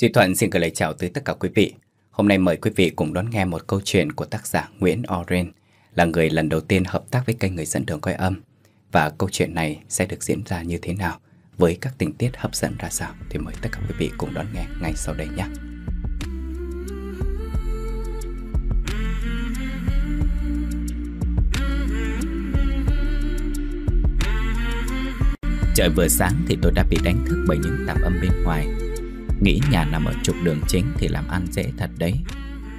Duy Thuận xin gửi lời chào tới tất cả quý vị. Hôm nay mời quý vị cùng đón nghe một câu chuyện của tác giả Nguyễn Oren, là người lần đầu tiên hợp tác với kênh Người dẫn đường coi âm. Và câu chuyện này sẽ được diễn ra như thế nào, với các tình tiết hấp dẫn ra sao thì mời tất cả quý vị cùng đón nghe ngay sau đây nhé. Trời vừa sáng thì tôi đã bị đánh thức bởi những tạp âm bên ngoài Nghĩ nhà nằm ở trục đường chính thì làm ăn dễ thật đấy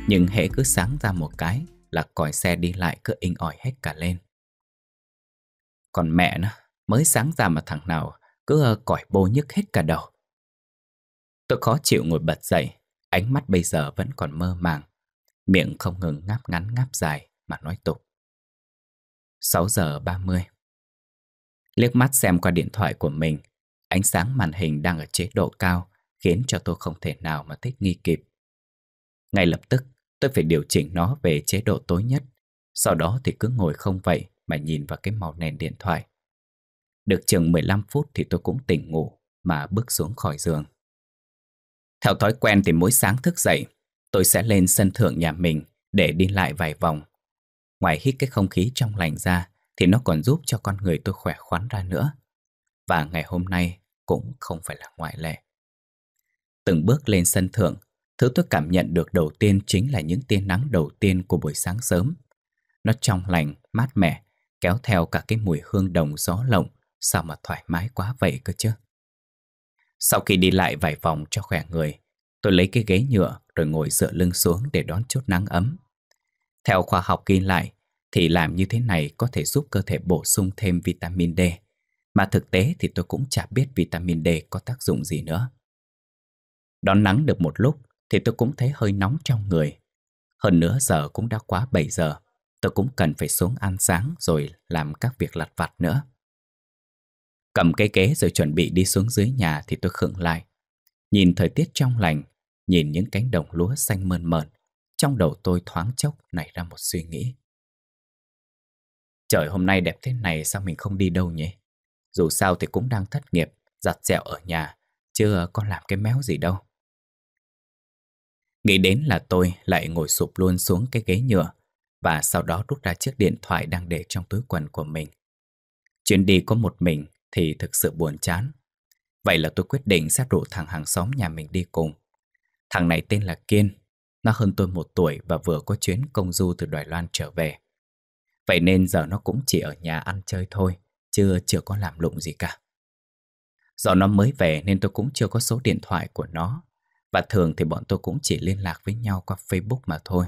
Nhưng hễ cứ sáng ra một cái là còi xe đi lại cứ inh ỏi hết cả lên Còn mẹ nó, mới sáng ra mà thằng nào cứ ờ, còi bô nhức hết cả đầu Tôi khó chịu ngồi bật dậy, ánh mắt bây giờ vẫn còn mơ màng Miệng không ngừng ngáp ngắn ngáp dài mà nói tục 6 giờ 30 Liếc mắt xem qua điện thoại của mình Ánh sáng màn hình đang ở chế độ cao khiến cho tôi không thể nào mà thích nghi kịp. Ngay lập tức, tôi phải điều chỉnh nó về chế độ tối nhất, sau đó thì cứ ngồi không vậy mà nhìn vào cái màu nền điện thoại. Được chừng 15 phút thì tôi cũng tỉnh ngủ mà bước xuống khỏi giường. Theo thói quen thì mỗi sáng thức dậy, tôi sẽ lên sân thượng nhà mình để đi lại vài vòng. Ngoài hít cái không khí trong lành ra thì nó còn giúp cho con người tôi khỏe khoắn ra nữa. Và ngày hôm nay cũng không phải là ngoại lệ. Từng bước lên sân thượng, thứ tôi cảm nhận được đầu tiên chính là những tia nắng đầu tiên của buổi sáng sớm. Nó trong lành, mát mẻ, kéo theo cả cái mùi hương đồng gió lộng, sao mà thoải mái quá vậy cơ chứ. Sau khi đi lại vài vòng cho khỏe người, tôi lấy cái ghế nhựa rồi ngồi dựa lưng xuống để đón chút nắng ấm. Theo khoa học ghi lại, thì làm như thế này có thể giúp cơ thể bổ sung thêm vitamin D. Mà thực tế thì tôi cũng chả biết vitamin D có tác dụng gì nữa. Đón nắng được một lúc thì tôi cũng thấy hơi nóng trong người. Hơn nữa giờ cũng đã quá 7 giờ, tôi cũng cần phải xuống ăn sáng rồi làm các việc lặt vặt nữa. Cầm cây kế rồi chuẩn bị đi xuống dưới nhà thì tôi khựng lại. Nhìn thời tiết trong lành, nhìn những cánh đồng lúa xanh mơn mởn, trong đầu tôi thoáng chốc nảy ra một suy nghĩ. Trời hôm nay đẹp thế này sao mình không đi đâu nhỉ? Dù sao thì cũng đang thất nghiệp, giặt dẹo ở nhà, chưa có làm cái méo gì đâu. Nghĩ đến là tôi lại ngồi sụp luôn xuống cái ghế nhựa và sau đó rút ra chiếc điện thoại đang để trong túi quần của mình. Chuyến đi có một mình thì thực sự buồn chán. Vậy là tôi quyết định sát rủ thằng hàng xóm nhà mình đi cùng. Thằng này tên là Kiên, nó hơn tôi một tuổi và vừa có chuyến công du từ Đài Loan trở về. Vậy nên giờ nó cũng chỉ ở nhà ăn chơi thôi, chưa chưa có làm lụng gì cả. Do nó mới về nên tôi cũng chưa có số điện thoại của nó và thường thì bọn tôi cũng chỉ liên lạc với nhau qua Facebook mà thôi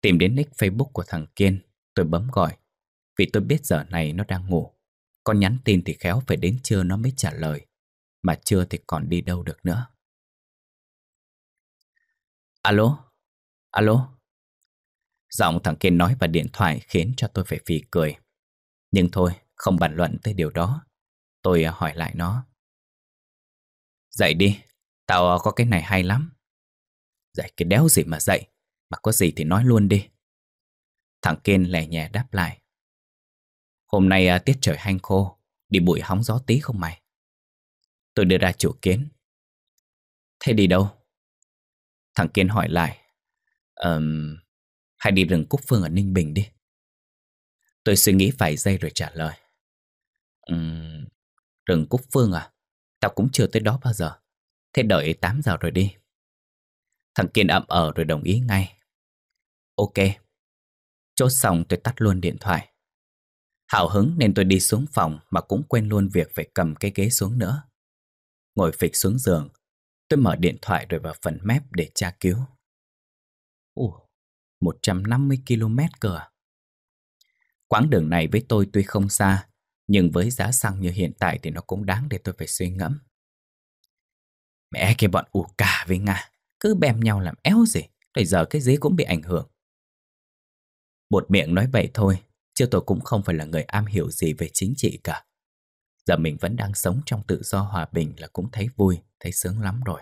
Tìm đến nick Facebook của thằng Kiên Tôi bấm gọi Vì tôi biết giờ này nó đang ngủ còn nhắn tin thì khéo phải đến trưa nó mới trả lời Mà trưa thì còn đi đâu được nữa Alo Alo Giọng thằng Kiên nói vào điện thoại khiến cho tôi phải phì cười Nhưng thôi không bàn luận tới điều đó Tôi hỏi lại nó Dậy đi Tao ờ, có cái này hay lắm. Dạy cái đéo gì mà dạy, mà có gì thì nói luôn đi. Thằng Kiên lẻ nhẹ đáp lại. Hôm nay ờ, tiết trời hanh khô, đi bụi hóng gió tí không mày? Tôi đưa ra chủ kiến. Thế đi đâu? Thằng Kiên hỏi lại. Um, hay đi rừng Cúc Phương ở Ninh Bình đi. Tôi suy nghĩ vài giây rồi trả lời. Um, rừng Cúc Phương à? Tao cũng chưa tới đó bao giờ. Thế đợi 8 giờ rồi đi. Thằng Kiên ậm ở ờ rồi đồng ý ngay. Ok. Chốt xong tôi tắt luôn điện thoại. Hào hứng nên tôi đi xuống phòng mà cũng quên luôn việc phải cầm cái ghế xuống nữa. Ngồi phịch xuống giường, tôi mở điện thoại rồi vào phần map để tra cứu. Ồ, 150 km cờ Quãng đường này với tôi tuy không xa, nhưng với giá xăng như hiện tại thì nó cũng đáng để tôi phải suy ngẫm. Mẹ kia bọn ủ cả với Nga, cứ bèm nhau làm éo gì, rồi giờ cái gì cũng bị ảnh hưởng. Bột miệng nói vậy thôi, chứ tôi cũng không phải là người am hiểu gì về chính trị cả. Giờ mình vẫn đang sống trong tự do hòa bình là cũng thấy vui, thấy sướng lắm rồi.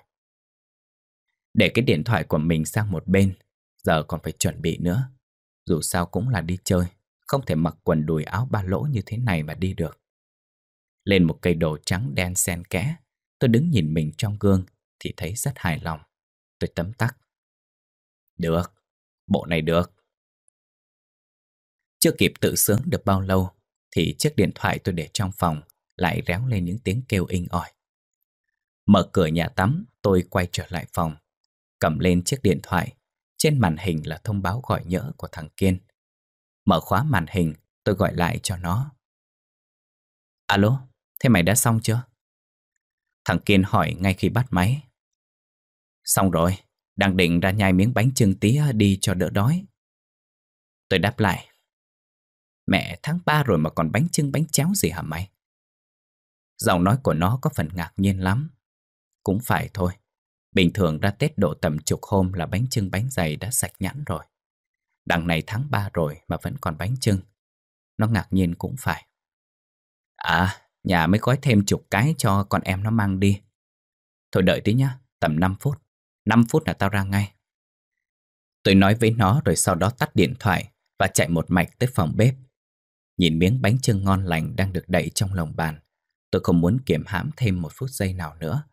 Để cái điện thoại của mình sang một bên, giờ còn phải chuẩn bị nữa. Dù sao cũng là đi chơi, không thể mặc quần đùi áo ba lỗ như thế này mà đi được. Lên một cây đồ trắng đen xen kẽ, Tôi đứng nhìn mình trong gương thì thấy rất hài lòng. Tôi tấm tắc. Được, bộ này được. Chưa kịp tự sướng được bao lâu thì chiếc điện thoại tôi để trong phòng lại réo lên những tiếng kêu inh ỏi. Mở cửa nhà tắm, tôi quay trở lại phòng, cầm lên chiếc điện thoại. Trên màn hình là thông báo gọi nhỡ của thằng Kiên. Mở khóa màn hình, tôi gọi lại cho nó. Alo, thế mày đã xong chưa? Thằng Kiên hỏi ngay khi bắt máy. Xong rồi, đang định ra nhai miếng bánh trưng tía đi cho đỡ đói. Tôi đáp lại. Mẹ tháng 3 rồi mà còn bánh trưng bánh cháo gì hả mày? Giọng nói của nó có phần ngạc nhiên lắm. Cũng phải thôi. Bình thường ra Tết độ tầm chục hôm là bánh trưng bánh dày đã sạch nhẵn rồi. Đằng này tháng 3 rồi mà vẫn còn bánh trưng. Nó ngạc nhiên cũng phải. À, Nhà mới gói thêm chục cái cho con em nó mang đi Thôi đợi tí nhá, tầm 5 phút 5 phút là tao ra ngay Tôi nói với nó rồi sau đó tắt điện thoại Và chạy một mạch tới phòng bếp Nhìn miếng bánh trưng ngon lành đang được đẩy trong lồng bàn Tôi không muốn kiểm hãm thêm một phút giây nào nữa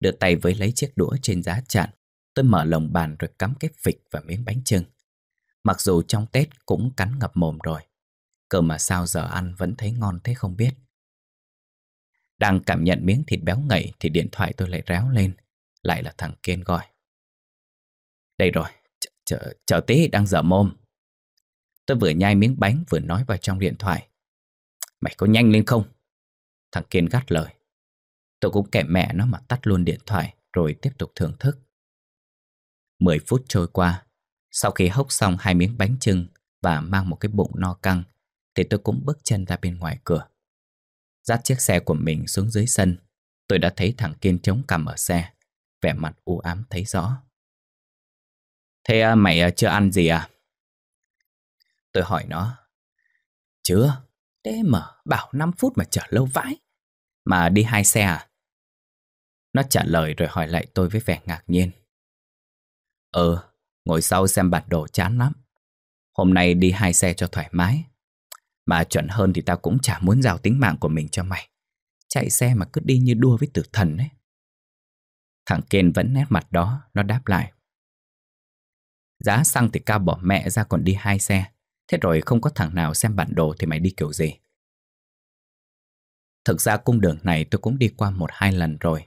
Đưa tay với lấy chiếc đũa trên giá chạn Tôi mở lồng bàn rồi cắm cái phịch và miếng bánh trưng Mặc dù trong Tết cũng cắn ngập mồm rồi Cơ mà sao giờ ăn vẫn thấy ngon thế không biết đang cảm nhận miếng thịt béo ngậy thì điện thoại tôi lại réo lên. Lại là thằng Kiên gọi. Đây rồi, chờ, chờ, chờ tí đang dở mồm. Tôi vừa nhai miếng bánh vừa nói vào trong điện thoại. Mày có nhanh lên không? Thằng Kiên gắt lời. Tôi cũng kẻ mẹ nó mà tắt luôn điện thoại rồi tiếp tục thưởng thức. Mười phút trôi qua, sau khi hốc xong hai miếng bánh trưng và mang một cái bụng no căng, thì tôi cũng bước chân ra bên ngoài cửa. Dắt chiếc xe của mình xuống dưới sân Tôi đã thấy thằng Kiên chống cằm ở xe Vẻ mặt u ám thấy rõ Thế à, mày à, chưa ăn gì à? Tôi hỏi nó Chưa Thế mà bảo 5 phút mà chờ lâu vãi Mà đi hai xe à? Nó trả lời rồi hỏi lại tôi với vẻ ngạc nhiên Ừ, ngồi sau xem bản đồ chán lắm Hôm nay đi hai xe cho thoải mái mà chuẩn hơn thì tao cũng chả muốn giao tính mạng của mình cho mày Chạy xe mà cứ đi như đua với tử thần ấy Thằng Ken vẫn nét mặt đó Nó đáp lại Giá xăng thì cao bỏ mẹ ra còn đi hai xe Thế rồi không có thằng nào xem bản đồ Thì mày đi kiểu gì Thực ra cung đường này tôi cũng đi qua một hai lần rồi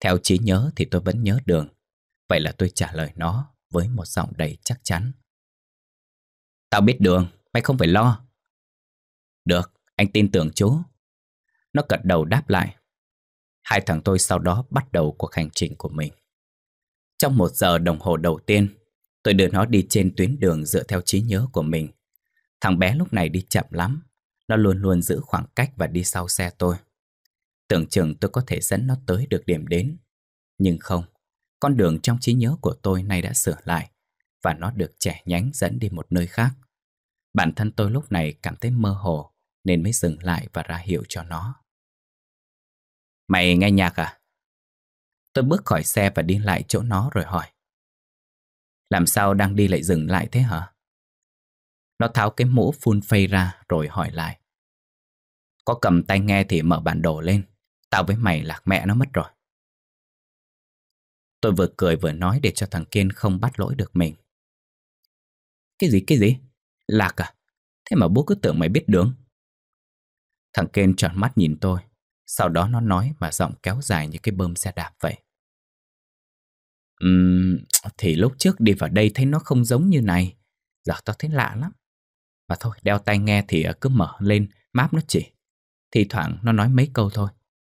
Theo trí nhớ thì tôi vẫn nhớ đường Vậy là tôi trả lời nó Với một giọng đầy chắc chắn Tao biết đường Mày không phải lo được, anh tin tưởng chú. Nó cật đầu đáp lại. Hai thằng tôi sau đó bắt đầu cuộc hành trình của mình. Trong một giờ đồng hồ đầu tiên, tôi đưa nó đi trên tuyến đường dựa theo trí nhớ của mình. Thằng bé lúc này đi chậm lắm, nó luôn luôn giữ khoảng cách và đi sau xe tôi. Tưởng chừng tôi có thể dẫn nó tới được điểm đến. Nhưng không, con đường trong trí nhớ của tôi nay đã sửa lại và nó được trẻ nhánh dẫn đi một nơi khác. Bản thân tôi lúc này cảm thấy mơ hồ nên mới dừng lại và ra hiệu cho nó. Mày nghe nhạc à? Tôi bước khỏi xe và đi lại chỗ nó rồi hỏi. Làm sao đang đi lại dừng lại thế hả? Nó tháo cái mũ phun phây ra rồi hỏi lại. Có cầm tay nghe thì mở bản đồ lên. Tao với mày lạc mẹ nó mất rồi. Tôi vừa cười vừa nói để cho thằng Kiên không bắt lỗi được mình. Cái gì cái gì? Lạc à? Thế mà bố cứ tưởng mày biết đường. Thằng Ken tròn mắt nhìn tôi, sau đó nó nói mà giọng kéo dài như cái bơm xe đạp vậy. Ừm, thì lúc trước đi vào đây thấy nó không giống như này, giờ tao thấy lạ lắm. Mà thôi, đeo tai nghe thì ờ, cứ mở lên, map nó chỉ. Thì thoảng nó nói mấy câu thôi,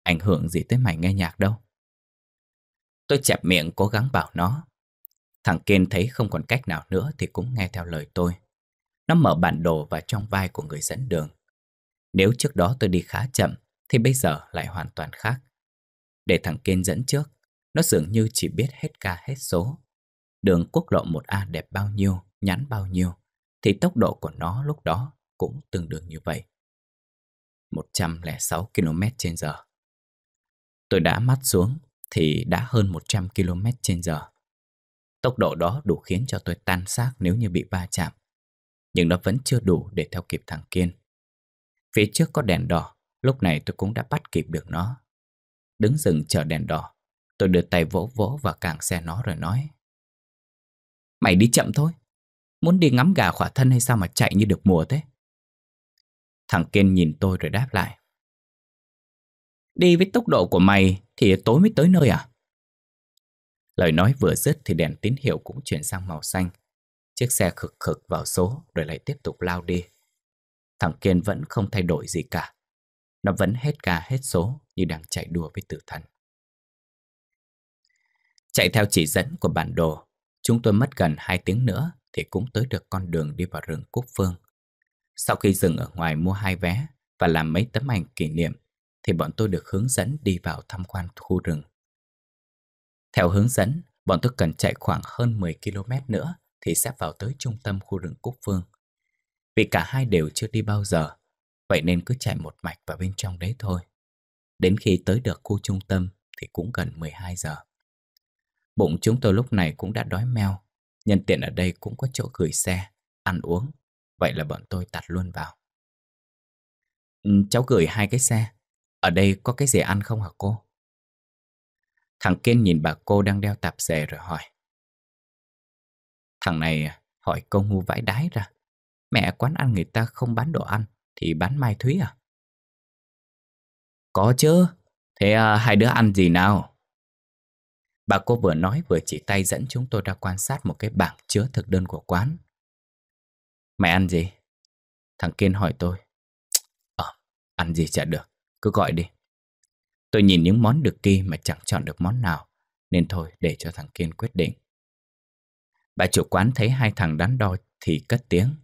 ảnh hưởng gì tới mày nghe nhạc đâu. Tôi chẹp miệng cố gắng bảo nó. Thằng Ken thấy không còn cách nào nữa thì cũng nghe theo lời tôi. Nó mở bản đồ và trong vai của người dẫn đường nếu trước đó tôi đi khá chậm thì bây giờ lại hoàn toàn khác. Để thằng Kiên dẫn trước, nó dường như chỉ biết hết ca hết số. Đường quốc lộ 1A đẹp bao nhiêu, nhắn bao nhiêu, thì tốc độ của nó lúc đó cũng tương đương như vậy. 106 km h Tôi đã mắt xuống thì đã hơn 100 km h Tốc độ đó đủ khiến cho tôi tan xác nếu như bị va chạm. Nhưng nó vẫn chưa đủ để theo kịp thằng Kiên. Phía trước có đèn đỏ, lúc này tôi cũng đã bắt kịp được nó. Đứng dừng chờ đèn đỏ, tôi đưa tay vỗ vỗ và càng xe nó rồi nói. Mày đi chậm thôi, muốn đi ngắm gà khỏa thân hay sao mà chạy như được mùa thế? Thằng Kiên nhìn tôi rồi đáp lại. Đi với tốc độ của mày thì tối mới tới nơi à? Lời nói vừa dứt thì đèn tín hiệu cũng chuyển sang màu xanh. Chiếc xe khực khực vào số rồi lại tiếp tục lao đi thằng Kiên vẫn không thay đổi gì cả. Nó vẫn hết ca hết số như đang chạy đua với tử thần. Chạy theo chỉ dẫn của bản đồ, chúng tôi mất gần 2 tiếng nữa thì cũng tới được con đường đi vào rừng Cúc Phương. Sau khi dừng ở ngoài mua hai vé và làm mấy tấm ảnh kỷ niệm, thì bọn tôi được hướng dẫn đi vào tham quan khu rừng. Theo hướng dẫn, bọn tôi cần chạy khoảng hơn 10 km nữa thì sẽ vào tới trung tâm khu rừng Cúc Phương. Vì cả hai đều chưa đi bao giờ Vậy nên cứ chạy một mạch vào bên trong đấy thôi Đến khi tới được khu trung tâm Thì cũng gần 12 giờ Bụng chúng tôi lúc này cũng đã đói meo Nhân tiện ở đây cũng có chỗ gửi xe Ăn uống Vậy là bọn tôi tạt luôn vào ừ, Cháu gửi hai cái xe Ở đây có cái gì ăn không hả cô? Thằng Kiên nhìn bà cô đang đeo tạp dề rồi hỏi Thằng này à, hỏi câu ngu vãi đái ra Mẹ quán ăn người ta không bán đồ ăn Thì bán mai thúy à Có chứ Thế à, hai đứa ăn gì nào Bà cô vừa nói vừa chỉ tay dẫn chúng tôi ra quan sát một cái bảng chứa thực đơn của quán Mày ăn gì? Thằng Kiên hỏi tôi Ờ, ăn gì chả được, cứ gọi đi Tôi nhìn những món được kỳ mà chẳng chọn được món nào Nên thôi để cho thằng Kiên quyết định Bà chủ quán thấy hai thằng đắn đo thì cất tiếng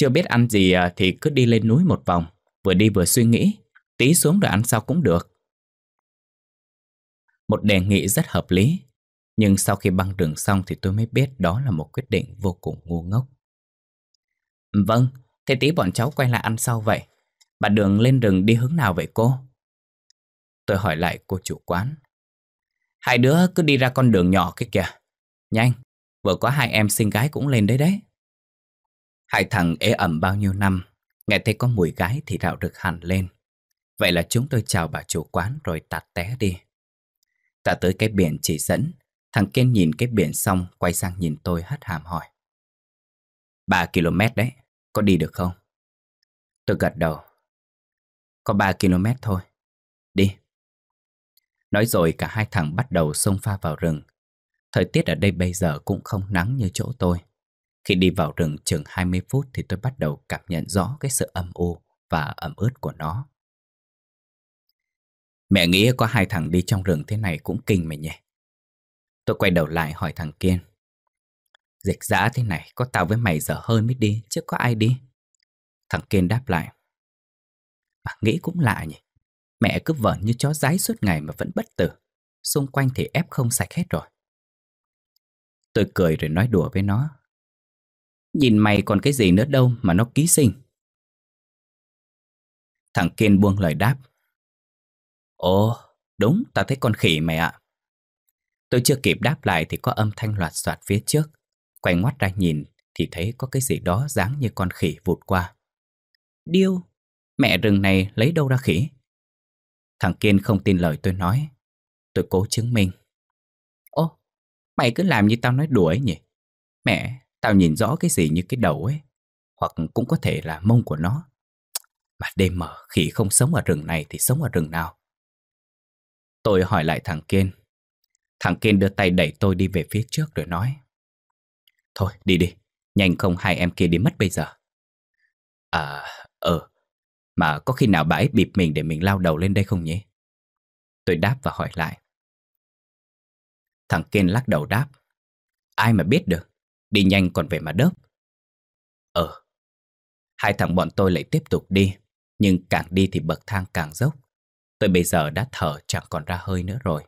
chưa biết ăn gì à, thì cứ đi lên núi một vòng Vừa đi vừa suy nghĩ Tí xuống rồi ăn sau cũng được Một đề nghị rất hợp lý Nhưng sau khi băng đường xong Thì tôi mới biết đó là một quyết định vô cùng ngu ngốc Vâng, thế tí bọn cháu quay lại ăn sau vậy Bà đường lên rừng đi hướng nào vậy cô? Tôi hỏi lại cô chủ quán Hai đứa cứ đi ra con đường nhỏ kia kìa Nhanh, vừa có hai em sinh gái cũng lên đấy đấy Hai thằng ế ẩm bao nhiêu năm, nghe thấy có mùi gái thì rạo được hẳn lên. Vậy là chúng tôi chào bà chủ quán rồi tạt té đi. Ta tới cái biển chỉ dẫn, thằng Ken nhìn cái biển xong quay sang nhìn tôi hất hàm hỏi. 3 km đấy, có đi được không? Tôi gật đầu. Có 3 km thôi, đi. Nói rồi cả hai thằng bắt đầu xông pha vào rừng. Thời tiết ở đây bây giờ cũng không nắng như chỗ tôi. Khi đi vào rừng chừng 20 phút thì tôi bắt đầu cảm nhận rõ cái sự âm u và ẩm ướt của nó. Mẹ nghĩ có hai thằng đi trong rừng thế này cũng kinh mày nhỉ. Tôi quay đầu lại hỏi thằng Kiên. Dịch dã thế này có tao với mày dở hơi mới đi chứ có ai đi. Thằng Kiên đáp lại. Bà nghĩ cũng lạ nhỉ. Mẹ cứ vẩn như chó rái suốt ngày mà vẫn bất tử. Xung quanh thì ép không sạch hết rồi. Tôi cười rồi nói đùa với nó. Nhìn mày còn cái gì nữa đâu mà nó ký sinh Thằng Kiên buông lời đáp Ồ, đúng, tao thấy con khỉ mày ạ Tôi chưa kịp đáp lại thì có âm thanh loạt soạt phía trước Quay ngoắt ra nhìn thì thấy có cái gì đó dáng như con khỉ vụt qua Điêu, mẹ rừng này lấy đâu ra khỉ? Thằng Kiên không tin lời tôi nói Tôi cố chứng minh Ô, mày cứ làm như tao nói đùa ấy nhỉ Mẹ, Tao nhìn rõ cái gì như cái đầu ấy Hoặc cũng có thể là mông của nó Mà đêm mở khỉ không sống ở rừng này Thì sống ở rừng nào Tôi hỏi lại thằng Kiên Thằng Kiên đưa tay đẩy tôi đi về phía trước rồi nói Thôi đi đi Nhanh không hai em kia đi mất bây giờ À ờ Mà có khi nào bà ấy bịp mình để mình lao đầu lên đây không nhỉ Tôi đáp và hỏi lại Thằng Kiên lắc đầu đáp Ai mà biết được Đi nhanh còn về mà đớp Ờ Hai thằng bọn tôi lại tiếp tục đi Nhưng càng đi thì bậc thang càng dốc Tôi bây giờ đã thở chẳng còn ra hơi nữa rồi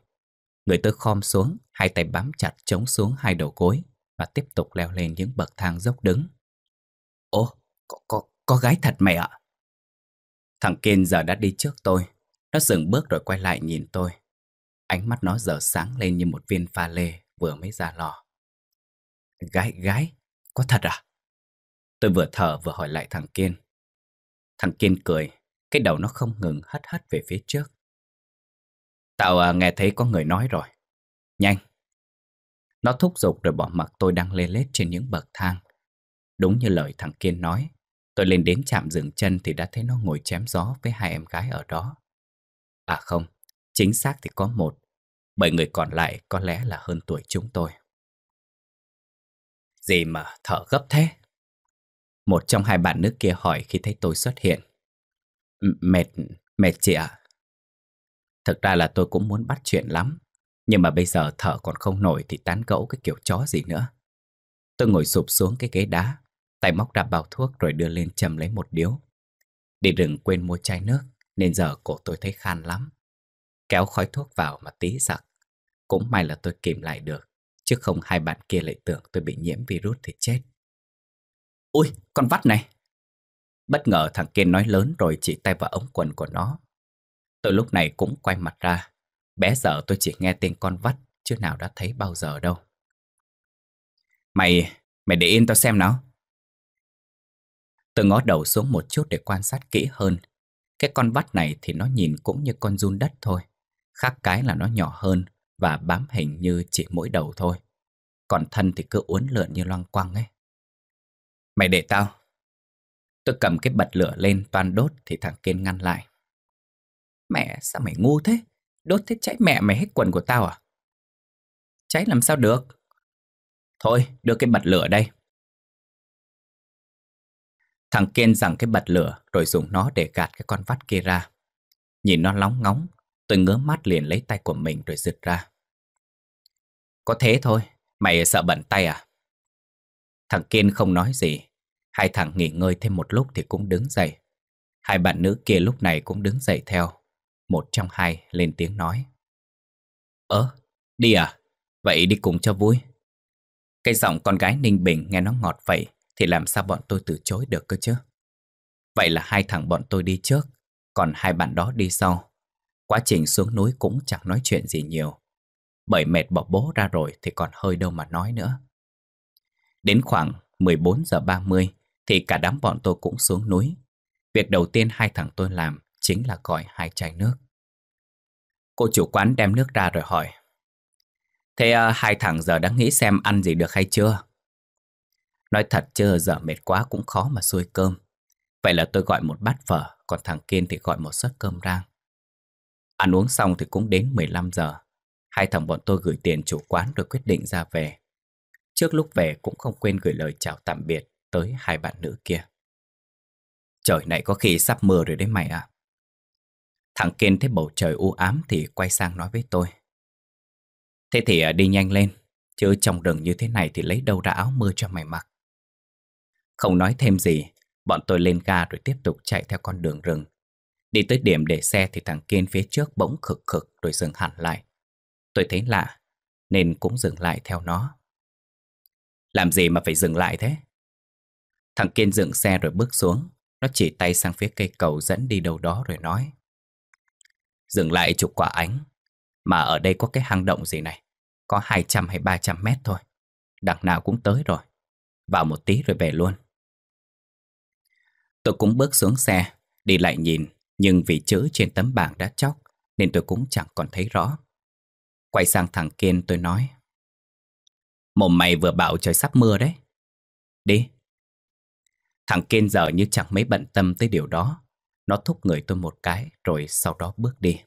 Người tôi khom xuống Hai tay bám chặt chống xuống hai đầu gối Và tiếp tục leo lên những bậc thang dốc đứng Ồ Có, có, có gái thật mày ạ Thằng Kiên giờ đã đi trước tôi Nó dừng bước rồi quay lại nhìn tôi Ánh mắt nó giờ sáng lên như một viên pha lê vừa mới ra lò Gái gái, có thật à? Tôi vừa thở vừa hỏi lại thằng Kiên. Thằng Kiên cười, cái đầu nó không ngừng hất hất về phía trước. Tao à, nghe thấy có người nói rồi. Nhanh. Nó thúc giục rồi bỏ mặt tôi đang lê lết trên những bậc thang. Đúng như lời thằng Kiên nói, tôi lên đến chạm dừng chân thì đã thấy nó ngồi chém gió với hai em gái ở đó. À không, chính xác thì có một, bởi người còn lại có lẽ là hơn tuổi chúng tôi. Gì mà thở gấp thế? Một trong hai bạn nữ kia hỏi khi thấy tôi xuất hiện. Mệt, mệt chị ạ. Thực ra là tôi cũng muốn bắt chuyện lắm, nhưng mà bây giờ thở còn không nổi thì tán gẫu cái kiểu chó gì nữa. Tôi ngồi sụp xuống cái ghế đá, tay móc ra bao thuốc rồi đưa lên chầm lấy một điếu. Đi rừng quên mua chai nước, nên giờ cổ tôi thấy khan lắm. Kéo khói thuốc vào mà tí sặc. Cũng may là tôi kìm lại được. Chứ không hai bạn kia lại tưởng tôi bị nhiễm virus thì chết Ui, con vắt này Bất ngờ thằng kia nói lớn rồi chỉ tay vào ống quần của nó Tôi lúc này cũng quay mặt ra Bé giờ tôi chỉ nghe tên con vắt chưa nào đã thấy bao giờ đâu Mày, mày để yên tao xem nào Tôi ngó đầu xuống một chút để quan sát kỹ hơn Cái con vắt này thì nó nhìn cũng như con run đất thôi Khác cái là nó nhỏ hơn và bám hình như chỉ mỗi đầu thôi. Còn thân thì cứ uốn lượn như loang quăng ấy. Mày để tao. Tôi cầm cái bật lửa lên toàn đốt thì thằng Kiên ngăn lại. Mẹ sao mày ngu thế? Đốt thế cháy mẹ mày hết quần của tao à? Cháy làm sao được? Thôi đưa cái bật lửa đây. Thằng Kiên giằng cái bật lửa rồi dùng nó để gạt cái con vắt kia ra. Nhìn nó lóng ngóng Tôi ngớ mắt liền lấy tay của mình rồi giựt ra. Có thế thôi, mày sợ bẩn tay à? Thằng Kiên không nói gì. Hai thằng nghỉ ngơi thêm một lúc thì cũng đứng dậy. Hai bạn nữ kia lúc này cũng đứng dậy theo. Một trong hai lên tiếng nói. Ơ, đi à? Vậy đi cùng cho vui. Cái giọng con gái Ninh Bình nghe nó ngọt vậy thì làm sao bọn tôi từ chối được cơ chứ? Vậy là hai thằng bọn tôi đi trước, còn hai bạn đó đi sau. Quá trình xuống núi cũng chẳng nói chuyện gì nhiều Bởi mệt bỏ bố ra rồi thì còn hơi đâu mà nói nữa Đến khoảng 14 giờ 30 thì cả đám bọn tôi cũng xuống núi. Việc đầu tiên hai thằng tôi làm chính là gọi hai chai nước. Cô chủ quán đem nước ra rồi hỏi. Thế uh, hai thằng giờ đã nghĩ xem ăn gì được hay chưa? Nói thật chưa giờ mệt quá cũng khó mà xuôi cơm. Vậy là tôi gọi một bát phở, còn thằng Kiên thì gọi một suất cơm rang. Ăn uống xong thì cũng đến 15 giờ. Hai thằng bọn tôi gửi tiền chủ quán rồi quyết định ra về. Trước lúc về cũng không quên gửi lời chào tạm biệt tới hai bạn nữ kia. Trời này có khi sắp mưa rồi đấy mày ạ. Thằng Kiên thấy bầu trời u ám thì quay sang nói với tôi. Thế thì à, đi nhanh lên, chứ trong rừng như thế này thì lấy đâu ra áo mưa cho mày mặc. Không nói thêm gì, bọn tôi lên ga rồi tiếp tục chạy theo con đường rừng Đi tới điểm để xe thì thằng Kiên phía trước bỗng khực khực rồi dừng hẳn lại. Tôi thấy lạ, nên cũng dừng lại theo nó. Làm gì mà phải dừng lại thế? Thằng Kiên dựng xe rồi bước xuống, nó chỉ tay sang phía cây cầu dẫn đi đâu đó rồi nói. Dừng lại chụp quả ánh, mà ở đây có cái hang động gì này, có 200 hay 300 mét thôi, đằng nào cũng tới rồi, vào một tí rồi về luôn. Tôi cũng bước xuống xe, đi lại nhìn nhưng vì chữ trên tấm bảng đã chóc Nên tôi cũng chẳng còn thấy rõ Quay sang thằng Kiên tôi nói Mồm mày vừa bảo trời sắp mưa đấy Đi Thằng Kiên giờ như chẳng mấy bận tâm tới điều đó Nó thúc người tôi một cái Rồi sau đó bước đi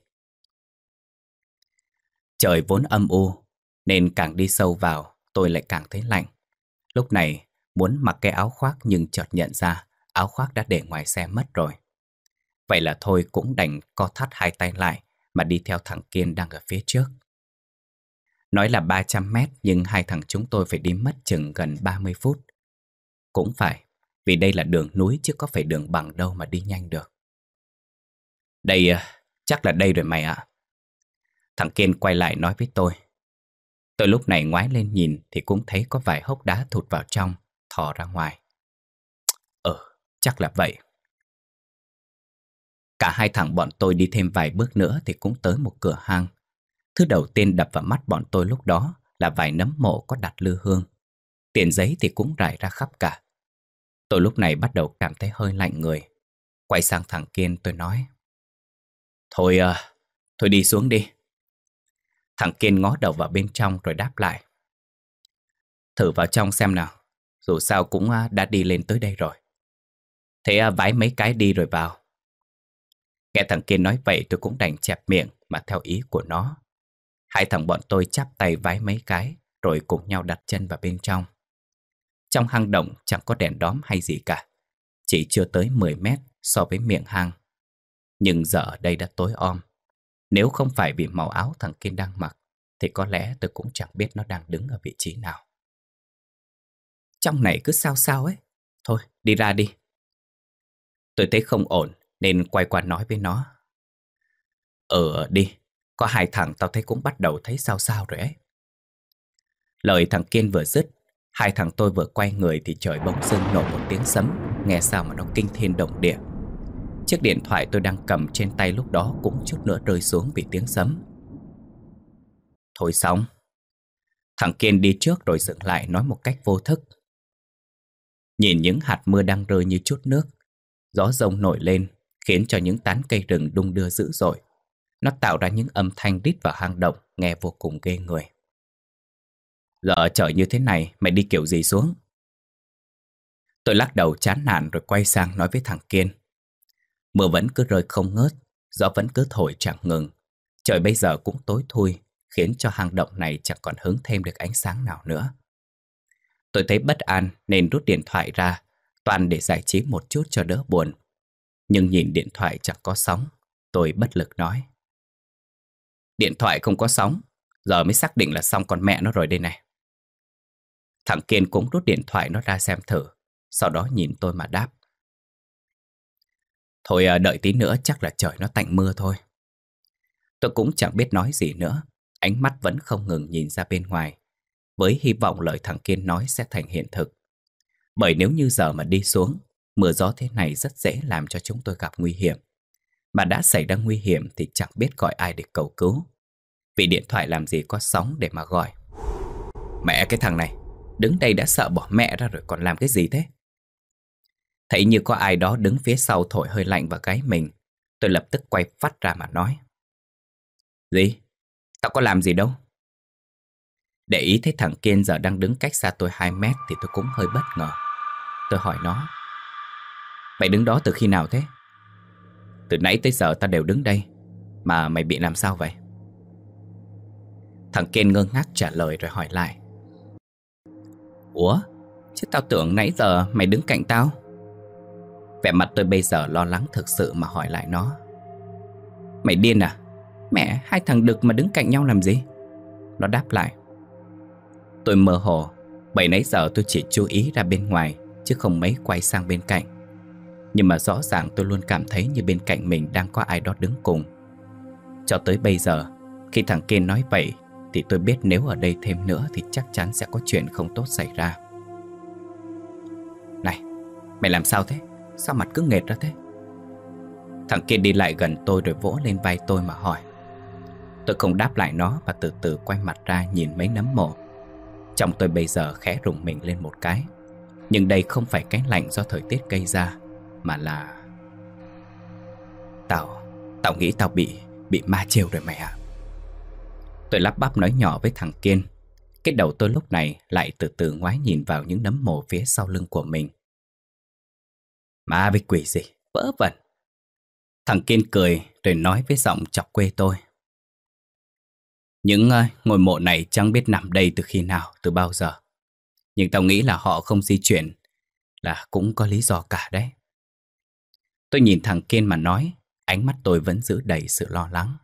Trời vốn âm u Nên càng đi sâu vào Tôi lại càng thấy lạnh Lúc này muốn mặc cái áo khoác Nhưng chợt nhận ra áo khoác đã để ngoài xe mất rồi Vậy là thôi cũng đành co thắt hai tay lại mà đi theo thằng Kiên đang ở phía trước. Nói là 300 mét nhưng hai thằng chúng tôi phải đi mất chừng gần 30 phút. Cũng phải, vì đây là đường núi chứ có phải đường bằng đâu mà đi nhanh được. Đây, à, chắc là đây rồi mày ạ. Thằng Kiên quay lại nói với tôi. Tôi lúc này ngoái lên nhìn thì cũng thấy có vài hốc đá thụt vào trong, thò ra ngoài. Ờ, chắc là vậy. Cả hai thằng bọn tôi đi thêm vài bước nữa thì cũng tới một cửa hang Thứ đầu tiên đập vào mắt bọn tôi lúc đó là vài nấm mộ có đặt lư hương. Tiền giấy thì cũng rải ra khắp cả. Tôi lúc này bắt đầu cảm thấy hơi lạnh người. Quay sang thằng Kiên tôi nói. Thôi à, thôi đi xuống đi. Thằng Kiên ngó đầu vào bên trong rồi đáp lại. Thử vào trong xem nào, dù sao cũng ờ, đã đi lên tới đây rồi. Thế ờ, vái mấy cái đi rồi vào, Nghe thằng kia nói vậy tôi cũng đành chẹp miệng mà theo ý của nó. Hai thằng bọn tôi chắp tay vái mấy cái rồi cùng nhau đặt chân vào bên trong. Trong hang động chẳng có đèn đóm hay gì cả. Chỉ chưa tới 10 mét so với miệng hang. Nhưng giờ đây đã tối om. Nếu không phải vì màu áo thằng kia đang mặc thì có lẽ tôi cũng chẳng biết nó đang đứng ở vị trí nào. Trong này cứ sao sao ấy. Thôi, đi ra đi. Tôi thấy không ổn nên quay qua nói với nó ở ờ, đi Có hai thằng tao thấy cũng bắt đầu thấy sao sao rồi ấy Lời thằng Kiên vừa dứt Hai thằng tôi vừa quay người Thì trời bỗng dưng nổ một tiếng sấm Nghe sao mà nó kinh thiên động địa Chiếc điện thoại tôi đang cầm trên tay lúc đó Cũng chút nữa rơi xuống vì tiếng sấm Thôi xong Thằng Kiên đi trước rồi dừng lại nói một cách vô thức Nhìn những hạt mưa đang rơi như chút nước Gió rông nổi lên khiến cho những tán cây rừng đung đưa dữ dội. Nó tạo ra những âm thanh rít vào hang động, nghe vô cùng ghê người. Giờ trời như thế này, mày đi kiểu gì xuống? Tôi lắc đầu chán nản rồi quay sang nói với thằng Kiên. Mưa vẫn cứ rơi không ngớt, gió vẫn cứ thổi chẳng ngừng. Trời bây giờ cũng tối thui, khiến cho hang động này chẳng còn hứng thêm được ánh sáng nào nữa. Tôi thấy bất an nên rút điện thoại ra, toàn để giải trí một chút cho đỡ buồn nhưng nhìn điện thoại chẳng có sóng, tôi bất lực nói. Điện thoại không có sóng, giờ mới xác định là xong con mẹ nó rồi đây này. Thằng Kiên cũng rút điện thoại nó ra xem thử, sau đó nhìn tôi mà đáp. Thôi à, đợi tí nữa chắc là trời nó tạnh mưa thôi. Tôi cũng chẳng biết nói gì nữa, ánh mắt vẫn không ngừng nhìn ra bên ngoài, với hy vọng lời thằng Kiên nói sẽ thành hiện thực. Bởi nếu như giờ mà đi xuống, Mưa gió thế này rất dễ làm cho chúng tôi gặp nguy hiểm. Mà đã xảy ra nguy hiểm thì chẳng biết gọi ai để cầu cứu. Vì điện thoại làm gì có sóng để mà gọi. Mẹ cái thằng này, đứng đây đã sợ bỏ mẹ ra rồi còn làm cái gì thế? Thấy như có ai đó đứng phía sau thổi hơi lạnh vào gáy mình, tôi lập tức quay phát ra mà nói. Gì? Tao có làm gì đâu. Để ý thấy thằng Kiên giờ đang đứng cách xa tôi 2 mét thì tôi cũng hơi bất ngờ. Tôi hỏi nó. Mày đứng đó từ khi nào thế? Từ nãy tới giờ ta đều đứng đây Mà mày bị làm sao vậy? Thằng Ken ngơ ngác trả lời rồi hỏi lại Ủa? Chứ tao tưởng nãy giờ mày đứng cạnh tao Vẻ mặt tôi bây giờ lo lắng thực sự mà hỏi lại nó Mày điên à? Mẹ, hai thằng đực mà đứng cạnh nhau làm gì? Nó đáp lại Tôi mơ hồ Bởi nãy giờ tôi chỉ chú ý ra bên ngoài Chứ không mấy quay sang bên cạnh nhưng mà rõ ràng tôi luôn cảm thấy như bên cạnh mình đang có ai đó đứng cùng Cho tới bây giờ Khi thằng kiên nói vậy Thì tôi biết nếu ở đây thêm nữa Thì chắc chắn sẽ có chuyện không tốt xảy ra Này Mày làm sao thế Sao mặt cứ nghệt ra thế Thằng kiên đi lại gần tôi rồi vỗ lên vai tôi mà hỏi Tôi không đáp lại nó và từ từ quay mặt ra nhìn mấy nấm mồ Trong tôi bây giờ khẽ rùng mình lên một cái Nhưng đây không phải cái lạnh do thời tiết gây ra mà là Tao Tao nghĩ tao bị Bị ma trêu rồi mày ạ Tôi lắp bắp nói nhỏ với thằng Kiên Cái đầu tôi lúc này lại từ từ ngoái nhìn vào những nấm mồ phía sau lưng của mình Ma với quỷ gì Vỡ vẩn Thằng Kiên cười rồi nói với giọng chọc quê tôi Những ờ, ngôi mộ này chẳng biết nằm đây từ khi nào, từ bao giờ Nhưng tao nghĩ là họ không di chuyển Là cũng có lý do cả đấy Tôi nhìn thằng Kiên mà nói, ánh mắt tôi vẫn giữ đầy sự lo lắng.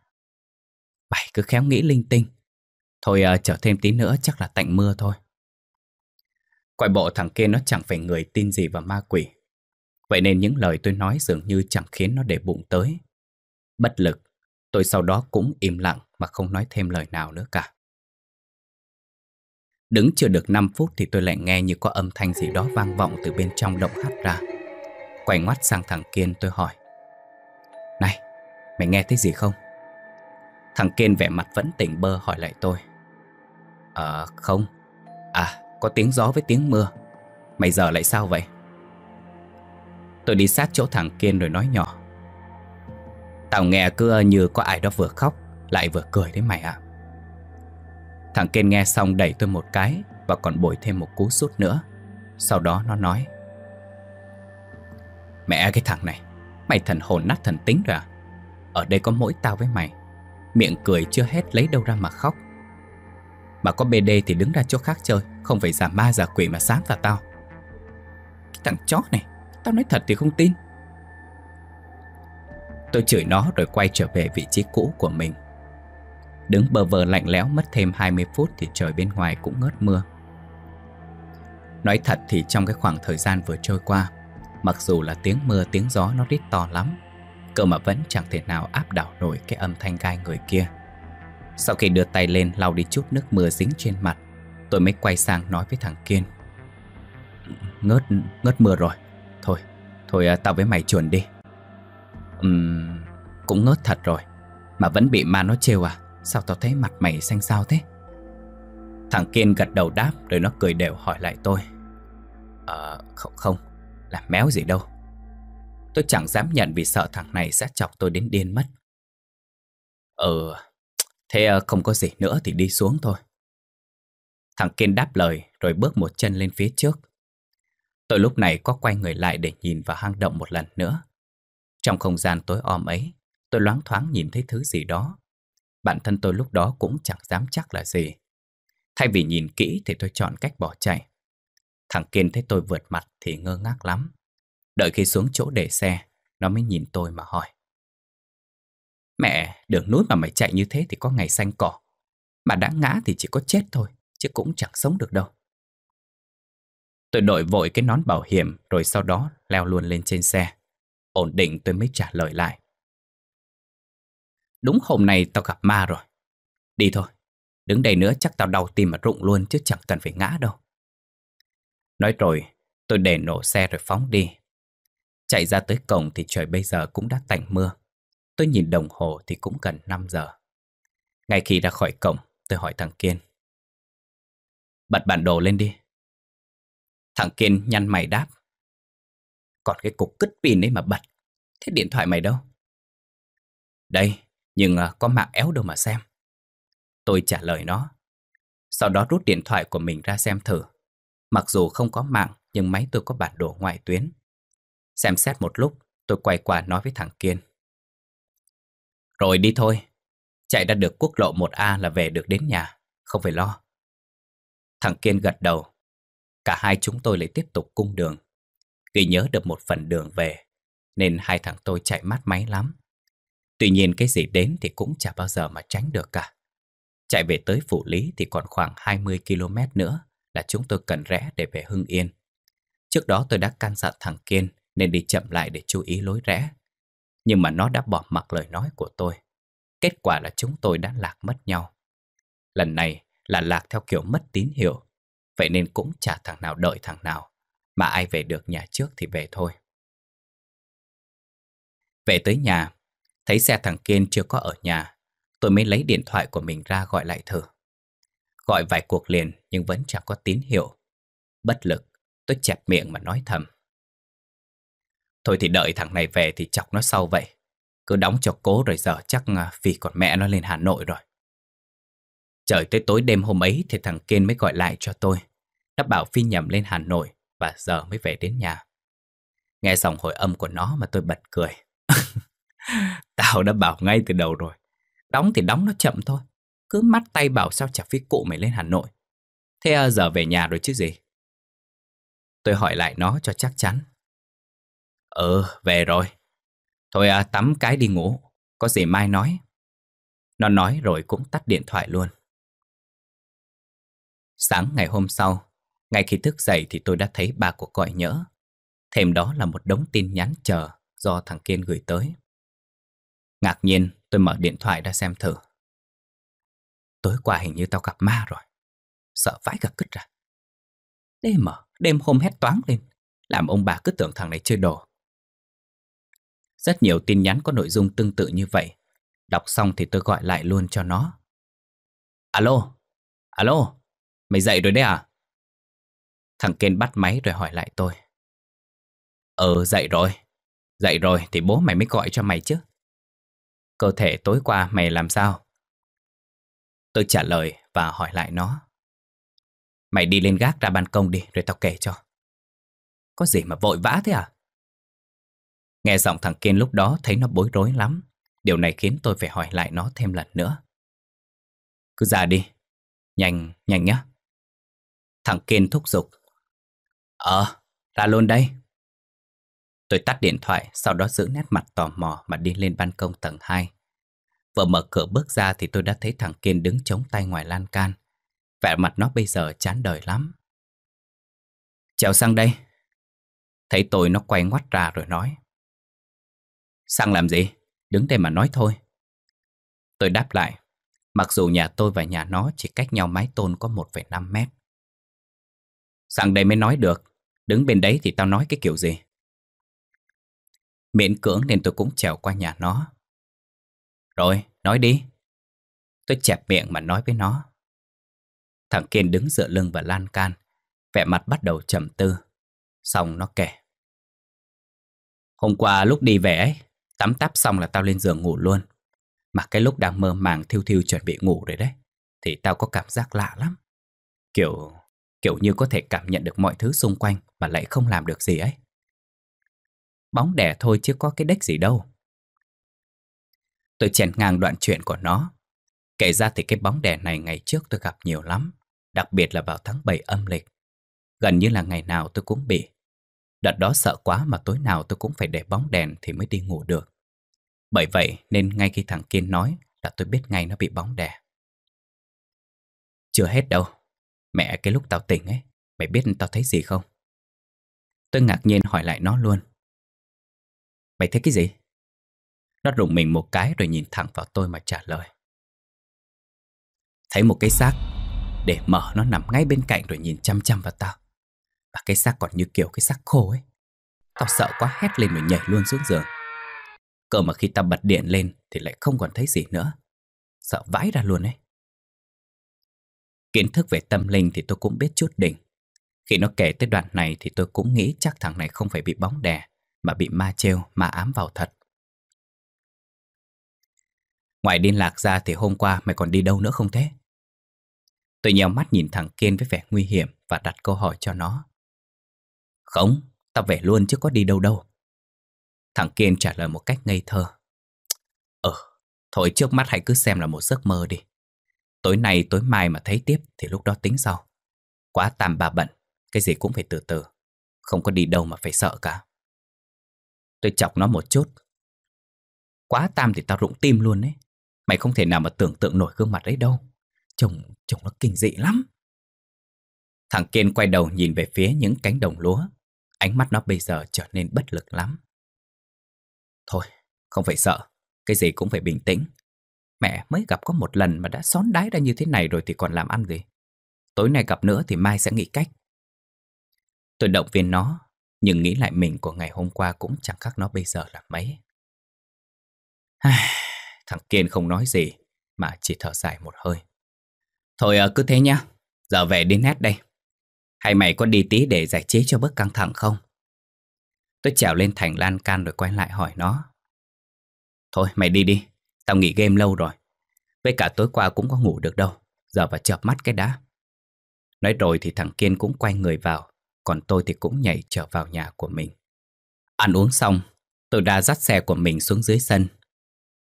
Bảy cứ khéo nghĩ linh tinh. Thôi uh, chờ thêm tí nữa chắc là tạnh mưa thôi. Quại bộ thằng kiên nó chẳng phải người tin gì vào ma quỷ. Vậy nên những lời tôi nói dường như chẳng khiến nó để bụng tới. Bất lực, tôi sau đó cũng im lặng mà không nói thêm lời nào nữa cả. Đứng chưa được 5 phút thì tôi lại nghe như có âm thanh gì đó vang vọng từ bên trong động hắt ra. Quay ngoắt sang thằng Kiên tôi hỏi Này, mày nghe thấy gì không? Thằng Kiên vẻ mặt vẫn tỉnh bơ hỏi lại tôi Ờ, không À, có tiếng gió với tiếng mưa Mày giờ lại sao vậy? Tôi đi sát chỗ thằng Kiên rồi nói nhỏ Tao nghe cứ như có ai đó vừa khóc Lại vừa cười đấy mày ạ Thằng Kiên nghe xong đẩy tôi một cái Và còn bồi thêm một cú sút nữa Sau đó nó nói Mẹ cái thằng này Mày thần hồn nát thần tính rồi à Ở đây có mỗi tao với mày Miệng cười chưa hết lấy đâu ra mà khóc Mà có BD thì đứng ra chỗ khác chơi Không phải giả ma giả quỷ mà sáng vào tao cái Thằng chó này Tao nói thật thì không tin Tôi chửi nó rồi quay trở về vị trí cũ của mình Đứng bờ vờ lạnh lẽo mất thêm 20 phút Thì trời bên ngoài cũng ngớt mưa Nói thật thì trong cái khoảng thời gian vừa trôi qua Mặc dù là tiếng mưa tiếng gió nó rít to lắm Cậu mà vẫn chẳng thể nào áp đảo nổi cái âm thanh gai người kia Sau khi đưa tay lên lau đi chút nước mưa dính trên mặt Tôi mới quay sang nói với thằng Kiên Ngớt, ngớt mưa rồi Thôi, thôi à, tao với mày chuẩn đi Ừm, cũng ngớt thật rồi Mà vẫn bị ma nó trêu à Sao tao thấy mặt mày xanh xao thế Thằng Kiên gật đầu đáp Rồi nó cười đều hỏi lại tôi Ờ, không, không làm méo gì đâu Tôi chẳng dám nhận vì sợ thằng này sẽ chọc tôi đến điên mất Ừ Thế ờ, không có gì nữa thì đi xuống thôi Thằng Kiên đáp lời Rồi bước một chân lên phía trước Tôi lúc này có quay người lại để nhìn vào hang động một lần nữa Trong không gian tối om ấy Tôi loáng thoáng nhìn thấy thứ gì đó Bản thân tôi lúc đó cũng chẳng dám chắc là gì Thay vì nhìn kỹ thì tôi chọn cách bỏ chạy Thằng Kiên thấy tôi vượt mặt thì ngơ ngác lắm. Đợi khi xuống chỗ để xe, nó mới nhìn tôi mà hỏi. Mẹ, đường núi mà mày chạy như thế thì có ngày xanh cỏ. Mà đã ngã thì chỉ có chết thôi, chứ cũng chẳng sống được đâu. Tôi đội vội cái nón bảo hiểm rồi sau đó leo luôn lên trên xe. Ổn định tôi mới trả lời lại. Đúng hôm nay tao gặp ma rồi. Đi thôi, đứng đây nữa chắc tao đau tim mà rụng luôn chứ chẳng cần phải ngã đâu. Nói rồi, tôi để nổ xe rồi phóng đi. Chạy ra tới cổng thì trời bây giờ cũng đã tạnh mưa. Tôi nhìn đồng hồ thì cũng gần 5 giờ. Ngay khi ra khỏi cổng, tôi hỏi thằng Kiên. Bật bản đồ lên đi. Thằng Kiên nhăn mày đáp. Còn cái cục cứt pin ấy mà bật. Thế điện thoại mày đâu? Đây, nhưng à, có mạng éo đâu mà xem. Tôi trả lời nó. Sau đó rút điện thoại của mình ra xem thử. Mặc dù không có mạng nhưng máy tôi có bản đồ ngoại tuyến. Xem xét một lúc, tôi quay qua nói với thằng Kiên. Rồi đi thôi, chạy ra được quốc lộ 1A là về được đến nhà, không phải lo. Thằng Kiên gật đầu, cả hai chúng tôi lại tiếp tục cung đường. Ghi nhớ được một phần đường về, nên hai thằng tôi chạy mát máy lắm. Tuy nhiên cái gì đến thì cũng chả bao giờ mà tránh được cả. Chạy về tới Phủ Lý thì còn khoảng 20 km nữa là chúng tôi cần rẽ để về Hưng Yên. Trước đó tôi đã can dặn thằng Kiên nên đi chậm lại để chú ý lối rẽ. Nhưng mà nó đã bỏ mặc lời nói của tôi. Kết quả là chúng tôi đã lạc mất nhau. Lần này là lạc theo kiểu mất tín hiệu. Vậy nên cũng chả thằng nào đợi thằng nào. Mà ai về được nhà trước thì về thôi. Về tới nhà, thấy xe thằng Kiên chưa có ở nhà, tôi mới lấy điện thoại của mình ra gọi lại thử. Gọi vài cuộc liền nhưng vẫn chẳng có tín hiệu. Bất lực, tôi chẹp miệng mà nói thầm. Thôi thì đợi thằng này về thì chọc nó sau vậy. Cứ đóng cho cố rồi giờ chắc à, vì còn mẹ nó lên Hà Nội rồi. Trời tới tối đêm hôm ấy thì thằng Kiên mới gọi lại cho tôi. Nó bảo phi nhầm lên Hà Nội và giờ mới về đến nhà. Nghe dòng hồi âm của nó mà tôi bật cười. Tao đã bảo ngay từ đầu rồi. Đóng thì đóng nó chậm thôi. Cứ mắt tay bảo sao chả phí cụ mày lên Hà Nội Thế à, giờ về nhà rồi chứ gì Tôi hỏi lại nó cho chắc chắn Ừ, về rồi Thôi à, tắm cái đi ngủ Có gì mai nói Nó nói rồi cũng tắt điện thoại luôn Sáng ngày hôm sau Ngay khi thức dậy thì tôi đã thấy ba cuộc gọi nhỡ Thêm đó là một đống tin nhắn chờ Do thằng Kiên gửi tới Ngạc nhiên tôi mở điện thoại ra xem thử Tối qua hình như tao gặp ma rồi. Sợ vãi cả cứt ra. Đêm mở, đêm hôm hét toán lên. Làm ông bà cứ tưởng thằng này chơi đồ. Rất nhiều tin nhắn có nội dung tương tự như vậy. Đọc xong thì tôi gọi lại luôn cho nó. Alo, alo, mày dậy rồi đấy à? Thằng Ken bắt máy rồi hỏi lại tôi. ờ dậy rồi. Dậy rồi thì bố mày mới gọi cho mày chứ. Cơ thể tối qua mày làm sao? Tôi trả lời và hỏi lại nó. Mày đi lên gác ra ban công đi rồi tao kể cho. Có gì mà vội vã thế à? Nghe giọng thằng Kiên lúc đó thấy nó bối rối lắm. Điều này khiến tôi phải hỏi lại nó thêm lần nữa. Cứ ra đi. Nhanh, nhanh nhá. Thằng Kiên thúc giục. Ờ, ra luôn đây. Tôi tắt điện thoại, sau đó giữ nét mặt tò mò mà đi lên ban công tầng 2. Vừa mở cửa bước ra thì tôi đã thấy thằng Kiên đứng chống tay ngoài lan can. Vẻ mặt nó bây giờ chán đời lắm. chào sang đây. Thấy tôi nó quay ngoắt ra rồi nói. Sang làm gì? Đứng đây mà nói thôi. Tôi đáp lại. Mặc dù nhà tôi và nhà nó chỉ cách nhau mái tôn có 1,5 mét. Sang đây mới nói được. Đứng bên đấy thì tao nói cái kiểu gì? Miễn cưỡng nên tôi cũng trèo qua nhà nó rồi, nói đi. Tôi chẹp miệng mà nói với nó. Thằng Kiên đứng dựa lưng vào lan can, vẻ mặt bắt đầu trầm tư. Xong nó kể. Hôm qua lúc đi về ấy, tắm táp xong là tao lên giường ngủ luôn. Mà cái lúc đang mơ màng thiêu thiêu chuẩn bị ngủ rồi đấy, thì tao có cảm giác lạ lắm. Kiểu kiểu như có thể cảm nhận được mọi thứ xung quanh mà lại không làm được gì ấy. Bóng đẻ thôi chứ có cái đếch gì đâu. Tôi chèn ngang đoạn chuyện của nó Kể ra thì cái bóng đè này ngày trước tôi gặp nhiều lắm Đặc biệt là vào tháng 7 âm lịch Gần như là ngày nào tôi cũng bị Đợt đó sợ quá mà tối nào tôi cũng phải để bóng đèn thì mới đi ngủ được Bởi vậy nên ngay khi thằng Kiên nói là tôi biết ngay nó bị bóng đè Chưa hết đâu Mẹ cái lúc tao tỉnh ấy Mày biết tao thấy gì không? Tôi ngạc nhiên hỏi lại nó luôn Mày thấy cái gì? Nó rùng mình một cái rồi nhìn thẳng vào tôi mà trả lời Thấy một cái xác Để mở nó nằm ngay bên cạnh rồi nhìn chăm chăm vào tao Và cái xác còn như kiểu cái xác khô ấy Tao sợ quá hét lên rồi nhảy luôn xuống giường Cơ mà khi tao bật điện lên Thì lại không còn thấy gì nữa Sợ vãi ra luôn ấy Kiến thức về tâm linh thì tôi cũng biết chút đỉnh Khi nó kể tới đoạn này Thì tôi cũng nghĩ chắc thằng này không phải bị bóng đè Mà bị ma trêu, ma ám vào thật Ngoài điên lạc ra thì hôm qua mày còn đi đâu nữa không thế? Tôi nhèo mắt nhìn thằng Kiên với vẻ nguy hiểm và đặt câu hỏi cho nó. Không, tao về luôn chứ có đi đâu đâu. Thằng Kiên trả lời một cách ngây thơ. Ờ, thôi trước mắt hãy cứ xem là một giấc mơ đi. Tối nay tối mai mà thấy tiếp thì lúc đó tính sau. Quá tàm bà bận, cái gì cũng phải từ từ. Không có đi đâu mà phải sợ cả. Tôi chọc nó một chút. Quá tam thì tao rụng tim luôn đấy. Mày không thể nào mà tưởng tượng nổi gương mặt ấy đâu. Chồng, chồng nó kinh dị lắm. Thằng Kiên quay đầu nhìn về phía những cánh đồng lúa. Ánh mắt nó bây giờ trở nên bất lực lắm. Thôi, không phải sợ. Cái gì cũng phải bình tĩnh. Mẹ mới gặp có một lần mà đã xón đái ra như thế này rồi thì còn làm ăn gì. Tối nay gặp nữa thì mai sẽ nghĩ cách. Tôi động viên nó, nhưng nghĩ lại mình của ngày hôm qua cũng chẳng khác nó bây giờ là mấy. Thằng Kiên không nói gì Mà chỉ thở dài một hơi Thôi ờ, cứ thế nhá Giờ về đến nét đây Hay mày có đi tí để giải trí cho bớt căng thẳng không Tôi trèo lên thành lan can rồi quay lại hỏi nó Thôi mày đi đi Tao nghỉ game lâu rồi Với cả tối qua cũng có ngủ được đâu Giờ vào chợp mắt cái đã Nói rồi thì thằng Kiên cũng quay người vào Còn tôi thì cũng nhảy trở vào nhà của mình Ăn uống xong Tôi đã dắt xe của mình xuống dưới sân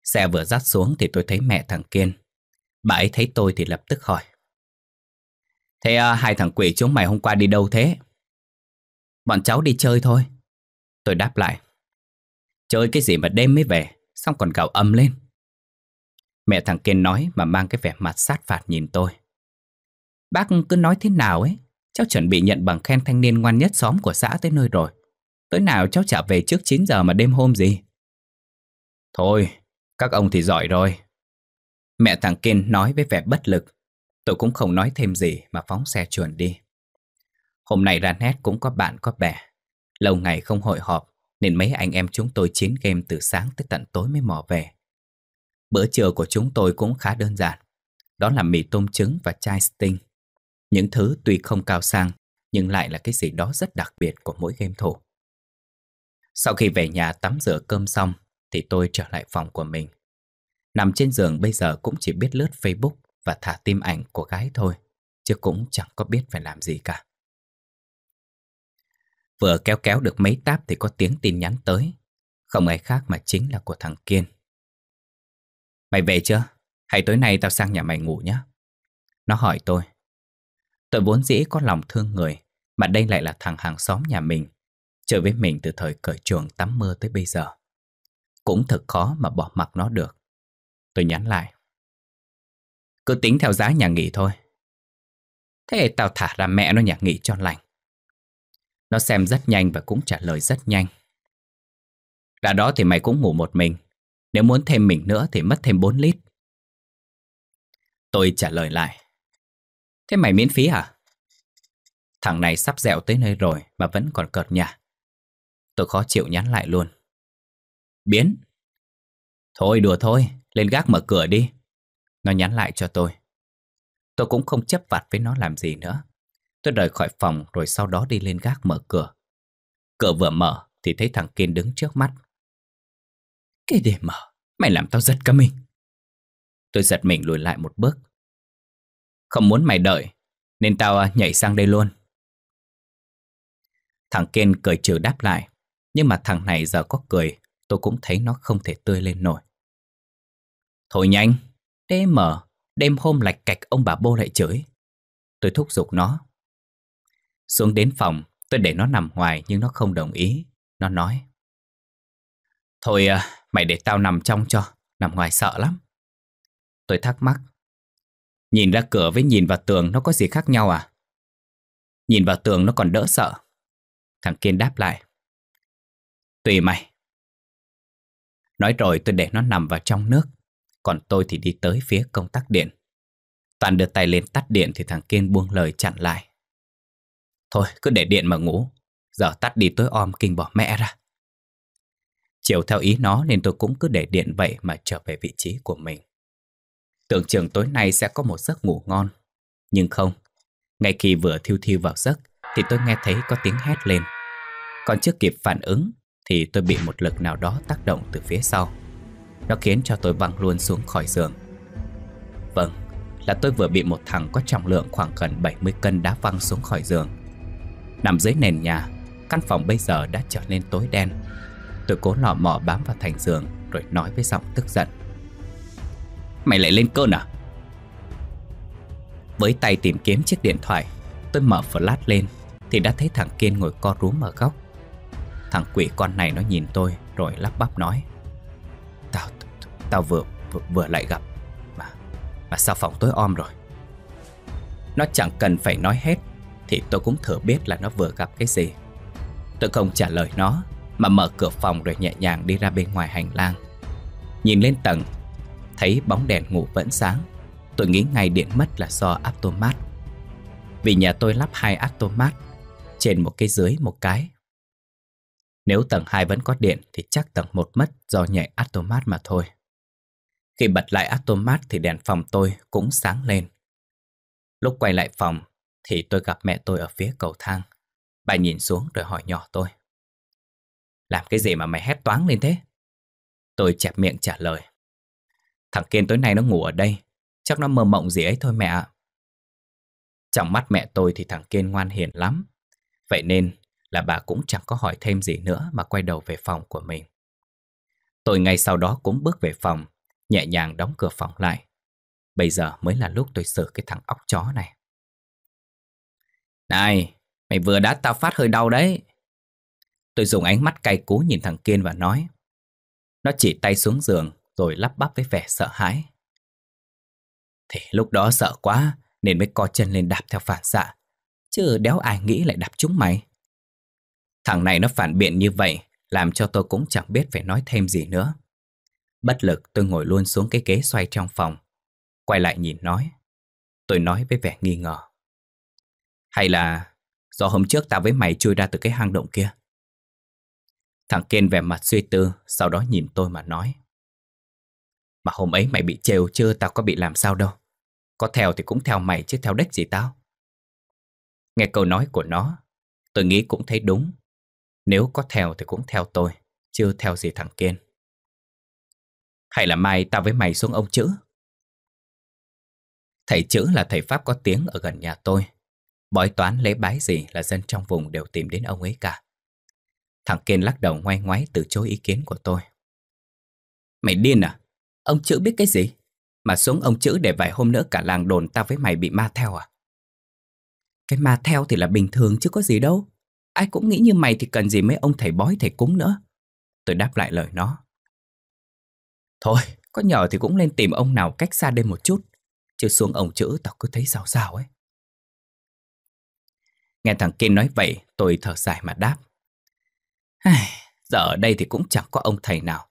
Xe vừa dắt xuống thì tôi thấy mẹ thằng Kiên. Bà ấy thấy tôi thì lập tức hỏi. Thế à, hai thằng quỷ chúng mày hôm qua đi đâu thế? Bọn cháu đi chơi thôi. Tôi đáp lại. Chơi cái gì mà đêm mới về, xong còn gào âm lên. Mẹ thằng Kiên nói mà mang cái vẻ mặt sát phạt nhìn tôi. Bác cứ nói thế nào ấy, cháu chuẩn bị nhận bằng khen thanh niên ngoan nhất xóm của xã tới nơi rồi. Tới nào cháu trả về trước 9 giờ mà đêm hôm gì? Thôi, các ông thì giỏi rồi. Mẹ thằng Kiên nói với vẻ bất lực. Tôi cũng không nói thêm gì mà phóng xe chuẩn đi. Hôm nay ran hét cũng có bạn có bè. Lâu ngày không hội họp nên mấy anh em chúng tôi chiến game từ sáng tới tận tối mới mò về. Bữa trưa của chúng tôi cũng khá đơn giản. Đó là mì tôm trứng và chai sting. Những thứ tuy không cao sang nhưng lại là cái gì đó rất đặc biệt của mỗi game thủ. Sau khi về nhà tắm rửa cơm xong, thì tôi trở lại phòng của mình. Nằm trên giường bây giờ cũng chỉ biết lướt Facebook và thả tim ảnh của gái thôi, chứ cũng chẳng có biết phải làm gì cả. Vừa kéo kéo được mấy táp thì có tiếng tin nhắn tới, không ai khác mà chính là của thằng Kiên. Mày về chưa? Hay tối nay tao sang nhà mày ngủ nhé. Nó hỏi tôi. Tôi vốn dĩ có lòng thương người, mà đây lại là thằng hàng xóm nhà mình, chơi với mình từ thời cởi chuồng tắm mưa tới bây giờ cũng thật khó mà bỏ mặc nó được. Tôi nhắn lại. Cứ tính theo giá nhà nghỉ thôi. Thế tao thả ra mẹ nó nhà nghỉ cho lành. Nó xem rất nhanh và cũng trả lời rất nhanh. ra đó thì mày cũng ngủ một mình. Nếu muốn thêm mình nữa thì mất thêm 4 lít. Tôi trả lời lại. Thế mày miễn phí à? Thằng này sắp dẹo tới nơi rồi mà vẫn còn cợt nhà. Tôi khó chịu nhắn lại luôn. Biến. Thôi đùa thôi, lên gác mở cửa đi. Nó nhắn lại cho tôi. Tôi cũng không chấp vặt với nó làm gì nữa. Tôi rời khỏi phòng rồi sau đó đi lên gác mở cửa. Cửa vừa mở thì thấy thằng Kiên đứng trước mắt. Cái đề mở, mày làm tao giật cả mình. Tôi giật mình lùi lại một bước. Không muốn mày đợi, nên tao à, nhảy sang đây luôn. Thằng Kiên cười trừ đáp lại, nhưng mà thằng này giờ có cười tôi cũng thấy nó không thể tươi lên nổi. Thôi nhanh, đê mở, đêm hôm lạch cạch ông bà bô lại chửi. Tôi thúc giục nó. Xuống đến phòng, tôi để nó nằm ngoài nhưng nó không đồng ý. Nó nói. Thôi à, mày để tao nằm trong cho, nằm ngoài sợ lắm. Tôi thắc mắc. Nhìn ra cửa với nhìn vào tường nó có gì khác nhau à? Nhìn vào tường nó còn đỡ sợ. Thằng Kiên đáp lại. Tùy mày, Nói rồi tôi để nó nằm vào trong nước, còn tôi thì đi tới phía công tắc điện. Toàn đưa tay lên tắt điện thì thằng Kiên buông lời chặn lại. Thôi cứ để điện mà ngủ, giờ tắt đi tối om kinh bỏ mẹ ra. Chiều theo ý nó nên tôi cũng cứ để điện vậy mà trở về vị trí của mình. Tưởng chừng tối nay sẽ có một giấc ngủ ngon, nhưng không. Ngay khi vừa thiêu thiêu vào giấc thì tôi nghe thấy có tiếng hét lên. Còn chưa kịp phản ứng thì tôi bị một lực nào đó tác động từ phía sau. Nó khiến cho tôi văng luôn xuống khỏi giường. Vâng, là tôi vừa bị một thằng có trọng lượng khoảng gần 70 cân đá văng xuống khỏi giường. Nằm dưới nền nhà, căn phòng bây giờ đã trở nên tối đen. Tôi cố lò mò bám vào thành giường rồi nói với giọng tức giận. Mày lại lên cơn à? Với tay tìm kiếm chiếc điện thoại, tôi mở flash lên thì đã thấy thằng Kiên ngồi co rúm ở góc. Thằng quỷ con này nó nhìn tôi rồi lắp bắp nói Tao tao vừa vừa, lại gặp Mà, mà sao phòng tối om rồi Nó chẳng cần phải nói hết Thì tôi cũng thử biết là nó vừa gặp cái gì Tôi không trả lời nó Mà mở cửa phòng rồi nhẹ nhàng đi ra bên ngoài hành lang Nhìn lên tầng Thấy bóng đèn ngủ vẫn sáng Tôi nghĩ ngay điện mất là do Aptomat Vì nhà tôi lắp hai Aptomat Trên một cái dưới một cái nếu tầng 2 vẫn có điện thì chắc tầng 1 mất do nhảy Atomat mà thôi. Khi bật lại Atomat thì đèn phòng tôi cũng sáng lên. Lúc quay lại phòng thì tôi gặp mẹ tôi ở phía cầu thang. Bà nhìn xuống rồi hỏi nhỏ tôi. Làm cái gì mà mày hét toáng lên thế? Tôi chẹp miệng trả lời. Thằng Kiên tối nay nó ngủ ở đây, chắc nó mơ mộng gì ấy thôi mẹ ạ. Trong mắt mẹ tôi thì thằng Kiên ngoan hiền lắm. Vậy nên là bà cũng chẳng có hỏi thêm gì nữa mà quay đầu về phòng của mình. Tôi ngay sau đó cũng bước về phòng, nhẹ nhàng đóng cửa phòng lại. Bây giờ mới là lúc tôi xử cái thằng óc chó này. Này, mày vừa đã tao phát hơi đau đấy. Tôi dùng ánh mắt cay cú nhìn thằng Kiên và nói. Nó chỉ tay xuống giường rồi lắp bắp với vẻ sợ hãi. Thì lúc đó sợ quá nên mới co chân lên đạp theo phản xạ. Chứ đéo ai nghĩ lại đạp chúng mày. Thằng này nó phản biện như vậy, làm cho tôi cũng chẳng biết phải nói thêm gì nữa. Bất lực tôi ngồi luôn xuống cái ghế xoay trong phòng. Quay lại nhìn nói. Tôi nói với vẻ nghi ngờ. Hay là do hôm trước tao với mày chui ra từ cái hang động kia? Thằng Kiên vẻ mặt suy tư, sau đó nhìn tôi mà nói. Mà hôm ấy mày bị trêu chưa tao có bị làm sao đâu. Có theo thì cũng theo mày chứ theo đếch gì tao. Nghe câu nói của nó, tôi nghĩ cũng thấy đúng. Nếu có theo thì cũng theo tôi, chứ theo gì thằng Kiên. Hay là mai tao với mày xuống ông chữ? Thầy chữ là thầy Pháp có tiếng ở gần nhà tôi. Bói toán lễ bái gì là dân trong vùng đều tìm đến ông ấy cả. Thằng Kiên lắc đầu ngoay ngoáy từ chối ý kiến của tôi. Mày điên à? Ông chữ biết cái gì? Mà xuống ông chữ để vài hôm nữa cả làng đồn tao với mày bị ma theo à? Cái ma theo thì là bình thường chứ có gì đâu. Ai cũng nghĩ như mày thì cần gì mấy ông thầy bói thầy cúng nữa Tôi đáp lại lời nó Thôi, có nhờ thì cũng nên tìm ông nào cách xa đây một chút Chứ xuống ông chữ tao cứ thấy sao sao ấy Nghe thằng kia nói vậy tôi thở dài mà đáp Giờ ở đây thì cũng chẳng có ông thầy nào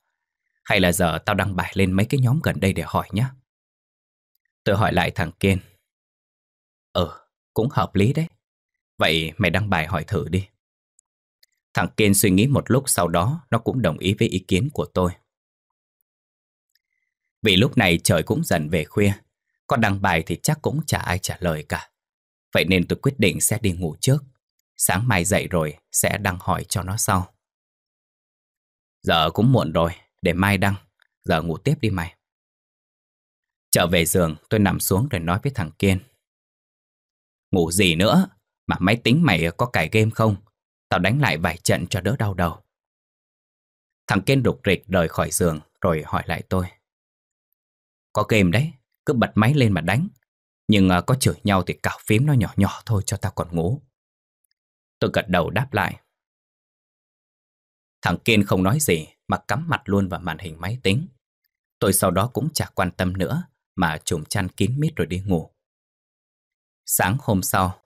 Hay là giờ tao đăng bài lên mấy cái nhóm gần đây để hỏi nhé Tôi hỏi lại thằng Kiên Ừ, cũng hợp lý đấy Vậy mày đăng bài hỏi thử đi. Thằng Kiên suy nghĩ một lúc sau đó nó cũng đồng ý với ý kiến của tôi. Vì lúc này trời cũng dần về khuya, có đăng bài thì chắc cũng chả ai trả lời cả. Vậy nên tôi quyết định sẽ đi ngủ trước. Sáng mai dậy rồi sẽ đăng hỏi cho nó sau. Giờ cũng muộn rồi, để mai đăng. Giờ ngủ tiếp đi mày. Trở về giường, tôi nằm xuống rồi nói với thằng Kiên. Ngủ gì nữa, mà máy tính mày có cài game không? Tao đánh lại vài trận cho đỡ đau đầu. Thằng Kiên rục rịch rời khỏi giường rồi hỏi lại tôi. Có game đấy, cứ bật máy lên mà đánh. Nhưng ờ, có chửi nhau thì cào phím nó nhỏ nhỏ thôi cho tao còn ngủ. Tôi gật đầu đáp lại. Thằng Kiên không nói gì mà cắm mặt luôn vào màn hình máy tính. Tôi sau đó cũng chả quan tâm nữa mà trùm chăn kín mít rồi đi ngủ. Sáng hôm sau,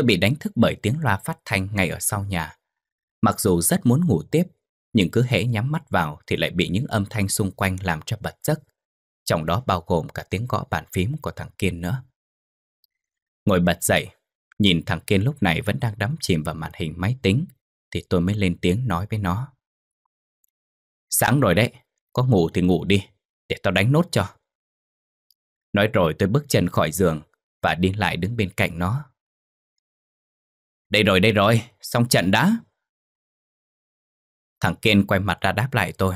tôi bị đánh thức bởi tiếng loa phát thanh ngay ở sau nhà. Mặc dù rất muốn ngủ tiếp, nhưng cứ hễ nhắm mắt vào thì lại bị những âm thanh xung quanh làm cho bật giấc, trong đó bao gồm cả tiếng gõ bàn phím của thằng Kiên nữa. Ngồi bật dậy, nhìn thằng Kiên lúc này vẫn đang đắm chìm vào màn hình máy tính, thì tôi mới lên tiếng nói với nó. Sáng rồi đấy, có ngủ thì ngủ đi, để tao đánh nốt cho. Nói rồi tôi bước chân khỏi giường và đi lại đứng bên cạnh nó. Đây rồi, đây rồi, xong trận đã. Thằng Kiên quay mặt ra đáp lại tôi.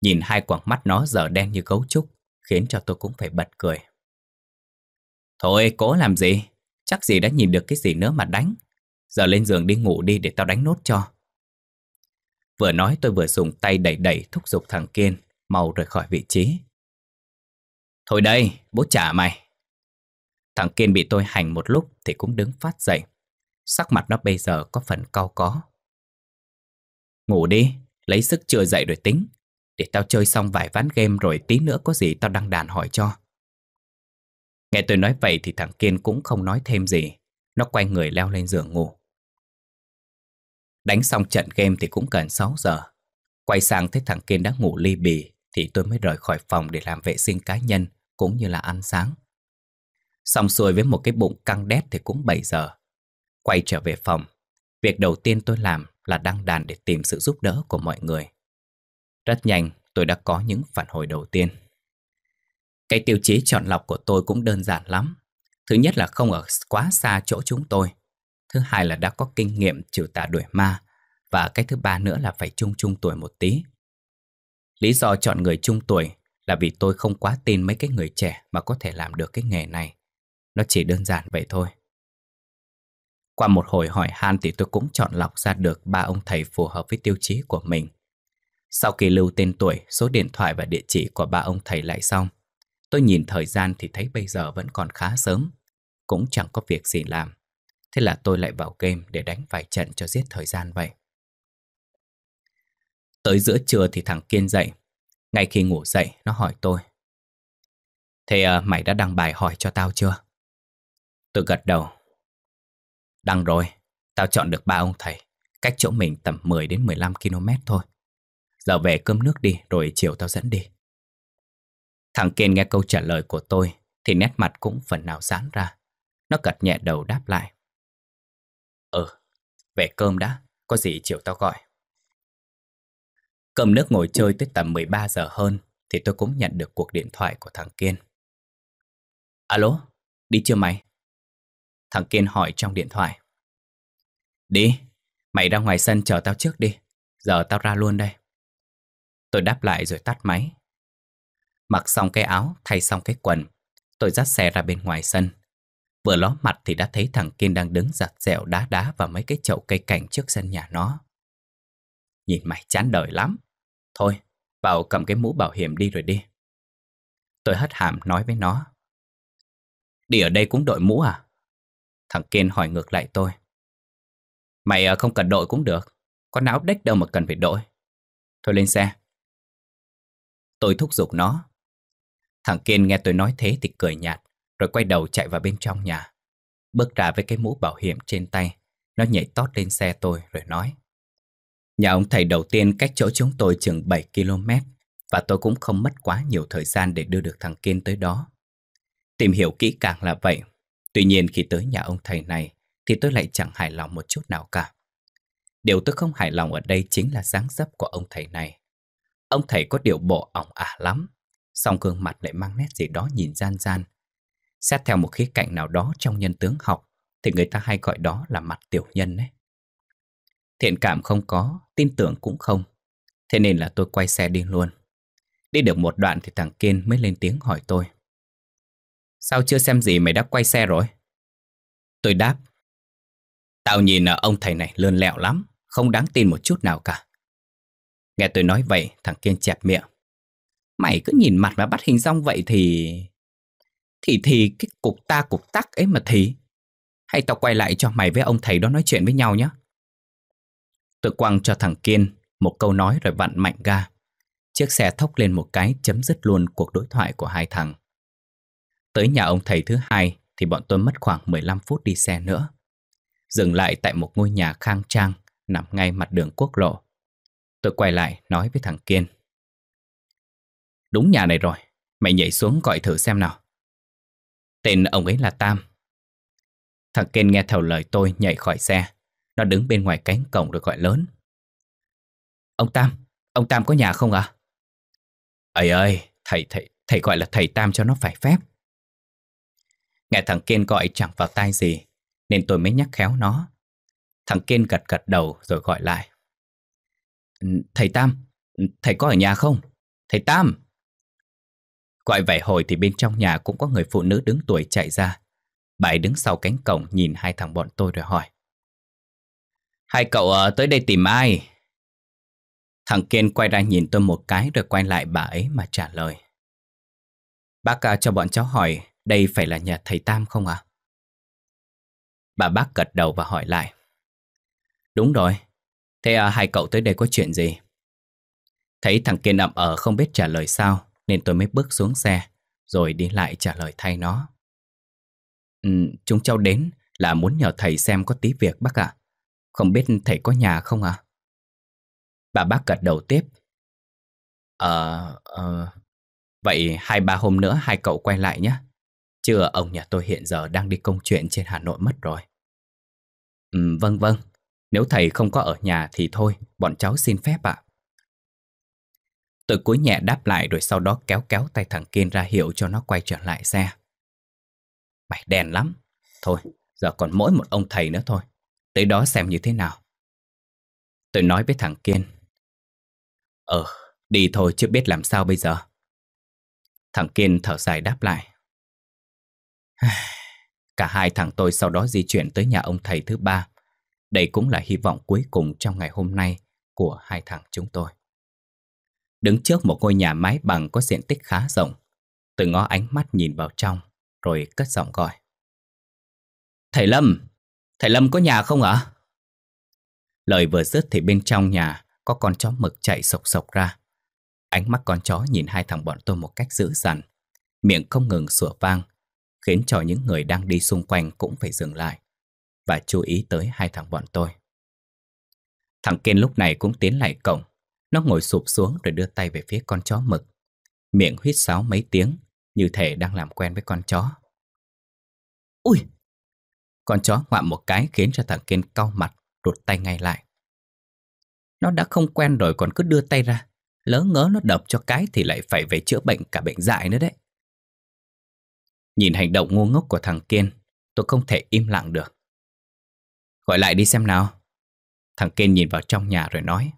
Nhìn hai quảng mắt nó giờ đen như gấu trúc, khiến cho tôi cũng phải bật cười. Thôi, cố làm gì? Chắc gì đã nhìn được cái gì nữa mà đánh. Giờ lên giường đi ngủ đi để tao đánh nốt cho. Vừa nói tôi vừa dùng tay đẩy đẩy thúc giục thằng Kiên mau rời khỏi vị trí. Thôi đây, bố trả mày. Thằng Kiên bị tôi hành một lúc thì cũng đứng phát dậy sắc mặt nó bây giờ có phần cao có. Ngủ đi, lấy sức chưa dậy rồi tính. Để tao chơi xong vài ván game rồi tí nữa có gì tao đăng đàn hỏi cho. Nghe tôi nói vậy thì thằng Kiên cũng không nói thêm gì. Nó quay người leo lên giường ngủ. Đánh xong trận game thì cũng gần 6 giờ. Quay sang thấy thằng Kiên đã ngủ ly bì thì tôi mới rời khỏi phòng để làm vệ sinh cá nhân cũng như là ăn sáng. Xong xuôi với một cái bụng căng đét thì cũng 7 giờ. Quay trở về phòng, việc đầu tiên tôi làm là đăng đàn để tìm sự giúp đỡ của mọi người. Rất nhanh, tôi đã có những phản hồi đầu tiên. Cái tiêu chí chọn lọc của tôi cũng đơn giản lắm. Thứ nhất là không ở quá xa chỗ chúng tôi. Thứ hai là đã có kinh nghiệm trừ tà đuổi ma. Và cái thứ ba nữa là phải chung chung tuổi một tí. Lý do chọn người chung tuổi là vì tôi không quá tin mấy cái người trẻ mà có thể làm được cái nghề này. Nó chỉ đơn giản vậy thôi. Qua một hồi hỏi han thì tôi cũng chọn lọc ra được ba ông thầy phù hợp với tiêu chí của mình. Sau khi lưu tên tuổi, số điện thoại và địa chỉ của ba ông thầy lại xong, tôi nhìn thời gian thì thấy bây giờ vẫn còn khá sớm, cũng chẳng có việc gì làm. Thế là tôi lại vào game để đánh vài trận cho giết thời gian vậy. Tới giữa trưa thì thằng Kiên dậy. Ngay khi ngủ dậy, nó hỏi tôi. Thế à, mày đã đăng bài hỏi cho tao chưa? Tôi gật đầu, Đăng rồi, tao chọn được ba ông thầy, cách chỗ mình tầm 10 đến 15 km thôi. Giờ về cơm nước đi rồi chiều tao dẫn đi. Thằng Kiên nghe câu trả lời của tôi thì nét mặt cũng phần nào giãn ra. Nó cật nhẹ đầu đáp lại. Ừ, về cơm đã, có gì chiều tao gọi. Cơm nước ngồi chơi tới tầm 13 giờ hơn thì tôi cũng nhận được cuộc điện thoại của thằng Kiên. Alo, đi chưa mày? Thằng Kiên hỏi trong điện thoại. Đi, mày ra ngoài sân chờ tao trước đi. Giờ tao ra luôn đây. Tôi đáp lại rồi tắt máy. Mặc xong cái áo, thay xong cái quần, tôi dắt xe ra bên ngoài sân. Vừa ló mặt thì đã thấy thằng Kiên đang đứng giặt dẻo đá đá vào mấy cái chậu cây cảnh trước sân nhà nó. Nhìn mày chán đời lắm. Thôi, vào cầm cái mũ bảo hiểm đi rồi đi. Tôi hất hàm nói với nó. Đi ở đây cũng đội mũ à? Thằng Kiên hỏi ngược lại tôi. Mày ờ, không cần đội cũng được. Có não đếch đâu mà cần phải đội. Thôi lên xe. Tôi thúc giục nó. Thằng Kiên nghe tôi nói thế thì cười nhạt, rồi quay đầu chạy vào bên trong nhà. Bước ra với cái mũ bảo hiểm trên tay, nó nhảy tót lên xe tôi rồi nói. Nhà ông thầy đầu tiên cách chỗ chúng tôi chừng 7 km và tôi cũng không mất quá nhiều thời gian để đưa được thằng Kiên tới đó. Tìm hiểu kỹ càng là vậy Tuy nhiên khi tới nhà ông thầy này thì tôi lại chẳng hài lòng một chút nào cả. Điều tôi không hài lòng ở đây chính là dáng dấp của ông thầy này. Ông thầy có điều bộ ỏng ả lắm, song gương mặt lại mang nét gì đó nhìn gian gian. Xét theo một khía cạnh nào đó trong nhân tướng học thì người ta hay gọi đó là mặt tiểu nhân đấy. Thiện cảm không có, tin tưởng cũng không. Thế nên là tôi quay xe đi luôn. Đi được một đoạn thì thằng Kiên mới lên tiếng hỏi tôi. Sao chưa xem gì mày đã quay xe rồi? Tôi đáp. Tao nhìn à, ông thầy này lươn lẹo lắm, không đáng tin một chút nào cả. Nghe tôi nói vậy, thằng Kiên chẹp miệng. Mày cứ nhìn mặt mà bắt hình rong vậy thì... Thì thì cái cục ta cục tắc ấy mà thì. Hay tao quay lại cho mày với ông thầy đó nói chuyện với nhau nhé. Tôi quăng cho thằng Kiên một câu nói rồi vặn mạnh ga. Chiếc xe thốc lên một cái chấm dứt luôn cuộc đối thoại của hai thằng. Tới nhà ông thầy thứ hai thì bọn tôi mất khoảng 15 phút đi xe nữa. Dừng lại tại một ngôi nhà khang trang nằm ngay mặt đường quốc lộ. Tôi quay lại nói với thằng Kiên. Đúng nhà này rồi, mày nhảy xuống gọi thử xem nào. Tên ông ấy là Tam. Thằng Kiên nghe theo lời tôi nhảy khỏi xe. Nó đứng bên ngoài cánh cổng rồi gọi lớn. Ông Tam, ông Tam có nhà không ạ? À? Ây ơi, thầy, thầy, thầy gọi là thầy Tam cho nó phải phép. Nghe thằng Kiên gọi chẳng vào tai gì, nên tôi mới nhắc khéo nó. Thằng Kiên gật gật đầu rồi gọi lại. Ừ, thầy Tam, ừ, thầy có ở nhà không? Thầy Tam! Gọi vài hồi thì bên trong nhà cũng có người phụ nữ đứng tuổi chạy ra. Bà ấy đứng sau cánh cổng nhìn hai thằng bọn tôi rồi hỏi. Hai cậu ờ, tới đây tìm ai? Thằng Kiên quay ra nhìn tôi một cái rồi quay lại bà ấy mà trả lời. Bác à, cho bọn cháu hỏi đây phải là nhà thầy Tam không ạ? À? Bà bác gật đầu và hỏi lại. Đúng rồi. Thế à, hai cậu tới đây có chuyện gì? Thấy thằng kia nằm ở không biết trả lời sao nên tôi mới bước xuống xe rồi đi lại trả lời thay nó. Ừ, chúng cháu đến là muốn nhờ thầy xem có tí việc bác ạ. À. Không biết thầy có nhà không ạ? À? Bà bác gật đầu tiếp. Ờ, ờ, vậy hai ba hôm nữa hai cậu quay lại nhé. Chưa ông nhà tôi hiện giờ đang đi công chuyện trên Hà Nội mất rồi. Ừ, vâng vâng, nếu thầy không có ở nhà thì thôi, bọn cháu xin phép ạ. Tôi cúi nhẹ đáp lại rồi sau đó kéo kéo tay thằng Kiên ra hiệu cho nó quay trở lại xe. Mày đèn lắm. Thôi, giờ còn mỗi một ông thầy nữa thôi. Tới đó xem như thế nào. Tôi nói với thằng Kiên. Ờ, đi thôi chứ biết làm sao bây giờ. Thằng Kiên thở dài đáp lại. Cả hai thằng tôi sau đó di chuyển tới nhà ông thầy thứ ba. Đây cũng là hy vọng cuối cùng trong ngày hôm nay của hai thằng chúng tôi. Đứng trước một ngôi nhà mái bằng có diện tích khá rộng, tôi ngó ánh mắt nhìn vào trong, rồi cất giọng gọi. Thầy Lâm! Thầy Lâm có nhà không ạ? Lời vừa dứt thì bên trong nhà có con chó mực chạy sộc sộc ra. Ánh mắt con chó nhìn hai thằng bọn tôi một cách dữ dằn, miệng không ngừng sủa vang khiến cho những người đang đi xung quanh cũng phải dừng lại và chú ý tới hai thằng bọn tôi. Thằng Kiên lúc này cũng tiến lại cổng, nó ngồi sụp xuống rồi đưa tay về phía con chó mực, miệng huýt sáo mấy tiếng như thể đang làm quen với con chó. Ui! Con chó ngoạm một cái khiến cho thằng Kiên cau mặt, rụt tay ngay lại. Nó đã không quen rồi còn cứ đưa tay ra, lỡ ngớ nó đập cho cái thì lại phải về chữa bệnh cả bệnh dại nữa đấy. Nhìn hành động ngu ngốc của thằng Kiên, tôi không thể im lặng được. Gọi lại đi xem nào. Thằng Kiên nhìn vào trong nhà rồi nói.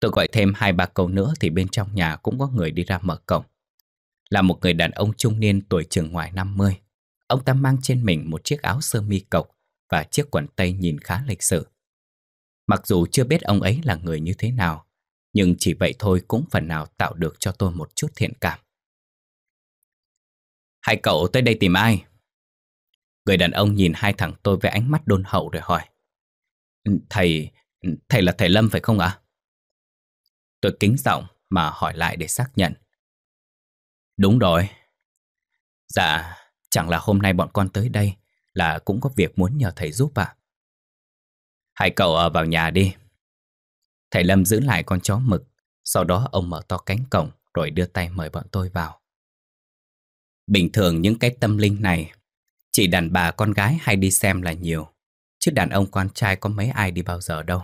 Tôi gọi thêm hai ba câu nữa thì bên trong nhà cũng có người đi ra mở cổng. Là một người đàn ông trung niên tuổi chừng ngoài 50. Ông ta mang trên mình một chiếc áo sơ mi cộc và chiếc quần tây nhìn khá lịch sự. Mặc dù chưa biết ông ấy là người như thế nào, nhưng chỉ vậy thôi cũng phần nào tạo được cho tôi một chút thiện cảm. Hai cậu tới đây tìm ai? Người đàn ông nhìn hai thằng tôi với ánh mắt đôn hậu rồi hỏi. Thầy, thầy là thầy Lâm phải không ạ? Tôi kính giọng mà hỏi lại để xác nhận. Đúng rồi. Dạ, chẳng là hôm nay bọn con tới đây là cũng có việc muốn nhờ thầy giúp ạ. Hai cậu vào nhà đi. Thầy Lâm giữ lại con chó mực, sau đó ông mở to cánh cổng rồi đưa tay mời bọn tôi vào. Bình thường những cái tâm linh này Chỉ đàn bà con gái hay đi xem là nhiều Chứ đàn ông con trai có mấy ai đi bao giờ đâu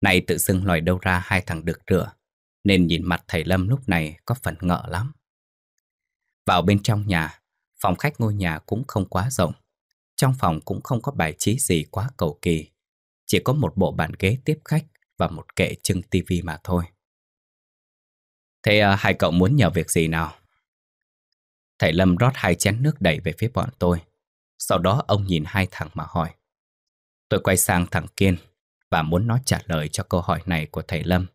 Này tự xưng loài đâu ra hai thằng được rửa Nên nhìn mặt thầy Lâm lúc này có phần ngợ lắm Vào bên trong nhà Phòng khách ngôi nhà cũng không quá rộng Trong phòng cũng không có bài trí gì quá cầu kỳ Chỉ có một bộ bàn ghế tiếp khách Và một kệ trưng tivi mà thôi Thế à, hai cậu muốn nhờ việc gì nào? Thầy Lâm rót hai chén nước đầy về phía bọn tôi. Sau đó ông nhìn hai thằng mà hỏi. Tôi quay sang thằng Kiên và muốn nó trả lời cho câu hỏi này của thầy Lâm.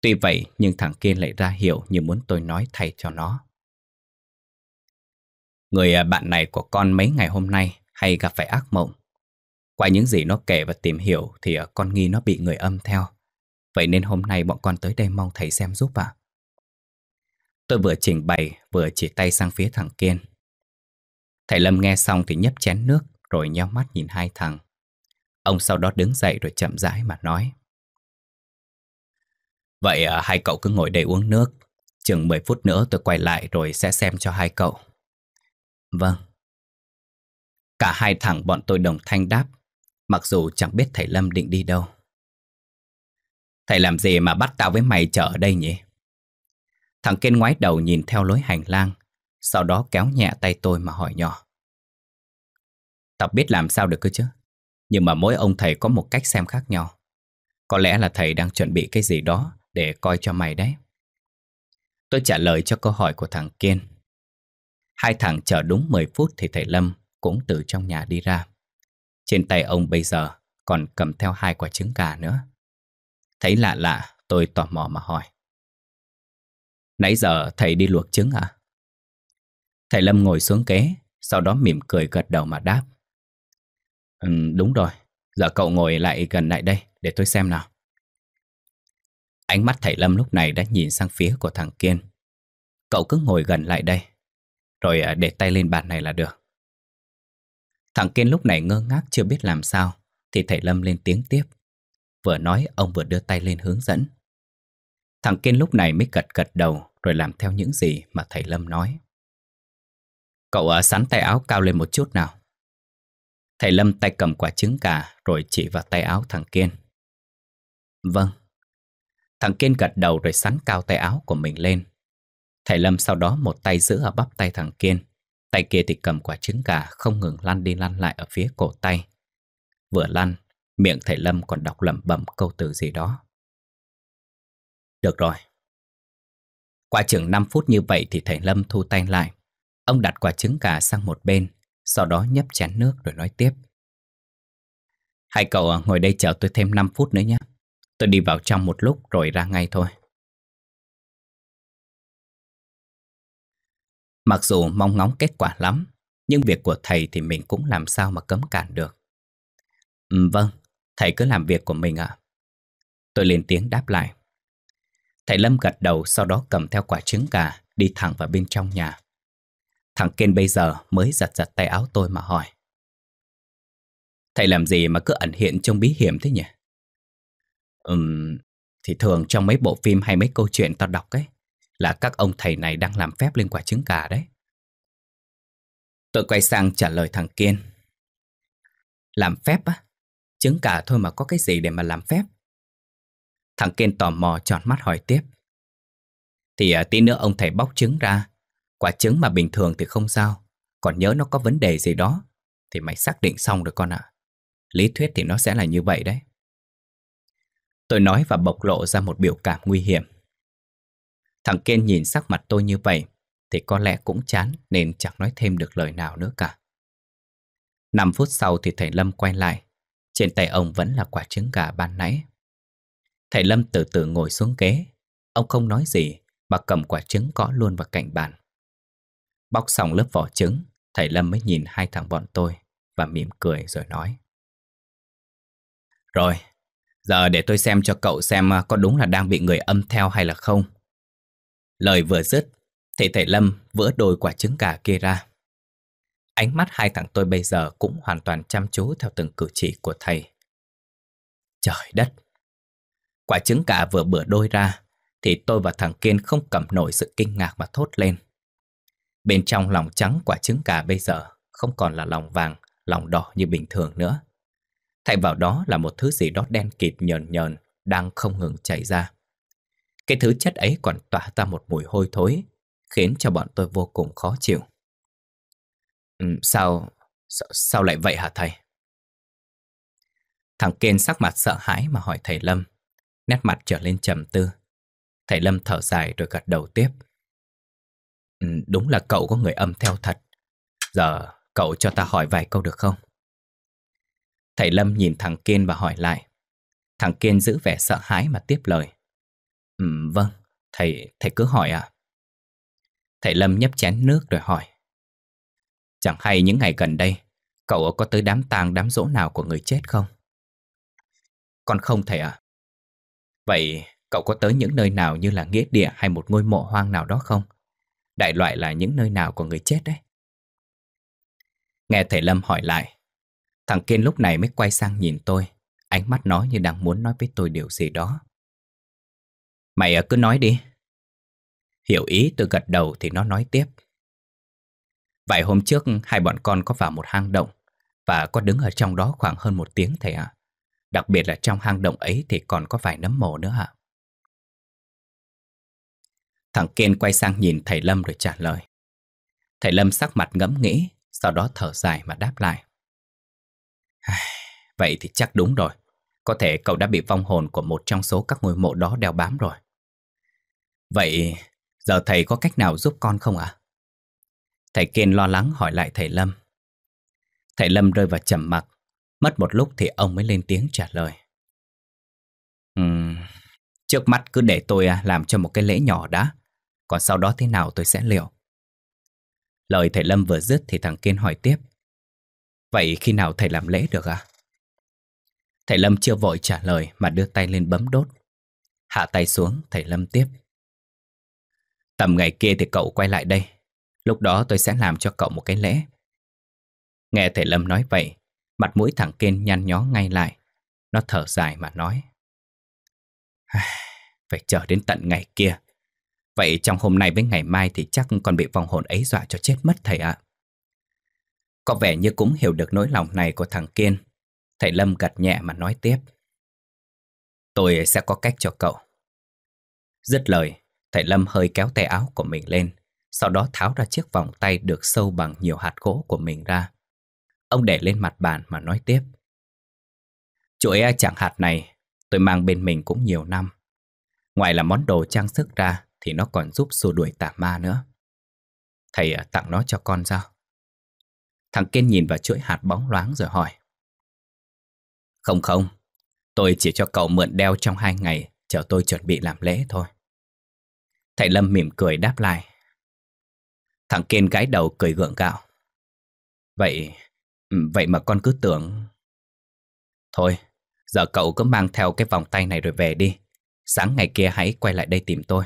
Tuy vậy nhưng thằng Kiên lại ra hiểu như muốn tôi nói thay cho nó. Người à, bạn này của con mấy ngày hôm nay hay gặp phải ác mộng. Qua những gì nó kể và tìm hiểu thì à, con nghi nó bị người âm theo. Vậy nên hôm nay bọn con tới đây mong thầy xem giúp ạ. À? Tôi vừa trình bày vừa chỉ tay sang phía thằng Kiên. Thầy Lâm nghe xong thì nhấp chén nước rồi nheo mắt nhìn hai thằng. Ông sau đó đứng dậy rồi chậm rãi mà nói. Vậy à, hai cậu cứ ngồi đây uống nước. Chừng 10 phút nữa tôi quay lại rồi sẽ xem cho hai cậu. Vâng. Cả hai thằng bọn tôi đồng thanh đáp, mặc dù chẳng biết thầy Lâm định đi đâu. Thầy làm gì mà bắt tao với mày chờ ở đây nhỉ? Thằng Kiên ngoái đầu nhìn theo lối hành lang, sau đó kéo nhẹ tay tôi mà hỏi nhỏ. Tao biết làm sao được cơ chứ, nhưng mà mỗi ông thầy có một cách xem khác nhau. Có lẽ là thầy đang chuẩn bị cái gì đó để coi cho mày đấy. Tôi trả lời cho câu hỏi của thằng Kiên. Hai thằng chờ đúng 10 phút thì thầy Lâm cũng từ trong nhà đi ra. Trên tay ông bây giờ còn cầm theo hai quả trứng gà nữa. Thấy lạ lạ, tôi tò mò mà hỏi. Nãy giờ thầy đi luộc trứng à? Thầy Lâm ngồi xuống kế, sau đó mỉm cười gật đầu mà đáp. Ừ, đúng rồi, giờ cậu ngồi lại gần lại đây để tôi xem nào. Ánh mắt thầy Lâm lúc này đã nhìn sang phía của thằng Kiên. Cậu cứ ngồi gần lại đây, rồi à, để tay lên bàn này là được. Thằng Kiên lúc này ngơ ngác chưa biết làm sao, thì thầy Lâm lên tiếng tiếp. Vừa nói ông vừa đưa tay lên hướng dẫn. Thằng Kiên lúc này mới gật gật đầu rồi làm theo những gì mà thầy Lâm nói. Cậu uh, sắn tay áo cao lên một chút nào. Thầy Lâm tay cầm quả trứng cả rồi chỉ vào tay áo thằng Kiên. Vâng. Thằng Kiên gật đầu rồi sắn cao tay áo của mình lên. Thầy Lâm sau đó một tay giữ ở bắp tay thằng Kiên, tay kia thì cầm quả trứng gà không ngừng lăn đi lăn lại ở phía cổ tay. Vừa lăn, miệng thầy Lâm còn đọc lẩm bẩm câu từ gì đó. Được rồi. Qua chừng 5 phút như vậy thì thầy Lâm thu tay lại. Ông đặt quả trứng gà sang một bên, sau đó nhấp chén nước rồi nói tiếp. Hai cậu à, ngồi đây chờ tôi thêm 5 phút nữa nhé. Tôi đi vào trong một lúc rồi ra ngay thôi. Mặc dù mong ngóng kết quả lắm, nhưng việc của thầy thì mình cũng làm sao mà cấm cản được. Ừ, vâng, thầy cứ làm việc của mình ạ. À. Tôi lên tiếng đáp lại. Thầy Lâm gật đầu sau đó cầm theo quả trứng gà đi thẳng vào bên trong nhà. Thằng Kiên bây giờ mới giật giật tay áo tôi mà hỏi. Thầy làm gì mà cứ ẩn hiện trong bí hiểm thế nhỉ? Ừm, thì thường trong mấy bộ phim hay mấy câu chuyện tao đọc ấy, là các ông thầy này đang làm phép lên quả trứng gà đấy. Tôi quay sang trả lời thằng Kiên. Làm phép á? Trứng gà thôi mà có cái gì để mà làm phép? Thằng Ken tò mò tròn mắt hỏi tiếp. Thì à, tí nữa ông thầy bóc trứng ra. Quả trứng mà bình thường thì không sao. Còn nhớ nó có vấn đề gì đó. Thì mày xác định xong rồi con ạ. Lý thuyết thì nó sẽ là như vậy đấy. Tôi nói và bộc lộ ra một biểu cảm nguy hiểm. Thằng Ken nhìn sắc mặt tôi như vậy thì có lẽ cũng chán nên chẳng nói thêm được lời nào nữa cả. Năm phút sau thì thầy Lâm quay lại. Trên tay ông vẫn là quả trứng gà ban nãy. Thầy Lâm từ từ ngồi xuống ghế. Ông không nói gì mà cầm quả trứng cỏ luôn vào cạnh bàn. Bóc xong lớp vỏ trứng, thầy Lâm mới nhìn hai thằng bọn tôi và mỉm cười rồi nói. Rồi, giờ để tôi xem cho cậu xem à, có đúng là đang bị người âm theo hay là không. Lời vừa dứt, thì thầy Lâm vỡ đôi quả trứng gà kia ra. Ánh mắt hai thằng tôi bây giờ cũng hoàn toàn chăm chú theo từng cử chỉ của thầy. Trời đất, Quả trứng gà vừa bữa đôi ra Thì tôi và thằng Kiên không cầm nổi sự kinh ngạc mà thốt lên Bên trong lòng trắng quả trứng gà bây giờ Không còn là lòng vàng, lòng đỏ như bình thường nữa Thay vào đó là một thứ gì đó đen kịt nhờn nhờn Đang không ngừng chảy ra Cái thứ chất ấy còn tỏa ra một mùi hôi thối Khiến cho bọn tôi vô cùng khó chịu ừ, Sao... Sao lại vậy hả thầy? Thằng Kiên sắc mặt sợ hãi mà hỏi thầy Lâm nét mặt trở lên trầm tư. Thầy Lâm thở dài rồi gật đầu tiếp. Ừ, đúng là cậu có người âm theo thật. Giờ cậu cho ta hỏi vài câu được không? Thầy Lâm nhìn thằng Kiên và hỏi lại. Thằng Kiên giữ vẻ sợ hãi mà tiếp lời. Ừ, vâng, thầy thầy cứ hỏi ạ. À? Thầy Lâm nhấp chén nước rồi hỏi. Chẳng hay những ngày gần đây, cậu có tới đám tang đám rỗ nào của người chết không? Con không thầy ạ. Vậy cậu có tới những nơi nào như là nghĩa địa hay một ngôi mộ hoang nào đó không? Đại loại là những nơi nào của người chết đấy. Nghe thầy Lâm hỏi lại, thằng Kiên lúc này mới quay sang nhìn tôi, ánh mắt nó như đang muốn nói với tôi điều gì đó. Mày ờ, cứ nói đi. Hiểu ý tôi gật đầu thì nó nói tiếp. Vài hôm trước hai bọn con có vào một hang động và có đứng ở trong đó khoảng hơn một tiếng thầy ạ. À. Đặc biệt là trong hang động ấy thì còn có vài nấm mồ nữa hả? Thằng Kiên quay sang nhìn thầy Lâm rồi trả lời. Thầy Lâm sắc mặt ngẫm nghĩ, sau đó thở dài mà đáp lại. Vậy thì chắc đúng rồi. Có thể cậu đã bị vong hồn của một trong số các ngôi mộ đó đeo bám rồi. Vậy giờ thầy có cách nào giúp con không ạ? Thầy Kiên lo lắng hỏi lại thầy Lâm. Thầy Lâm rơi vào trầm mặc, Mất một lúc thì ông mới lên tiếng trả lời. Uhm, trước mắt cứ để tôi à, làm cho một cái lễ nhỏ đã, còn sau đó thế nào tôi sẽ liệu. Lời thầy Lâm vừa dứt thì thằng Kiên hỏi tiếp. Vậy khi nào thầy làm lễ được à? Thầy Lâm chưa vội trả lời mà đưa tay lên bấm đốt. Hạ tay xuống, thầy Lâm tiếp. Tầm ngày kia thì cậu quay lại đây. Lúc đó tôi sẽ làm cho cậu một cái lễ. Nghe thầy Lâm nói vậy, Mặt mũi thằng Kiên nhăn nhó ngay lại. Nó thở dài mà nói. Phải chờ đến tận ngày kia. Vậy trong hôm nay với ngày mai thì chắc còn bị vòng hồn ấy dọa cho chết mất thầy ạ. Có vẻ như cũng hiểu được nỗi lòng này của thằng Kiên. Thầy Lâm gật nhẹ mà nói tiếp. Tôi sẽ có cách cho cậu. Dứt lời, thầy Lâm hơi kéo tay áo của mình lên, sau đó tháo ra chiếc vòng tay được sâu bằng nhiều hạt gỗ của mình ra. Ông để lên mặt bàn mà nói tiếp. Chuỗi chẳng hạt này tôi mang bên mình cũng nhiều năm. Ngoài là món đồ trang sức ra thì nó còn giúp xua đuổi tà ma nữa. Thầy à, tặng nó cho con sao? Thằng Kiên nhìn vào chuỗi hạt bóng loáng rồi hỏi. Không không, tôi chỉ cho cậu mượn đeo trong hai ngày chờ tôi chuẩn bị làm lễ thôi. Thầy Lâm mỉm cười đáp lại. Thằng Kiên gái đầu cười gượng gạo. Vậy Ừ, vậy mà con cứ tưởng... Thôi, giờ cậu cứ mang theo cái vòng tay này rồi về đi. Sáng ngày kia hãy quay lại đây tìm tôi.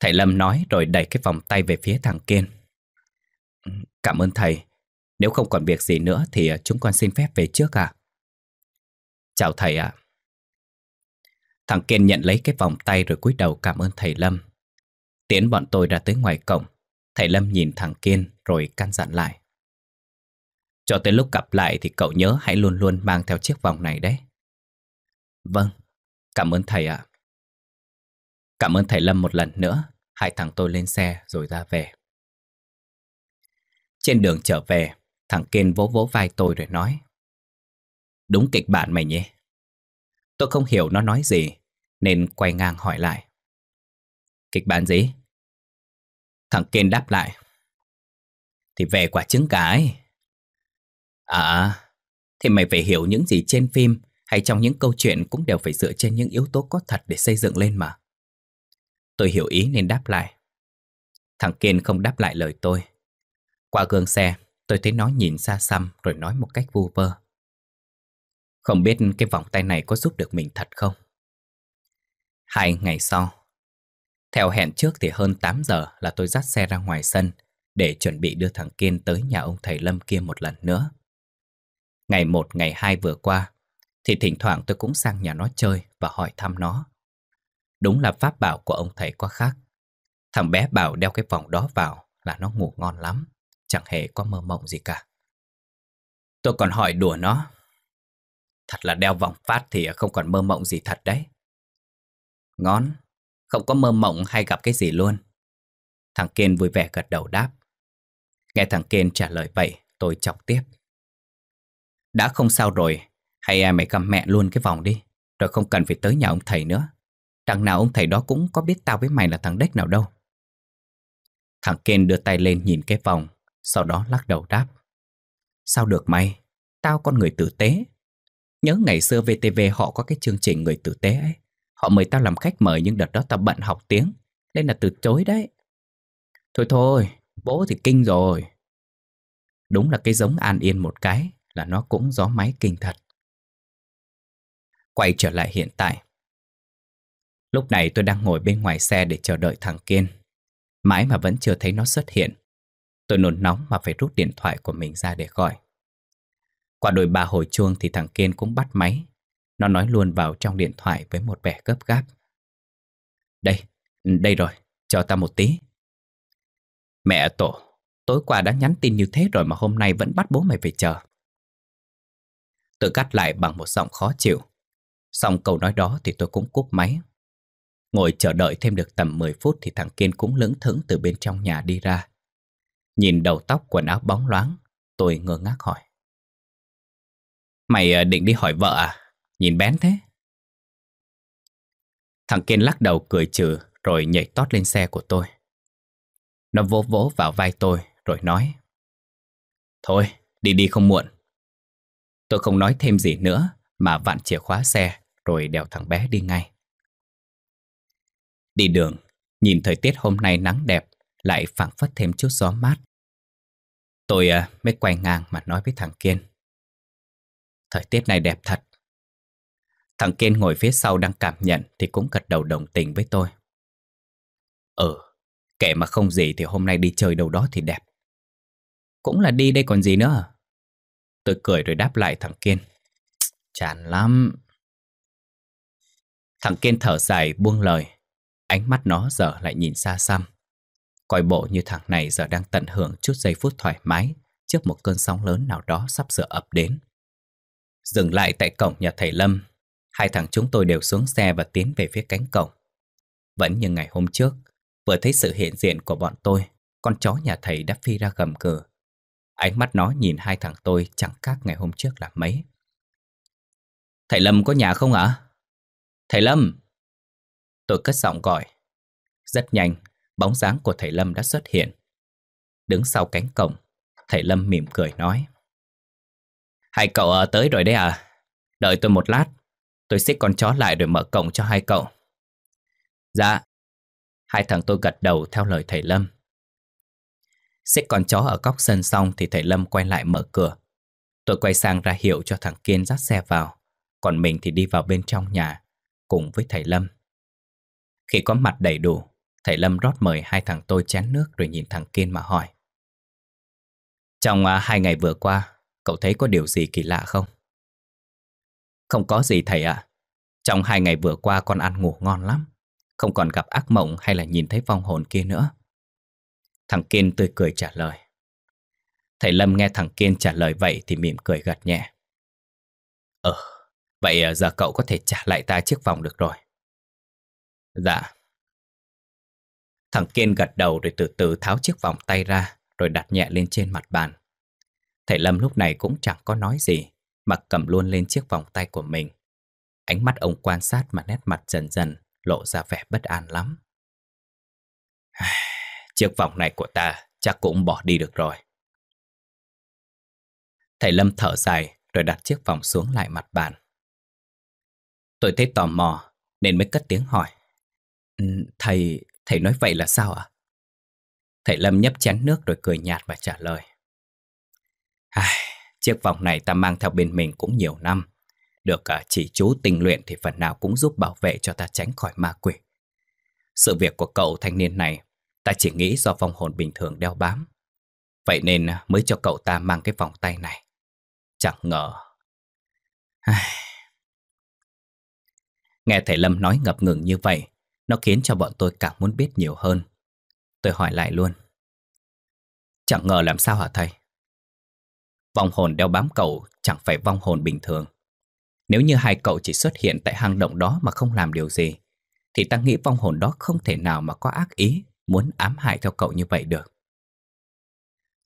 Thầy Lâm nói rồi đẩy cái vòng tay về phía thằng Kiên. Ừ, cảm ơn thầy. Nếu không còn việc gì nữa thì à, chúng con xin phép về trước ạ. À? Chào thầy ạ. À. Thằng Kiên nhận lấy cái vòng tay rồi cúi đầu cảm ơn thầy Lâm. Tiến bọn tôi ra tới ngoài cổng. Thầy Lâm nhìn thằng Kiên rồi căn dặn lại. Cho tới lúc gặp lại thì cậu nhớ hãy luôn luôn mang theo chiếc vòng này đấy. Vâng, cảm ơn thầy ạ. Cảm ơn thầy Lâm một lần nữa, hai thằng tôi lên xe rồi ra về. Trên đường trở về, thằng Kiên vỗ vỗ vai tôi rồi nói. Đúng kịch bản mày nhé. Tôi không hiểu nó nói gì, nên quay ngang hỏi lại. Kịch bản gì? Thằng Ken đáp lại. Thì về quả trứng cá ấy. À, à, thì mày phải hiểu những gì trên phim hay trong những câu chuyện cũng đều phải dựa trên những yếu tố có thật để xây dựng lên mà. Tôi hiểu ý nên đáp lại. Thằng Kiên không đáp lại lời tôi. Qua gương xe, tôi thấy nó nhìn xa xăm rồi nói một cách vu vơ. Không biết cái vòng tay này có giúp được mình thật không? Hai ngày sau, theo hẹn trước thì hơn 8 giờ là tôi dắt xe ra ngoài sân để chuẩn bị đưa thằng Kiên tới nhà ông thầy Lâm kia một lần nữa. Ngày 1, ngày 2 vừa qua thì thỉnh thoảng tôi cũng sang nhà nó chơi và hỏi thăm nó. Đúng là pháp bảo của ông thầy quá khác. Thằng bé bảo đeo cái vòng đó vào là nó ngủ ngon lắm, chẳng hề có mơ mộng gì cả. Tôi còn hỏi đùa nó. Thật là đeo vòng phát thì không còn mơ mộng gì thật đấy. ngon. Không có mơ mộng hay gặp cái gì luôn Thằng Kiên vui vẻ gật đầu đáp Nghe thằng Kiên trả lời vậy Tôi chọc tiếp Đã không sao rồi Hay à mày cầm mẹ luôn cái vòng đi Rồi không cần phải tới nhà ông thầy nữa Đằng nào ông thầy đó cũng có biết tao với mày là thằng đếch nào đâu Thằng Kiên đưa tay lên nhìn cái vòng Sau đó lắc đầu đáp Sao được mày Tao con người tử tế Nhớ ngày xưa VTV họ có cái chương trình người tử tế ấy Họ mời tao làm khách mời nhưng đợt đó tao bận học tiếng Nên là từ chối đấy Thôi thôi, bố thì kinh rồi Đúng là cái giống an yên một cái Là nó cũng gió máy kinh thật Quay trở lại hiện tại Lúc này tôi đang ngồi bên ngoài xe để chờ đợi thằng Kiên Mãi mà vẫn chưa thấy nó xuất hiện Tôi nôn nóng mà phải rút điện thoại của mình ra để gọi Qua đôi bà hồi chuông thì thằng Kiên cũng bắt máy nó nói luôn vào trong điện thoại với một vẻ gấp gáp. Đây, đây rồi, cho ta một tí. Mẹ tổ, tối qua đã nhắn tin như thế rồi mà hôm nay vẫn bắt bố mày về chờ. Tôi cắt lại bằng một giọng khó chịu. Xong câu nói đó thì tôi cũng cúp máy. Ngồi chờ đợi thêm được tầm 10 phút thì thằng Kiên cũng lững thững từ bên trong nhà đi ra. Nhìn đầu tóc quần áo bóng loáng, tôi ngơ ngác hỏi. Mày ờ, định đi hỏi vợ à? Nhìn bén thế Thằng Kiên lắc đầu cười trừ Rồi nhảy tót lên xe của tôi Nó vỗ vỗ vào vai tôi Rồi nói Thôi đi đi không muộn Tôi không nói thêm gì nữa Mà vặn chìa khóa xe Rồi đèo thằng bé đi ngay Đi đường Nhìn thời tiết hôm nay nắng đẹp Lại phảng phất thêm chút gió mát Tôi à, mới quay ngang mà nói với thằng Kiên Thời tiết này đẹp thật Thằng Kiên ngồi phía sau đang cảm nhận thì cũng gật đầu đồng tình với tôi. Ừ, kệ mà không gì thì hôm nay đi chơi đâu đó thì đẹp. Cũng là đi đây còn gì nữa à? Tôi cười rồi đáp lại thằng Kiên. Chán lắm. Thằng Kiên thở dài buông lời. Ánh mắt nó giờ lại nhìn xa xăm. Coi bộ như thằng này giờ đang tận hưởng chút giây phút thoải mái trước một cơn sóng lớn nào đó sắp sửa ập đến. Dừng lại tại cổng nhà thầy Lâm, hai thằng chúng tôi đều xuống xe và tiến về phía cánh cổng. Vẫn như ngày hôm trước, vừa thấy sự hiện diện của bọn tôi, con chó nhà thầy đã phi ra gầm cửa. Ánh mắt nó nhìn hai thằng tôi chẳng khác ngày hôm trước là mấy. Thầy Lâm có nhà không ạ? Thầy Lâm! Tôi cất giọng gọi. Rất nhanh, bóng dáng của thầy Lâm đã xuất hiện. Đứng sau cánh cổng, thầy Lâm mỉm cười nói. Hai cậu ờ, tới rồi đấy à? Đợi tôi một lát, Tôi xích con chó lại rồi mở cổng cho hai cậu. Dạ. Hai thằng tôi gật đầu theo lời thầy Lâm. Xích con chó ở góc sân xong thì thầy Lâm quay lại mở cửa. Tôi quay sang ra hiệu cho thằng Kiên dắt xe vào, còn mình thì đi vào bên trong nhà, cùng với thầy Lâm. Khi có mặt đầy đủ, thầy Lâm rót mời hai thằng tôi chén nước rồi nhìn thằng Kiên mà hỏi. Trong à, hai ngày vừa qua, cậu thấy có điều gì kỳ lạ không? Không có gì thầy ạ. Trong hai ngày vừa qua con ăn ngủ ngon lắm. Không còn gặp ác mộng hay là nhìn thấy vong hồn kia nữa. Thằng Kiên tươi cười trả lời. Thầy Lâm nghe thằng Kiên trả lời vậy thì mỉm cười gật nhẹ. Ờ, vậy à, giờ cậu có thể trả lại ta chiếc vòng được rồi. Dạ. Thằng Kiên gật đầu rồi từ từ tháo chiếc vòng tay ra rồi đặt nhẹ lên trên mặt bàn. Thầy Lâm lúc này cũng chẳng có nói gì, mặc cầm luôn lên chiếc vòng tay của mình. Ánh mắt ông quan sát mà nét mặt dần dần lộ ra vẻ bất an lắm. chiếc vòng này của ta chắc cũng bỏ đi được rồi. Thầy Lâm thở dài rồi đặt chiếc vòng xuống lại mặt bàn. Tôi thấy tò mò nên mới cất tiếng hỏi. Ừ, thầy, thầy nói vậy là sao ạ? Thầy Lâm nhấp chén nước rồi cười nhạt và trả lời. Ai, Chiếc vòng này ta mang theo bên mình cũng nhiều năm. Được à, chỉ chú tình luyện thì phần nào cũng giúp bảo vệ cho ta tránh khỏi ma quỷ. Sự việc của cậu thanh niên này, ta chỉ nghĩ do vong hồn bình thường đeo bám. Vậy nên à, mới cho cậu ta mang cái vòng tay này. Chẳng ngờ... Nghe thầy Lâm nói ngập ngừng như vậy, nó khiến cho bọn tôi càng muốn biết nhiều hơn. Tôi hỏi lại luôn. Chẳng ngờ làm sao hả thầy? vong hồn đeo bám cậu chẳng phải vong hồn bình thường. Nếu như hai cậu chỉ xuất hiện tại hang động đó mà không làm điều gì, thì ta nghĩ vong hồn đó không thể nào mà có ác ý muốn ám hại theo cậu như vậy được.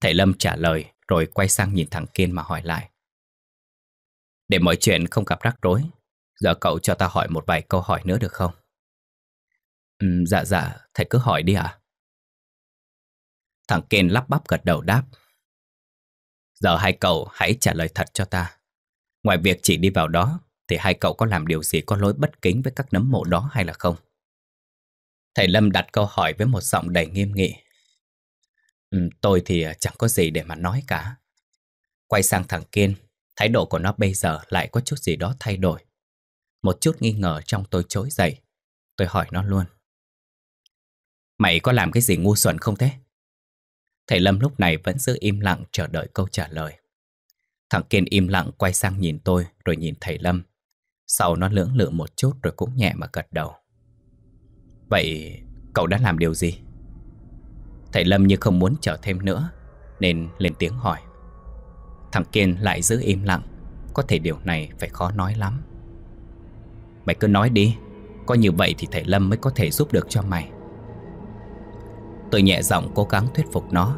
Thầy Lâm trả lời rồi quay sang nhìn thằng Kiên mà hỏi lại. Để mọi chuyện không gặp rắc rối, giờ cậu cho ta hỏi một vài câu hỏi nữa được không? Ừ, dạ dạ, thầy cứ hỏi đi ạ. Thằng Kiên lắp bắp gật đầu đáp Giờ hai cậu hãy trả lời thật cho ta. Ngoài việc chỉ đi vào đó, thì hai cậu có làm điều gì có lỗi bất kính với các nấm mộ đó hay là không? Thầy Lâm đặt câu hỏi với một giọng đầy nghiêm nghị. Ừ, tôi thì à, chẳng có gì để mà nói cả. Quay sang thằng Kiên, thái độ của nó bây giờ lại có chút gì đó thay đổi. Một chút nghi ngờ trong tôi trỗi dậy. Tôi hỏi nó luôn. Mày có làm cái gì ngu xuẩn không thế? Thầy Lâm lúc này vẫn giữ im lặng chờ đợi câu trả lời. Thằng Kiên im lặng quay sang nhìn tôi rồi nhìn thầy Lâm. Sau nó lưỡng lự một chút rồi cũng nhẹ mà gật đầu. Vậy cậu đã làm điều gì? Thầy Lâm như không muốn chờ thêm nữa nên lên tiếng hỏi. Thằng Kiên lại giữ im lặng, có thể điều này phải khó nói lắm. Mày cứ nói đi, có như vậy thì thầy Lâm mới có thể giúp được cho mày. Tôi nhẹ giọng cố gắng thuyết phục nó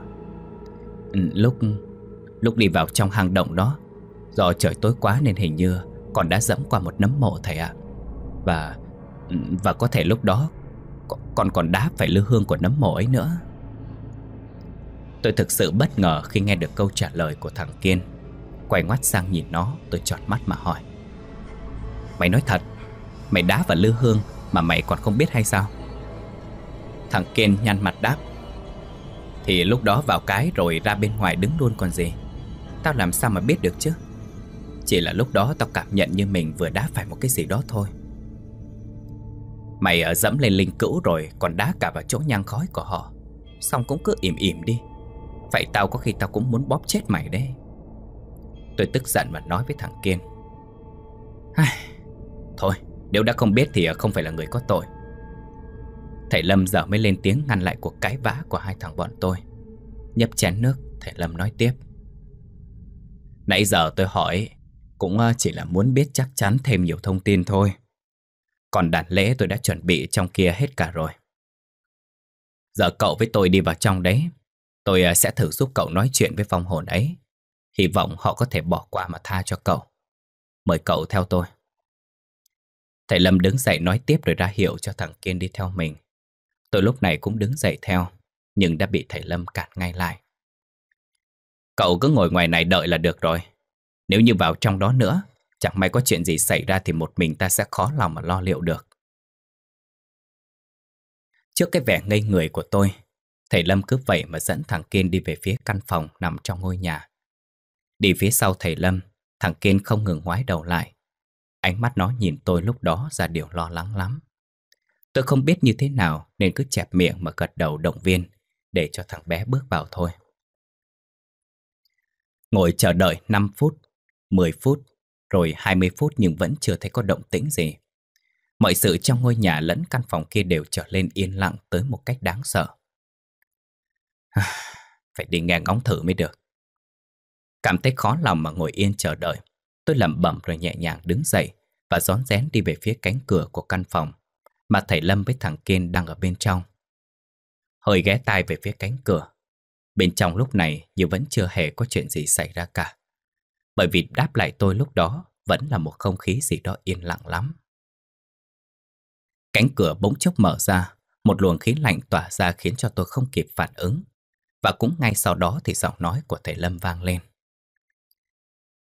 ừ, Lúc Lúc đi vào trong hang động đó Do trời tối quá nên hình như Còn đã dẫm qua một nấm mộ thầy ạ à. Và ừ, Và có thể lúc đó Còn còn đá phải lư hương của nấm mộ ấy nữa Tôi thực sự bất ngờ khi nghe được câu trả lời của thằng Kiên Quay ngoắt sang nhìn nó Tôi trọt mắt mà hỏi Mày nói thật Mày đá và lư hương mà mày còn không biết hay sao Thằng Ken nhanh mặt đáp Thì lúc đó vào cái rồi ra bên ngoài đứng luôn còn gì Tao làm sao mà biết được chứ Chỉ là lúc đó tao cảm nhận như mình vừa đá phải một cái gì đó thôi Mày ở dẫm lên linh cữu rồi còn đá cả vào chỗ nhang khói của họ Xong cũng cứ im im đi Vậy tao có khi tao cũng muốn bóp chết mày đấy Tôi tức giận và nói với thằng Kiên Thôi, nếu đã không biết thì không phải là người có tội Thầy Lâm giờ mới lên tiếng ngăn lại cuộc cãi vã của hai thằng bọn tôi Nhấp chén nước, thầy Lâm nói tiếp Nãy giờ tôi hỏi Cũng ờ, chỉ là muốn biết chắc chắn thêm nhiều thông tin thôi Còn đàn lễ tôi đã chuẩn bị trong kia hết cả rồi Giờ cậu với tôi đi vào trong đấy Tôi ờ, sẽ thử giúp cậu nói chuyện với vong hồn ấy Hy vọng họ có thể bỏ qua mà tha cho cậu Mời cậu theo tôi Thầy Lâm đứng dậy nói tiếp rồi ra hiệu cho thằng Kiên đi theo mình Tôi lúc này cũng đứng dậy theo, nhưng đã bị thầy Lâm cản ngay lại. Cậu cứ ngồi ngoài này đợi là được rồi. Nếu như vào trong đó nữa, chẳng may có chuyện gì xảy ra thì một mình ta sẽ khó lòng mà lo liệu được. Trước cái vẻ ngây người của tôi, thầy Lâm cứ vậy mà dẫn thằng Kiên đi về phía căn phòng nằm trong ngôi nhà. Đi phía sau thầy Lâm, thằng Kiên không ngừng ngoái đầu lại. Ánh mắt nó nhìn tôi lúc đó ra điều lo lắng lắm. Tôi không biết như thế nào nên cứ chẹp miệng mà gật đầu động viên để cho thằng bé bước vào thôi. Ngồi chờ đợi 5 phút, 10 phút, rồi 20 phút nhưng vẫn chưa thấy có động tĩnh gì. Mọi sự trong ngôi nhà lẫn căn phòng kia đều trở lên yên lặng tới một cách đáng sợ. phải đi ngang ngóng thử mới được. Cảm thấy khó lòng mà ngồi yên chờ đợi, tôi lẩm bẩm rồi nhẹ nhàng đứng dậy và rón rén đi về phía cánh cửa của căn phòng mà thầy Lâm với thằng Kiên đang ở bên trong. Hơi ghé tai về phía cánh cửa. Bên trong lúc này như vẫn chưa hề có chuyện gì xảy ra cả. Bởi vì đáp lại tôi lúc đó vẫn là một không khí gì đó yên lặng lắm. Cánh cửa bỗng chốc mở ra, một luồng khí lạnh tỏa ra khiến cho tôi không kịp phản ứng. Và cũng ngay sau đó thì giọng nói của thầy Lâm vang lên.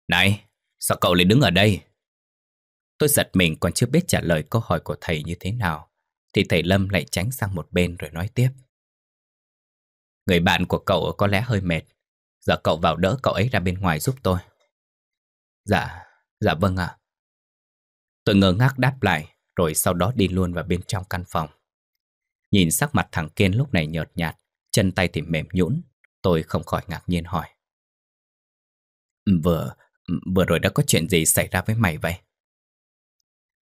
Này, sao cậu lại đứng ở đây? Tôi giật mình còn chưa biết trả lời câu hỏi của thầy như thế nào, thì thầy Lâm lại tránh sang một bên rồi nói tiếp. Người bạn của cậu có lẽ hơi mệt, giờ cậu vào đỡ cậu ấy ra bên ngoài giúp tôi. Dạ, dạ vâng ạ. À. Tôi ngơ ngác đáp lại, rồi sau đó đi luôn vào bên trong căn phòng. Nhìn sắc mặt thằng Kiên lúc này nhợt nhạt, chân tay thì mềm nhũn, tôi không khỏi ngạc nhiên hỏi. Vừa, vừa rồi đã có chuyện gì xảy ra với mày vậy?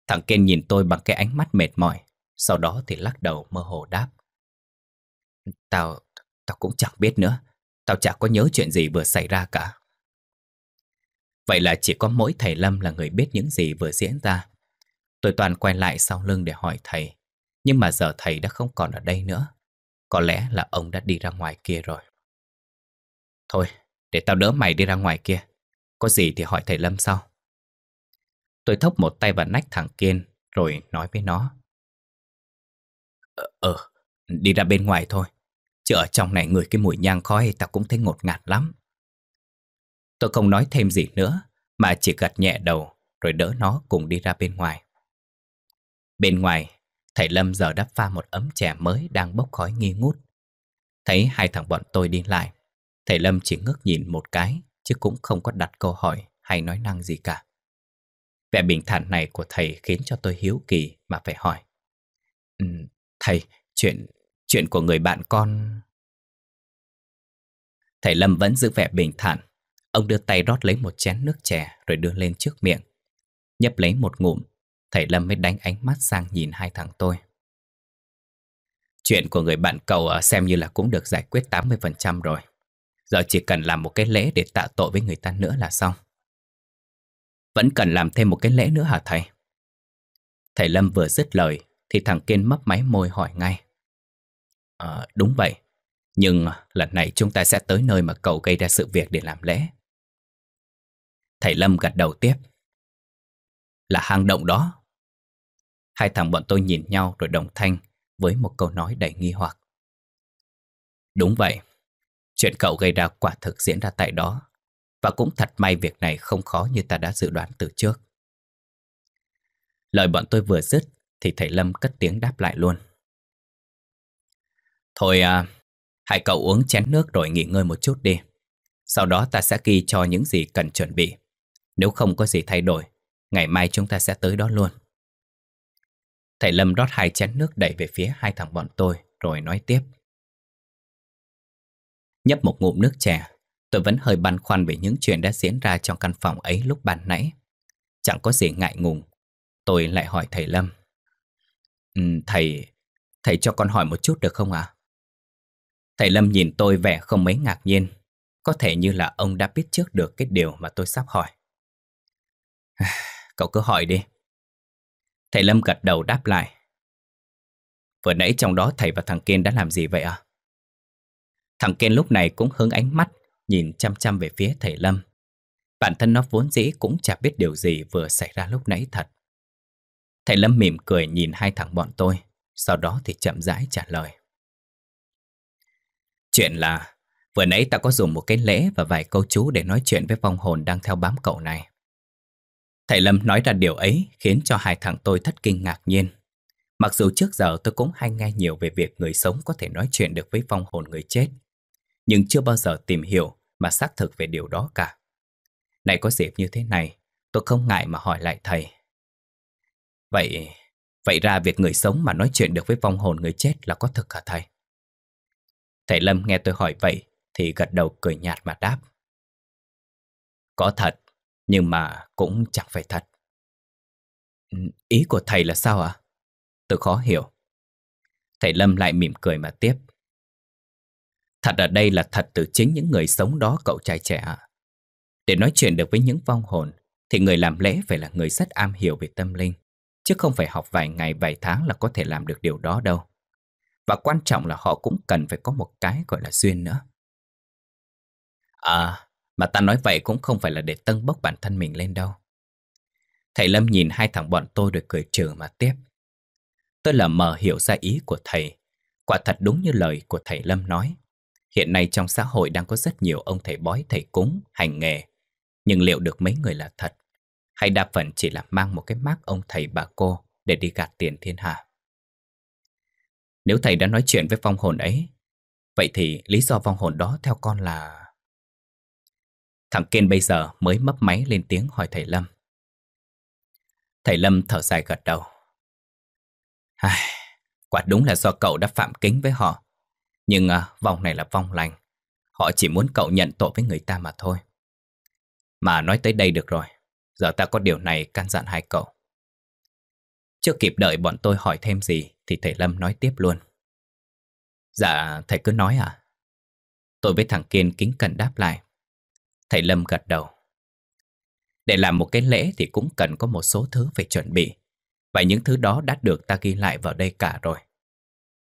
Thằng Ken nhìn tôi bằng cái ánh mắt mệt mỏi, sau đó thì lắc đầu mơ hồ đáp. Tao, tao cũng chẳng biết nữa, tao chẳng có nhớ chuyện gì vừa xảy ra cả. Vậy là chỉ có mỗi thầy Lâm là người biết những gì vừa diễn ra. Tôi toàn quay lại sau lưng để hỏi thầy, nhưng mà giờ thầy đã không còn ở đây nữa. Có lẽ là ông đã đi ra ngoài kia rồi. Thôi, để tao đỡ mày đi ra ngoài kia. Có gì thì hỏi thầy Lâm sau. Tôi thốc một tay vào nách thằng Kiên Rồi nói với nó ờ, ờ, đi ra bên ngoài thôi Chứ ở trong này người cái mùi nhang khói ta cũng thấy ngột ngạt lắm Tôi không nói thêm gì nữa Mà chỉ gật nhẹ đầu Rồi đỡ nó cùng đi ra bên ngoài Bên ngoài Thầy Lâm giờ đắp pha một ấm chè mới Đang bốc khói nghi ngút Thấy hai thằng bọn tôi đi lại Thầy Lâm chỉ ngước nhìn một cái Chứ cũng không có đặt câu hỏi hay nói năng gì cả Vẻ bình thản này của thầy khiến cho tôi hiếu kỳ mà phải hỏi. thầy, chuyện chuyện của người bạn con... Thầy Lâm vẫn giữ vẻ bình thản. Ông đưa tay rót lấy một chén nước chè rồi đưa lên trước miệng. Nhấp lấy một ngụm, thầy Lâm mới đánh ánh mắt sang nhìn hai thằng tôi. Chuyện của người bạn cậu ờ, xem như là cũng được giải quyết 80% rồi. Giờ chỉ cần làm một cái lễ để tạ tội với người ta nữa là xong. Vẫn cần làm thêm một cái lễ nữa hả thầy? Thầy Lâm vừa dứt lời thì thằng Kiên mấp máy môi hỏi ngay. À, đúng vậy, nhưng à, lần này chúng ta sẽ tới nơi mà cậu gây ra sự việc để làm lễ. Thầy Lâm gật đầu tiếp. Là hang động đó. Hai thằng bọn tôi nhìn nhau rồi đồng thanh với một câu nói đầy nghi hoặc. Đúng vậy, chuyện cậu gây ra quả thực diễn ra tại đó. Và cũng thật may việc này không khó như ta đã dự đoán từ trước. Lời bọn tôi vừa dứt thì thầy Lâm cất tiếng đáp lại luôn. Thôi à, hai cậu uống chén nước rồi nghỉ ngơi một chút đi. Sau đó ta sẽ ghi cho những gì cần chuẩn bị. Nếu không có gì thay đổi, ngày mai chúng ta sẽ tới đó luôn. Thầy Lâm rót hai chén nước đẩy về phía hai thằng bọn tôi rồi nói tiếp. Nhấp một ngụm nước trà. Tôi vẫn hơi băn khoăn về những chuyện đã diễn ra trong căn phòng ấy lúc bàn nãy. Chẳng có gì ngại ngùng. Tôi lại hỏi thầy Lâm. Ừ, thầy, thầy cho con hỏi một chút được không ạ? À? Thầy Lâm nhìn tôi vẻ không mấy ngạc nhiên. Có thể như là ông đã biết trước được cái điều mà tôi sắp hỏi. Cậu cứ hỏi đi. Thầy Lâm gật đầu đáp lại. Vừa nãy trong đó thầy và thằng Kiên đã làm gì vậy ạ? À? Thằng Kiên lúc này cũng hướng ánh mắt nhìn chăm chăm về phía thầy Lâm. Bản thân nó vốn dĩ cũng chả biết điều gì vừa xảy ra lúc nãy thật. Thầy Lâm mỉm cười nhìn hai thằng bọn tôi, sau đó thì chậm rãi trả lời. Chuyện là, vừa nãy ta có dùng một cái lễ và vài câu chú để nói chuyện với vong hồn đang theo bám cậu này. Thầy Lâm nói ra điều ấy khiến cho hai thằng tôi thất kinh ngạc nhiên. Mặc dù trước giờ tôi cũng hay nghe nhiều về việc người sống có thể nói chuyện được với vong hồn người chết, nhưng chưa bao giờ tìm hiểu mà xác thực về điều đó cả. Này có dịp như thế này, tôi không ngại mà hỏi lại thầy. Vậy, vậy ra việc người sống mà nói chuyện được với vong hồn người chết là có thực hả thầy? Thầy Lâm nghe tôi hỏi vậy thì gật đầu cười nhạt mà đáp. Có thật, nhưng mà cũng chẳng phải thật. Ừ, ý của thầy là sao ạ? Tôi khó hiểu. Thầy Lâm lại mỉm cười mà tiếp. Thật ở đây là thật từ chính những người sống đó cậu trai trẻ. Để nói chuyện được với những vong hồn, thì người làm lễ phải là người rất am hiểu về tâm linh, chứ không phải học vài ngày vài tháng là có thể làm được điều đó đâu. Và quan trọng là họ cũng cần phải có một cái gọi là duyên nữa. À, mà ta nói vậy cũng không phải là để tân bốc bản thân mình lên đâu. Thầy Lâm nhìn hai thằng bọn tôi rồi cười trừ mà tiếp. Tôi là mờ hiểu ra ý của thầy. Quả thật đúng như lời của thầy Lâm nói. Hiện nay trong xã hội đang có rất nhiều ông thầy bói, thầy cúng, hành nghề. Nhưng liệu được mấy người là thật? Hay đa phần chỉ là mang một cái mác ông thầy bà cô để đi gạt tiền thiên hạ? Nếu thầy đã nói chuyện với vong hồn ấy, vậy thì lý do vong hồn đó theo con là... Thằng Kiên bây giờ mới mấp máy lên tiếng hỏi thầy Lâm. Thầy Lâm thở dài gật đầu. Ai, quả đúng là do cậu đã phạm kính với họ nhưng à, vong này là vong lành. Họ chỉ muốn cậu nhận tội với người ta mà thôi. Mà nói tới đây được rồi. Giờ ta có điều này can dặn hai cậu. Chưa kịp đợi bọn tôi hỏi thêm gì thì thầy Lâm nói tiếp luôn. Dạ, thầy cứ nói à? Tôi với thằng Kiên kính cần đáp lại. Thầy Lâm gật đầu. Để làm một cái lễ thì cũng cần có một số thứ phải chuẩn bị. Và những thứ đó đã được ta ghi lại vào đây cả rồi.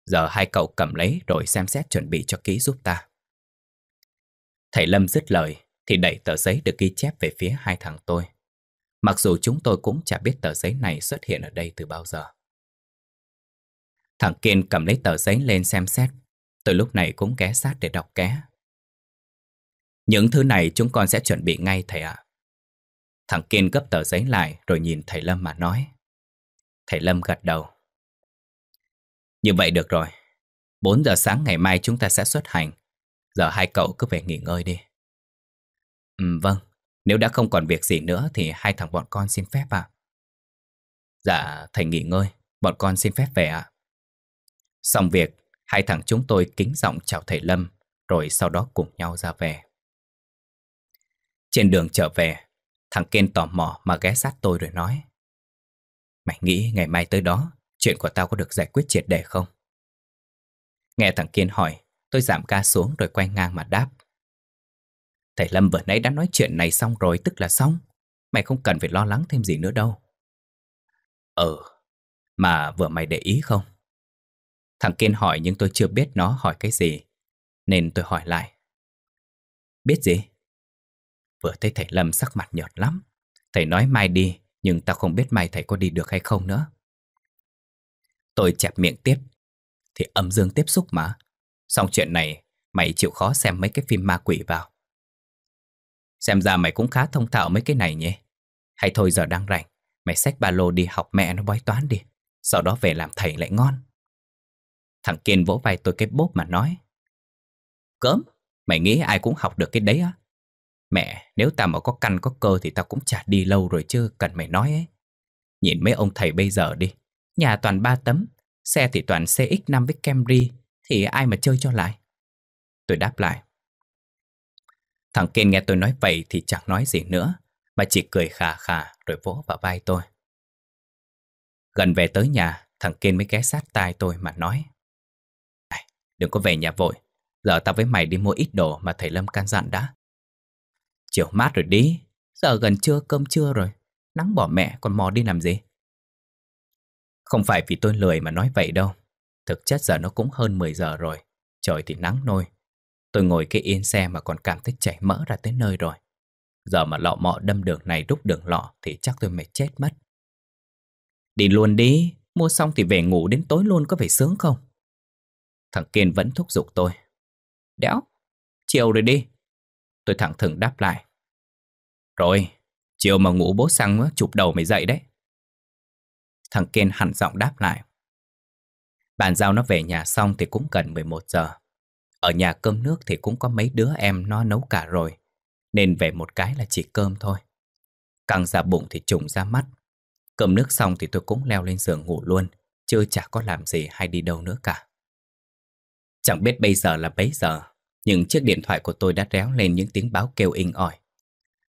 Giờ hai cậu cầm lấy rồi xem xét chuẩn bị cho ký giúp ta. Thầy Lâm dứt lời thì đẩy tờ giấy được ghi chép về phía hai thằng tôi. Mặc dù chúng tôi cũng chả biết tờ giấy này xuất hiện ở đây từ bao giờ. Thằng Kiên cầm lấy tờ giấy lên xem xét. Tôi lúc này cũng ghé sát để đọc ké. Những thứ này chúng con sẽ chuẩn bị ngay thầy ạ. Thằng Kiên gấp tờ giấy lại rồi nhìn thầy Lâm mà nói. Thầy Lâm gật đầu. Như vậy được rồi. 4 giờ sáng ngày mai chúng ta sẽ xuất hành. Giờ hai cậu cứ về nghỉ ngơi đi. Ừ, vâng. Nếu đã không còn việc gì nữa thì hai thằng bọn con xin phép ạ. Dạ, thầy nghỉ ngơi. Bọn con xin phép về ạ. Xong việc, hai thằng chúng tôi kính giọng chào thầy Lâm, rồi sau đó cùng nhau ra về. Trên đường trở về, thằng Ken tò mò mà ghé sát tôi rồi nói. Mày nghĩ ngày mai tới đó, Chuyện của tao có được giải quyết triệt để không? Nghe thằng Kiên hỏi, tôi giảm ca xuống rồi quay ngang mà đáp. Thầy Lâm vừa nãy đã nói chuyện này xong rồi, tức là xong. Mày không cần phải lo lắng thêm gì nữa đâu. Ừ, mà vừa mày để ý không? Thằng Kiên hỏi nhưng tôi chưa biết nó hỏi cái gì, nên tôi hỏi lại. Biết gì? Vừa thấy thầy Lâm sắc mặt nhợt lắm. Thầy nói mai đi, nhưng tao không biết mai thầy có đi được hay không nữa. Tôi chẹp miệng tiếp. Thì âm dương tiếp xúc mà. Xong chuyện này, mày chịu khó xem mấy cái phim ma quỷ vào. Xem ra mày cũng khá thông thạo mấy cái này nhỉ. Hay thôi giờ đang rảnh, mày xách ba lô đi học mẹ nó bói toán đi. Sau đó về làm thầy lại ngon. Thằng Kiên vỗ vai tôi cái bốp mà nói. Cớm, mày nghĩ ai cũng học được cái đấy á? Mẹ, nếu ta mà có căn có cơ thì tao cũng chả đi lâu rồi chứ, cần mày nói ấy. Nhìn mấy ông thầy bây giờ đi, Nhà toàn ba tấm, xe thì toàn CX-5 với Camry, thì ai mà chơi cho lại? Tôi đáp lại. Thằng Kiên nghe tôi nói vậy thì chẳng nói gì nữa, mà chỉ cười khà khà rồi vỗ vào vai tôi. Gần về tới nhà, thằng Kiên mới ghé sát tai tôi mà nói. Đừng có về nhà vội, giờ tao với mày đi mua ít đồ mà thầy Lâm can dặn đã. Chiều mát rồi đi, giờ gần trưa cơm trưa rồi, nắng bỏ mẹ còn mò đi làm gì? Không phải vì tôi lười mà nói vậy đâu. Thực chất giờ nó cũng hơn 10 giờ rồi. Trời thì nắng nôi. Tôi ngồi cái yên xe mà còn cảm thấy chảy mỡ ra tới nơi rồi. Giờ mà lọ mọ đâm đường này đúc đường lọ thì chắc tôi mệt chết mất. Đi luôn đi, mua xong thì về ngủ đến tối luôn có phải sướng không? Thằng Kiên vẫn thúc giục tôi. Đéo, chiều rồi đi. Tôi thẳng thừng đáp lại. Rồi, chiều mà ngủ bố xăng chụp đầu mày dậy đấy. Thằng Ken hẳn giọng đáp lại. Bàn giao nó về nhà xong thì cũng gần 11 giờ. Ở nhà cơm nước thì cũng có mấy đứa em nó nấu cả rồi. Nên về một cái là chỉ cơm thôi. căng ra bụng thì trùng ra mắt. Cơm nước xong thì tôi cũng leo lên giường ngủ luôn. chưa chả có làm gì hay đi đâu nữa cả. Chẳng biết bây giờ là bấy giờ. Nhưng chiếc điện thoại của tôi đã réo lên những tiếng báo kêu inh ỏi.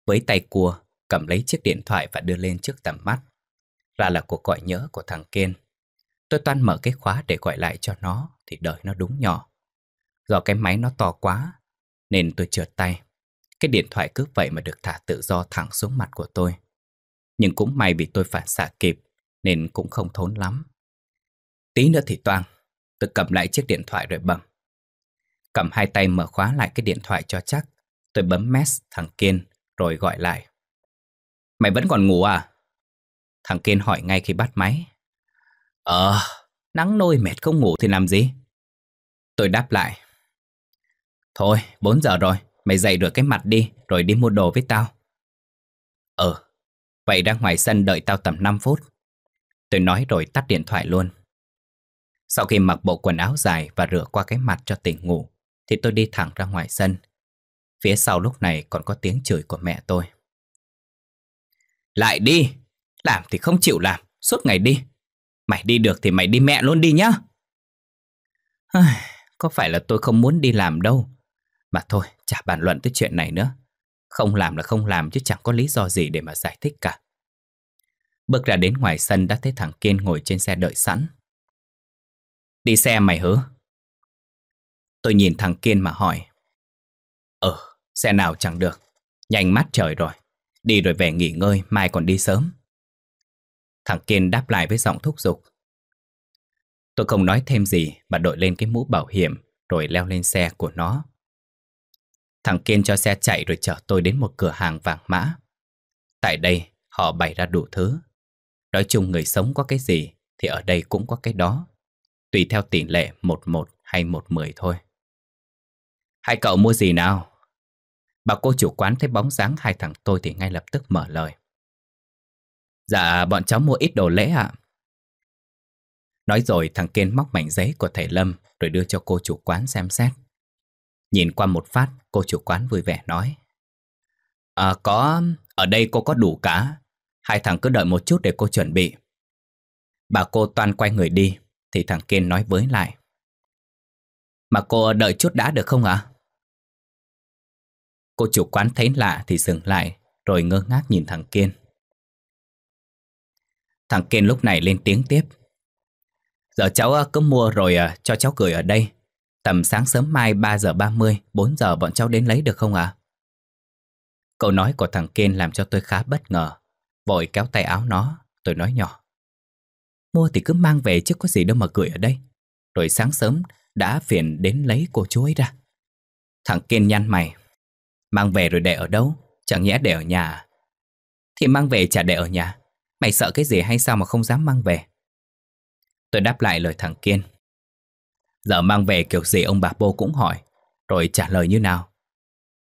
Với tay cua, cầm lấy chiếc điện thoại và đưa lên trước tầm mắt. Ra là cuộc gọi nhớ của thằng Kiên Tôi toan mở cái khóa để gọi lại cho nó Thì đợi nó đúng nhỏ Do cái máy nó to quá Nên tôi trượt tay Cái điện thoại cứ vậy mà được thả tự do thẳng xuống mặt của tôi Nhưng cũng may bị tôi phản xạ kịp Nên cũng không thốn lắm Tí nữa thì toang Tôi cầm lại chiếc điện thoại rồi bấm Cầm hai tay mở khóa lại cái điện thoại cho chắc Tôi bấm mess thằng Kiên Rồi gọi lại Mày vẫn còn ngủ à? Thằng Kiên hỏi ngay khi bắt máy. Ờ, nắng nôi mệt không ngủ thì làm gì? Tôi đáp lại. Thôi, 4 giờ rồi, mày dậy rửa cái mặt đi, rồi đi mua đồ với tao. Ờ, vậy ra ngoài sân đợi tao tầm 5 phút. Tôi nói rồi tắt điện thoại luôn. Sau khi mặc bộ quần áo dài và rửa qua cái mặt cho tỉnh ngủ, thì tôi đi thẳng ra ngoài sân. Phía sau lúc này còn có tiếng chửi của mẹ tôi. Lại đi! Làm thì không chịu làm, suốt ngày đi. Mày đi được thì mày đi mẹ luôn đi nhá. Có phải là tôi không muốn đi làm đâu. Mà thôi, chả bàn luận tới chuyện này nữa. Không làm là không làm chứ chẳng có lý do gì để mà giải thích cả. Bước ra đến ngoài sân đã thấy thằng Kiên ngồi trên xe đợi sẵn. Đi xe mày hứ. Tôi nhìn thằng Kiên mà hỏi. Ờ, xe nào chẳng được. Nhanh mắt trời rồi. Đi rồi về nghỉ ngơi, mai còn đi sớm. Thằng Kiên đáp lại với giọng thúc giục. Tôi không nói thêm gì mà đội lên cái mũ bảo hiểm rồi leo lên xe của nó. Thằng Kiên cho xe chạy rồi chở tôi đến một cửa hàng vàng mã. Tại đây, họ bày ra đủ thứ. Nói chung người sống có cái gì thì ở đây cũng có cái đó. Tùy theo tỷ lệ 1-1 hay 1-10 thôi. Hai cậu mua gì nào? Bà cô chủ quán thấy bóng dáng hai thằng tôi thì ngay lập tức mở lời. Dạ bọn cháu mua ít đồ lễ ạ Nói rồi thằng Kiên móc mảnh giấy của thầy Lâm Rồi đưa cho cô chủ quán xem xét Nhìn qua một phát Cô chủ quán vui vẻ nói À có Ở đây cô có đủ cá Hai thằng cứ đợi một chút để cô chuẩn bị Bà cô toàn quay người đi Thì thằng Kiên nói với lại Mà cô đợi chút đã được không ạ? Cô chủ quán thấy lạ thì dừng lại Rồi ngơ ngác nhìn thằng Kiên Thằng Kiên lúc này lên tiếng tiếp Giờ cháu à, cứ mua rồi à, cho cháu gửi ở đây Tầm sáng sớm mai 3 giờ 30, 4 giờ bọn cháu đến lấy được không ạ? À? Câu nói của thằng Kiên làm cho tôi khá bất ngờ Vội kéo tay áo nó, tôi nói nhỏ Mua thì cứ mang về chứ có gì đâu mà gửi ở đây Rồi sáng sớm đã phiền đến lấy cô chú ấy ra Thằng Kiên nhăn mày Mang về rồi để ở đâu? Chẳng nhẽ để ở nhà à? Thì mang về chả để ở nhà Mày sợ cái gì hay sao mà không dám mang về? Tôi đáp lại lời thằng Kiên. Giờ mang về kiểu gì ông bà bô cũng hỏi, rồi trả lời như nào.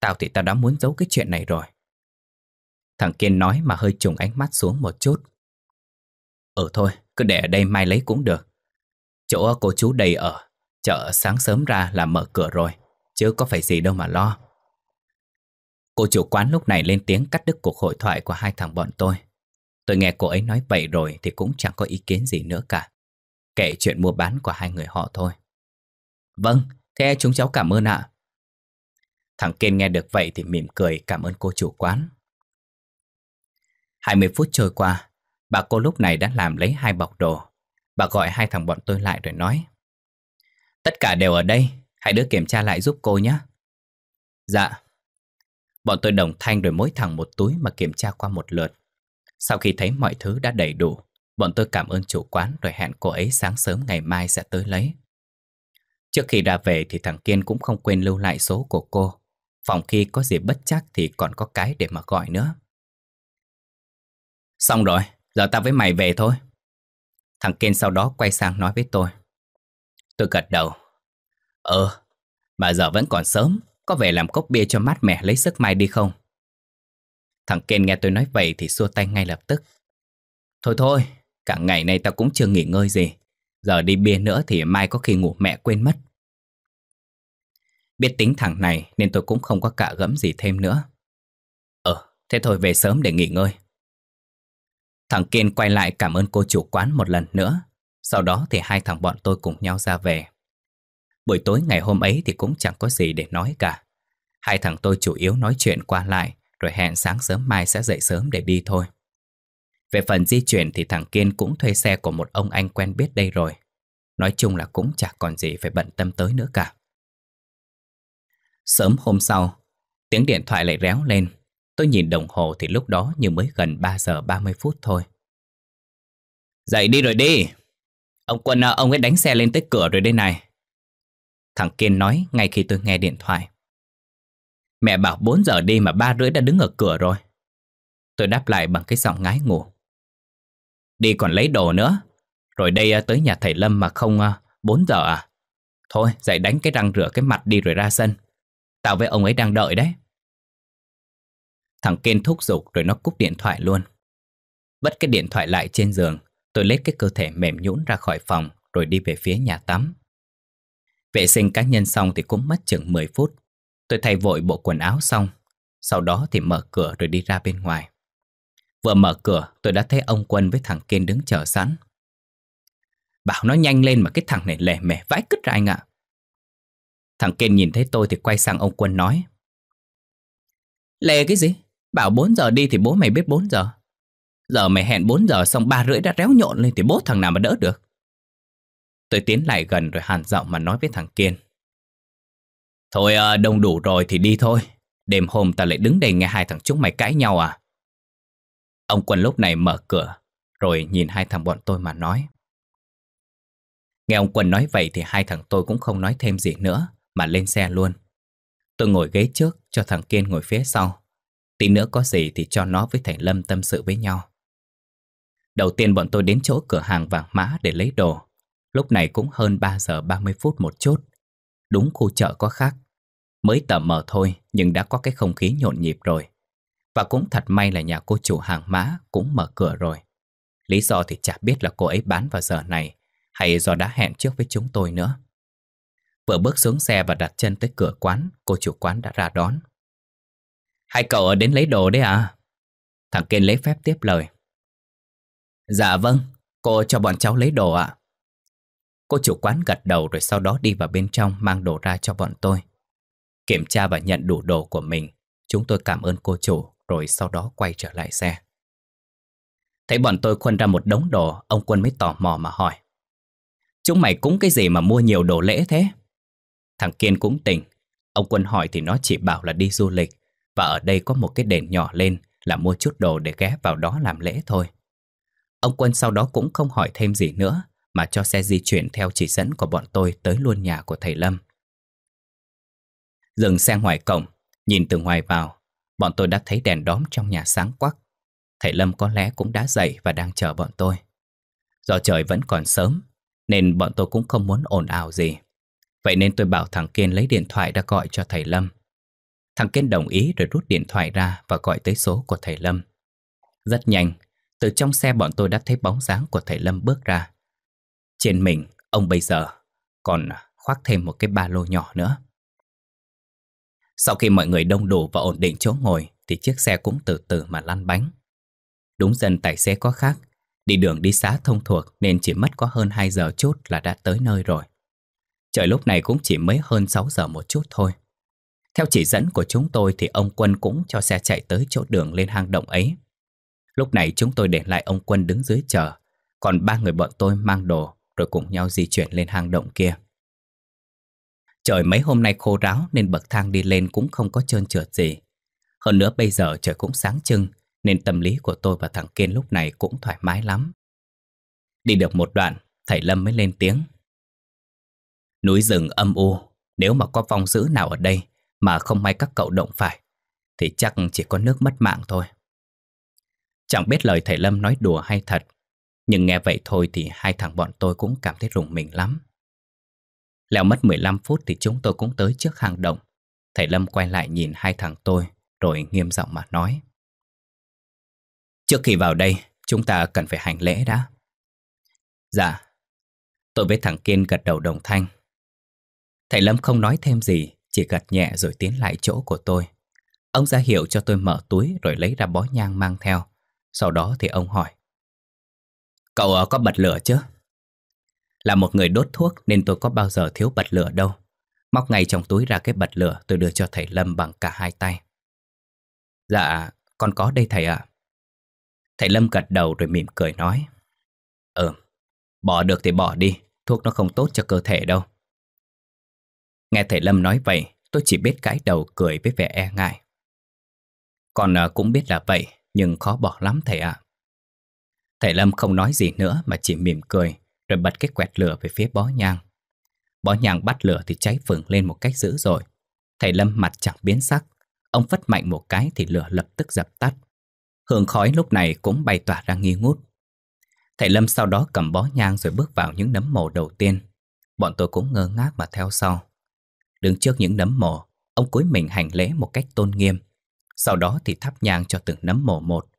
Tao thì tao đã muốn giấu cái chuyện này rồi. Thằng Kiên nói mà hơi trùng ánh mắt xuống một chút. Ừ thôi, cứ để ở đây mai lấy cũng được. Chỗ cô chú đầy ở, chợ sáng sớm ra là mở cửa rồi, chứ có phải gì đâu mà lo. Cô chủ quán lúc này lên tiếng cắt đứt cuộc hội thoại của hai thằng bọn tôi. Tôi nghe cô ấy nói vậy rồi thì cũng chẳng có ý kiến gì nữa cả. Kể chuyện mua bán của hai người họ thôi. Vâng, thế chúng cháu cảm ơn ạ. Thằng Kiên nghe được vậy thì mỉm cười cảm ơn cô chủ quán. 20 phút trôi qua, bà cô lúc này đã làm lấy hai bọc đồ. Bà gọi hai thằng bọn tôi lại rồi nói. Tất cả đều ở đây, hãy đứa kiểm tra lại giúp cô nhé. Dạ. Bọn tôi đồng thanh rồi mỗi thằng một túi mà kiểm tra qua một lượt. Sau khi thấy mọi thứ đã đầy đủ, bọn tôi cảm ơn chủ quán rồi hẹn cô ấy sáng sớm ngày mai sẽ tới lấy. Trước khi ra về thì thằng Kiên cũng không quên lưu lại số của cô. Phòng khi có gì bất chắc thì còn có cái để mà gọi nữa. Xong rồi, giờ ta với mày về thôi. Thằng Kiên sau đó quay sang nói với tôi. Tôi gật đầu. Ờ, mà giờ vẫn còn sớm, có về làm cốc bia cho mát mẻ lấy sức mai đi không? Thằng Ken nghe tôi nói vậy thì xua tay ngay lập tức. Thôi thôi, cả ngày nay tao cũng chưa nghỉ ngơi gì. Giờ đi bia nữa thì mai có khi ngủ mẹ quên mất. Biết tính thằng này nên tôi cũng không có cả gẫm gì thêm nữa. Ờ, thế thôi về sớm để nghỉ ngơi. Thằng Kiên quay lại cảm ơn cô chủ quán một lần nữa. Sau đó thì hai thằng bọn tôi cùng nhau ra về. Buổi tối ngày hôm ấy thì cũng chẳng có gì để nói cả. Hai thằng tôi chủ yếu nói chuyện qua lại, rồi hẹn sáng sớm mai sẽ dậy sớm để đi thôi. Về phần di chuyển thì thằng Kiên cũng thuê xe của một ông anh quen biết đây rồi. Nói chung là cũng chẳng còn gì phải bận tâm tới nữa cả. Sớm hôm sau, tiếng điện thoại lại réo lên. Tôi nhìn đồng hồ thì lúc đó như mới gần 3 giờ 30 phút thôi. Dậy đi rồi đi! Ông Quân, ông ấy đánh xe lên tới cửa rồi đây này. Thằng Kiên nói ngay khi tôi nghe điện thoại. Mẹ bảo 4 giờ đi mà ba rưỡi đã đứng ở cửa rồi. Tôi đáp lại bằng cái giọng ngái ngủ. Đi còn lấy đồ nữa. Rồi đây à, tới nhà thầy Lâm mà không 4 à, giờ à? Thôi, dậy đánh cái răng rửa cái mặt đi rồi ra sân. Tao với ông ấy đang đợi đấy. Thằng Ken thúc giục rồi nó cúp điện thoại luôn. Bất cái điện thoại lại trên giường, tôi lết cái cơ thể mềm nhũn ra khỏi phòng rồi đi về phía nhà tắm. Vệ sinh cá nhân xong thì cũng mất chừng 10 phút Tôi thay vội bộ quần áo xong, sau đó thì mở cửa rồi đi ra bên ngoài. Vừa mở cửa, tôi đã thấy ông Quân với thằng Kiên đứng chờ sẵn. Bảo nó nhanh lên mà cái thằng này lẻ mẻ vãi cứt ra anh ạ. Thằng Kiên nhìn thấy tôi thì quay sang ông Quân nói. Lề cái gì? Bảo 4 giờ đi thì bố mày biết 4 giờ. Giờ mày hẹn 4 giờ xong ba rưỡi đã réo nhộn lên thì bố thằng nào mà đỡ được. Tôi tiến lại gần rồi hàn giọng mà nói với thằng Kiên. Thôi à, đông đủ rồi thì đi thôi. Đêm hôm ta lại đứng đây nghe hai thằng chúng mày cãi nhau à? Ông quân lúc này mở cửa, rồi nhìn hai thằng bọn tôi mà nói. Nghe ông quân nói vậy thì hai thằng tôi cũng không nói thêm gì nữa, mà lên xe luôn. Tôi ngồi ghế trước cho thằng Kiên ngồi phía sau. Tí nữa có gì thì cho nó với Thành Lâm tâm sự với nhau. Đầu tiên bọn tôi đến chỗ cửa hàng vàng mã để lấy đồ. Lúc này cũng hơn 3 giờ 30 phút một chút đúng khu chợ có khác. Mới tờ mờ thôi nhưng đã có cái không khí nhộn nhịp rồi. Và cũng thật may là nhà cô chủ hàng má cũng mở cửa rồi. Lý do thì chả biết là cô ấy bán vào giờ này hay do đã hẹn trước với chúng tôi nữa. Vừa bước xuống xe và đặt chân tới cửa quán, cô chủ quán đã ra đón. Hai cậu ở đến lấy đồ đấy à? Thằng Kiên lấy phép tiếp lời. Dạ vâng, cô cho bọn cháu lấy đồ ạ. À. Cô chủ quán gật đầu rồi sau đó đi vào bên trong mang đồ ra cho bọn tôi. Kiểm tra và nhận đủ đồ của mình, chúng tôi cảm ơn cô chủ rồi sau đó quay trở lại xe. Thấy bọn tôi khuân ra một đống đồ, ông quân mới tò mò mà hỏi. Chúng mày cúng cái gì mà mua nhiều đồ lễ thế? Thằng Kiên cũng tỉnh, ông quân hỏi thì nó chỉ bảo là đi du lịch và ở đây có một cái đền nhỏ lên là mua chút đồ để ghé vào đó làm lễ thôi. Ông quân sau đó cũng không hỏi thêm gì nữa mà cho xe di chuyển theo chỉ dẫn của bọn tôi tới luôn nhà của thầy Lâm. Dừng xe ngoài cổng, nhìn từ ngoài vào, bọn tôi đã thấy đèn đóm trong nhà sáng quắc. Thầy Lâm có lẽ cũng đã dậy và đang chờ bọn tôi. Do trời vẫn còn sớm, nên bọn tôi cũng không muốn ồn ào gì. Vậy nên tôi bảo thằng Kiên lấy điện thoại đã gọi cho thầy Lâm. Thằng Kiên đồng ý rồi rút điện thoại ra và gọi tới số của thầy Lâm. Rất nhanh, từ trong xe bọn tôi đã thấy bóng dáng của thầy Lâm bước ra. Trên mình, ông bây giờ còn khoác thêm một cái ba lô nhỏ nữa. Sau khi mọi người đông đủ và ổn định chỗ ngồi thì chiếc xe cũng từ từ mà lăn bánh. Đúng dần tài xế có khác, đi đường đi xá thông thuộc nên chỉ mất có hơn 2 giờ chút là đã tới nơi rồi. Trời lúc này cũng chỉ mới hơn 6 giờ một chút thôi. Theo chỉ dẫn của chúng tôi thì ông Quân cũng cho xe chạy tới chỗ đường lên hang động ấy. Lúc này chúng tôi để lại ông Quân đứng dưới chờ, còn ba người bọn tôi mang đồ rồi cùng nhau di chuyển lên hang động kia. Trời mấy hôm nay khô ráo nên bậc thang đi lên cũng không có trơn trượt gì. Hơn nữa bây giờ trời cũng sáng trưng nên tâm lý của tôi và thằng Kiên lúc này cũng thoải mái lắm. Đi được một đoạn, thầy Lâm mới lên tiếng. Núi rừng âm u, nếu mà có vong dữ nào ở đây mà không may các cậu động phải, thì chắc chỉ có nước mất mạng thôi. Chẳng biết lời thầy Lâm nói đùa hay thật, nhưng nghe vậy thôi thì hai thằng bọn tôi cũng cảm thấy rùng mình lắm. Leo mất 15 phút thì chúng tôi cũng tới trước hang động. Thầy Lâm quay lại nhìn hai thằng tôi rồi nghiêm giọng mà nói. Trước khi vào đây, chúng ta cần phải hành lễ đã. Dạ. Tôi với thằng Kiên gật đầu đồng thanh. Thầy Lâm không nói thêm gì, chỉ gật nhẹ rồi tiến lại chỗ của tôi. Ông ra hiệu cho tôi mở túi rồi lấy ra bó nhang mang theo. Sau đó thì ông hỏi. Cậu ờ, có bật lửa chứ? Là một người đốt thuốc nên tôi có bao giờ thiếu bật lửa đâu. Móc ngay trong túi ra cái bật lửa tôi đưa cho thầy Lâm bằng cả hai tay. Dạ, con có đây thầy ạ. Thầy Lâm gật đầu rồi mỉm cười nói. Ừ, bỏ được thì bỏ đi, thuốc nó không tốt cho cơ thể đâu. Nghe thầy Lâm nói vậy, tôi chỉ biết cái đầu cười với vẻ e ngại. Còn ờ, cũng biết là vậy, nhưng khó bỏ lắm thầy ạ. Thầy Lâm không nói gì nữa mà chỉ mỉm cười Rồi bật cái quẹt lửa về phía bó nhang Bó nhang bắt lửa thì cháy phừng lên một cách dữ rồi Thầy Lâm mặt chẳng biến sắc Ông phất mạnh một cái thì lửa lập tức dập tắt Hương khói lúc này cũng bay tỏa ra nghi ngút Thầy Lâm sau đó cầm bó nhang rồi bước vào những nấm mồ đầu tiên Bọn tôi cũng ngơ ngác mà theo sau Đứng trước những nấm mồ Ông cúi mình hành lễ một cách tôn nghiêm Sau đó thì thắp nhang cho từng nấm mồ một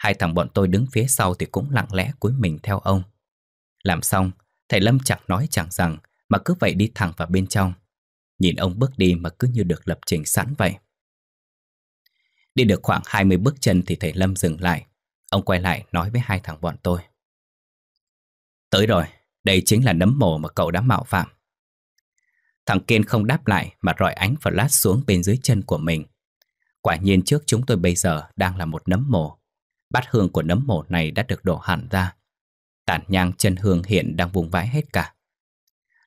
Hai thằng bọn tôi đứng phía sau thì cũng lặng lẽ cúi mình theo ông. Làm xong, thầy Lâm chẳng nói chẳng rằng mà cứ vậy đi thẳng vào bên trong. Nhìn ông bước đi mà cứ như được lập trình sẵn vậy. Đi được khoảng 20 bước chân thì thầy Lâm dừng lại. Ông quay lại nói với hai thằng bọn tôi. Tới rồi, đây chính là nấm mồ mà cậu đã mạo phạm. Thằng Kiên không đáp lại mà rọi ánh flash xuống bên dưới chân của mình. Quả nhiên trước chúng tôi bây giờ đang là một nấm mồ Bát hương của nấm mồ này đã được đổ hẳn ra Tàn nhang chân hương hiện đang vùng vãi hết cả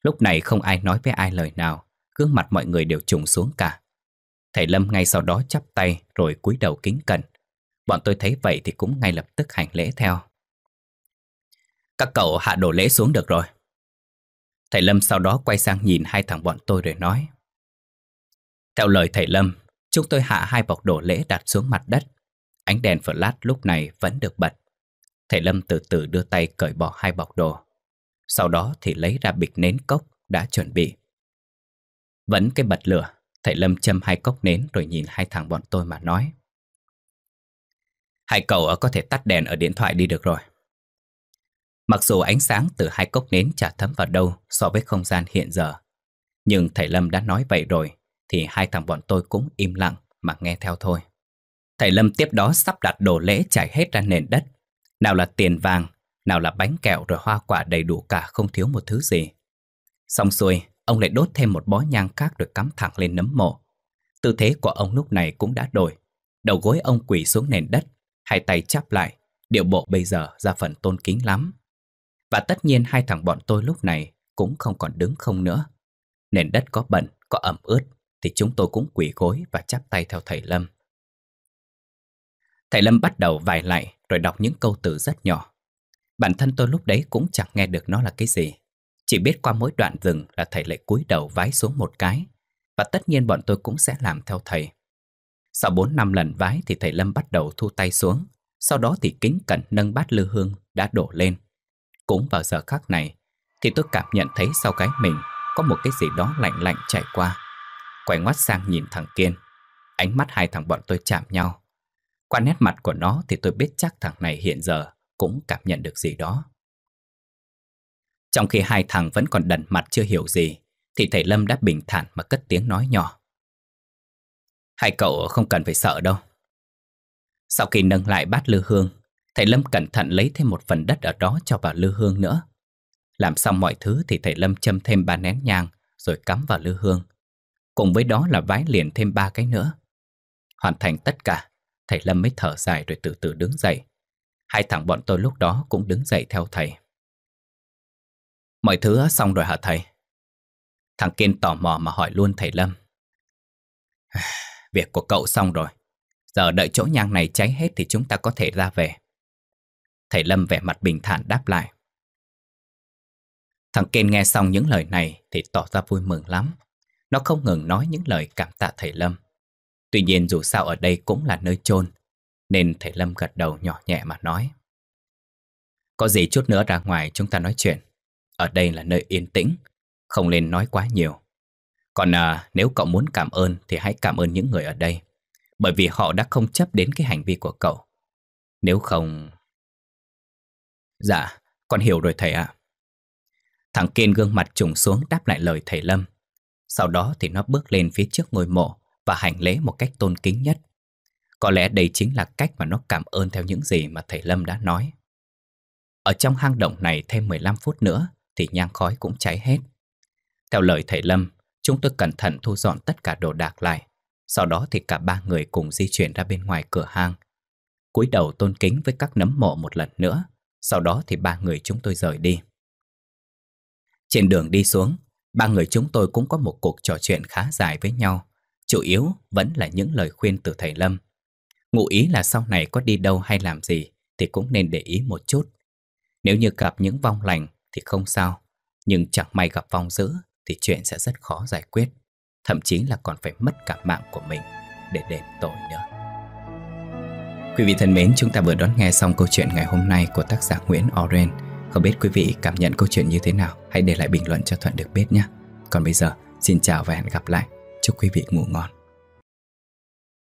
Lúc này không ai nói với ai lời nào Gương mặt mọi người đều trùng xuống cả Thầy Lâm ngay sau đó chắp tay Rồi cúi đầu kính cẩn Bọn tôi thấy vậy thì cũng ngay lập tức hành lễ theo Các cậu hạ đồ lễ xuống được rồi Thầy Lâm sau đó quay sang nhìn hai thằng bọn tôi rồi nói Theo lời thầy Lâm Chúng tôi hạ hai bọc đồ lễ đặt xuống mặt đất Ánh đèn flash lúc này vẫn được bật. Thầy Lâm từ từ đưa tay cởi bỏ hai bọc đồ. Sau đó thì lấy ra bịch nến cốc đã chuẩn bị. Vẫn cái bật lửa, thầy Lâm châm hai cốc nến rồi nhìn hai thằng bọn tôi mà nói. Hai cậu có thể tắt đèn ở điện thoại đi được rồi. Mặc dù ánh sáng từ hai cốc nến chả thấm vào đâu so với không gian hiện giờ, nhưng thầy Lâm đã nói vậy rồi thì hai thằng bọn tôi cũng im lặng mà nghe theo thôi. Thầy Lâm tiếp đó sắp đặt đồ lễ trải hết ra nền đất. Nào là tiền vàng, nào là bánh kẹo rồi hoa quả đầy đủ cả không thiếu một thứ gì. Xong xuôi, ông lại đốt thêm một bó nhang khác rồi cắm thẳng lên nấm mộ. Tư thế của ông lúc này cũng đã đổi. Đầu gối ông quỳ xuống nền đất, hai tay chắp lại, điệu bộ bây giờ ra phần tôn kính lắm. Và tất nhiên hai thằng bọn tôi lúc này cũng không còn đứng không nữa. Nền đất có bẩn, có ẩm ướt thì chúng tôi cũng quỳ gối và chắp tay theo thầy Lâm. Thầy Lâm bắt đầu vài lại rồi đọc những câu từ rất nhỏ. Bản thân tôi lúc đấy cũng chẳng nghe được nó là cái gì. Chỉ biết qua mỗi đoạn dừng là thầy lại cúi đầu vái xuống một cái. Và tất nhiên bọn tôi cũng sẽ làm theo thầy. Sau 4 năm lần vái thì thầy Lâm bắt đầu thu tay xuống. Sau đó thì kính cẩn nâng bát lư hương đã đổ lên. Cũng vào giờ khác này thì tôi cảm nhận thấy sau cái mình có một cái gì đó lạnh lạnh chảy qua. Quay ngoắt sang nhìn thằng Kiên. Ánh mắt hai thằng bọn tôi chạm nhau qua nét mặt của nó thì tôi biết chắc thằng này hiện giờ cũng cảm nhận được gì đó. Trong khi hai thằng vẫn còn đần mặt chưa hiểu gì, thì thầy Lâm đã bình thản mà cất tiếng nói nhỏ. Hai cậu không cần phải sợ đâu. Sau khi nâng lại bát lư hương, thầy Lâm cẩn thận lấy thêm một phần đất ở đó cho vào lư hương nữa. Làm xong mọi thứ thì thầy Lâm châm thêm ba nén nhang rồi cắm vào lư hương. Cùng với đó là vái liền thêm ba cái nữa. Hoàn thành tất cả, thầy Lâm mới thở dài rồi từ từ đứng dậy. Hai thằng bọn tôi lúc đó cũng đứng dậy theo thầy. Mọi thứ xong rồi hả thầy? Thằng Kiên tò mò mà hỏi luôn thầy Lâm. Việc của cậu xong rồi. Giờ đợi chỗ nhang này cháy hết thì chúng ta có thể ra về. Thầy Lâm vẻ mặt bình thản đáp lại. Thằng Kiên nghe xong những lời này thì tỏ ra vui mừng lắm. Nó không ngừng nói những lời cảm tạ thầy Lâm. Tuy nhiên dù sao ở đây cũng là nơi chôn Nên thầy Lâm gật đầu nhỏ nhẹ mà nói Có gì chút nữa ra ngoài chúng ta nói chuyện Ở đây là nơi yên tĩnh Không nên nói quá nhiều Còn à, nếu cậu muốn cảm ơn Thì hãy cảm ơn những người ở đây Bởi vì họ đã không chấp đến cái hành vi của cậu Nếu không... Dạ, con hiểu rồi thầy ạ Thằng Kiên gương mặt trùng xuống đáp lại lời thầy Lâm Sau đó thì nó bước lên phía trước ngôi mộ và hành lễ một cách tôn kính nhất. Có lẽ đây chính là cách mà nó cảm ơn theo những gì mà thầy Lâm đã nói. Ở trong hang động này thêm 15 phút nữa thì nhang khói cũng cháy hết. Theo lời thầy Lâm, chúng tôi cẩn thận thu dọn tất cả đồ đạc lại. Sau đó thì cả ba người cùng di chuyển ra bên ngoài cửa hang. cúi đầu tôn kính với các nấm mộ một lần nữa. Sau đó thì ba người chúng tôi rời đi. Trên đường đi xuống, ba người chúng tôi cũng có một cuộc trò chuyện khá dài với nhau chủ yếu vẫn là những lời khuyên từ thầy Lâm. Ngụ ý là sau này có đi đâu hay làm gì thì cũng nên để ý một chút. Nếu như gặp những vong lành thì không sao, nhưng chẳng may gặp vong dữ thì chuyện sẽ rất khó giải quyết, thậm chí là còn phải mất cả mạng của mình để đền tội nữa. Quý vị thân mến, chúng ta vừa đón nghe xong câu chuyện ngày hôm nay của tác giả Nguyễn Oren. Không biết quý vị cảm nhận câu chuyện như thế nào? Hãy để lại bình luận cho Thuận được biết nhé. Còn bây giờ, xin chào và hẹn gặp lại. Chúc quý vị ngủ ngon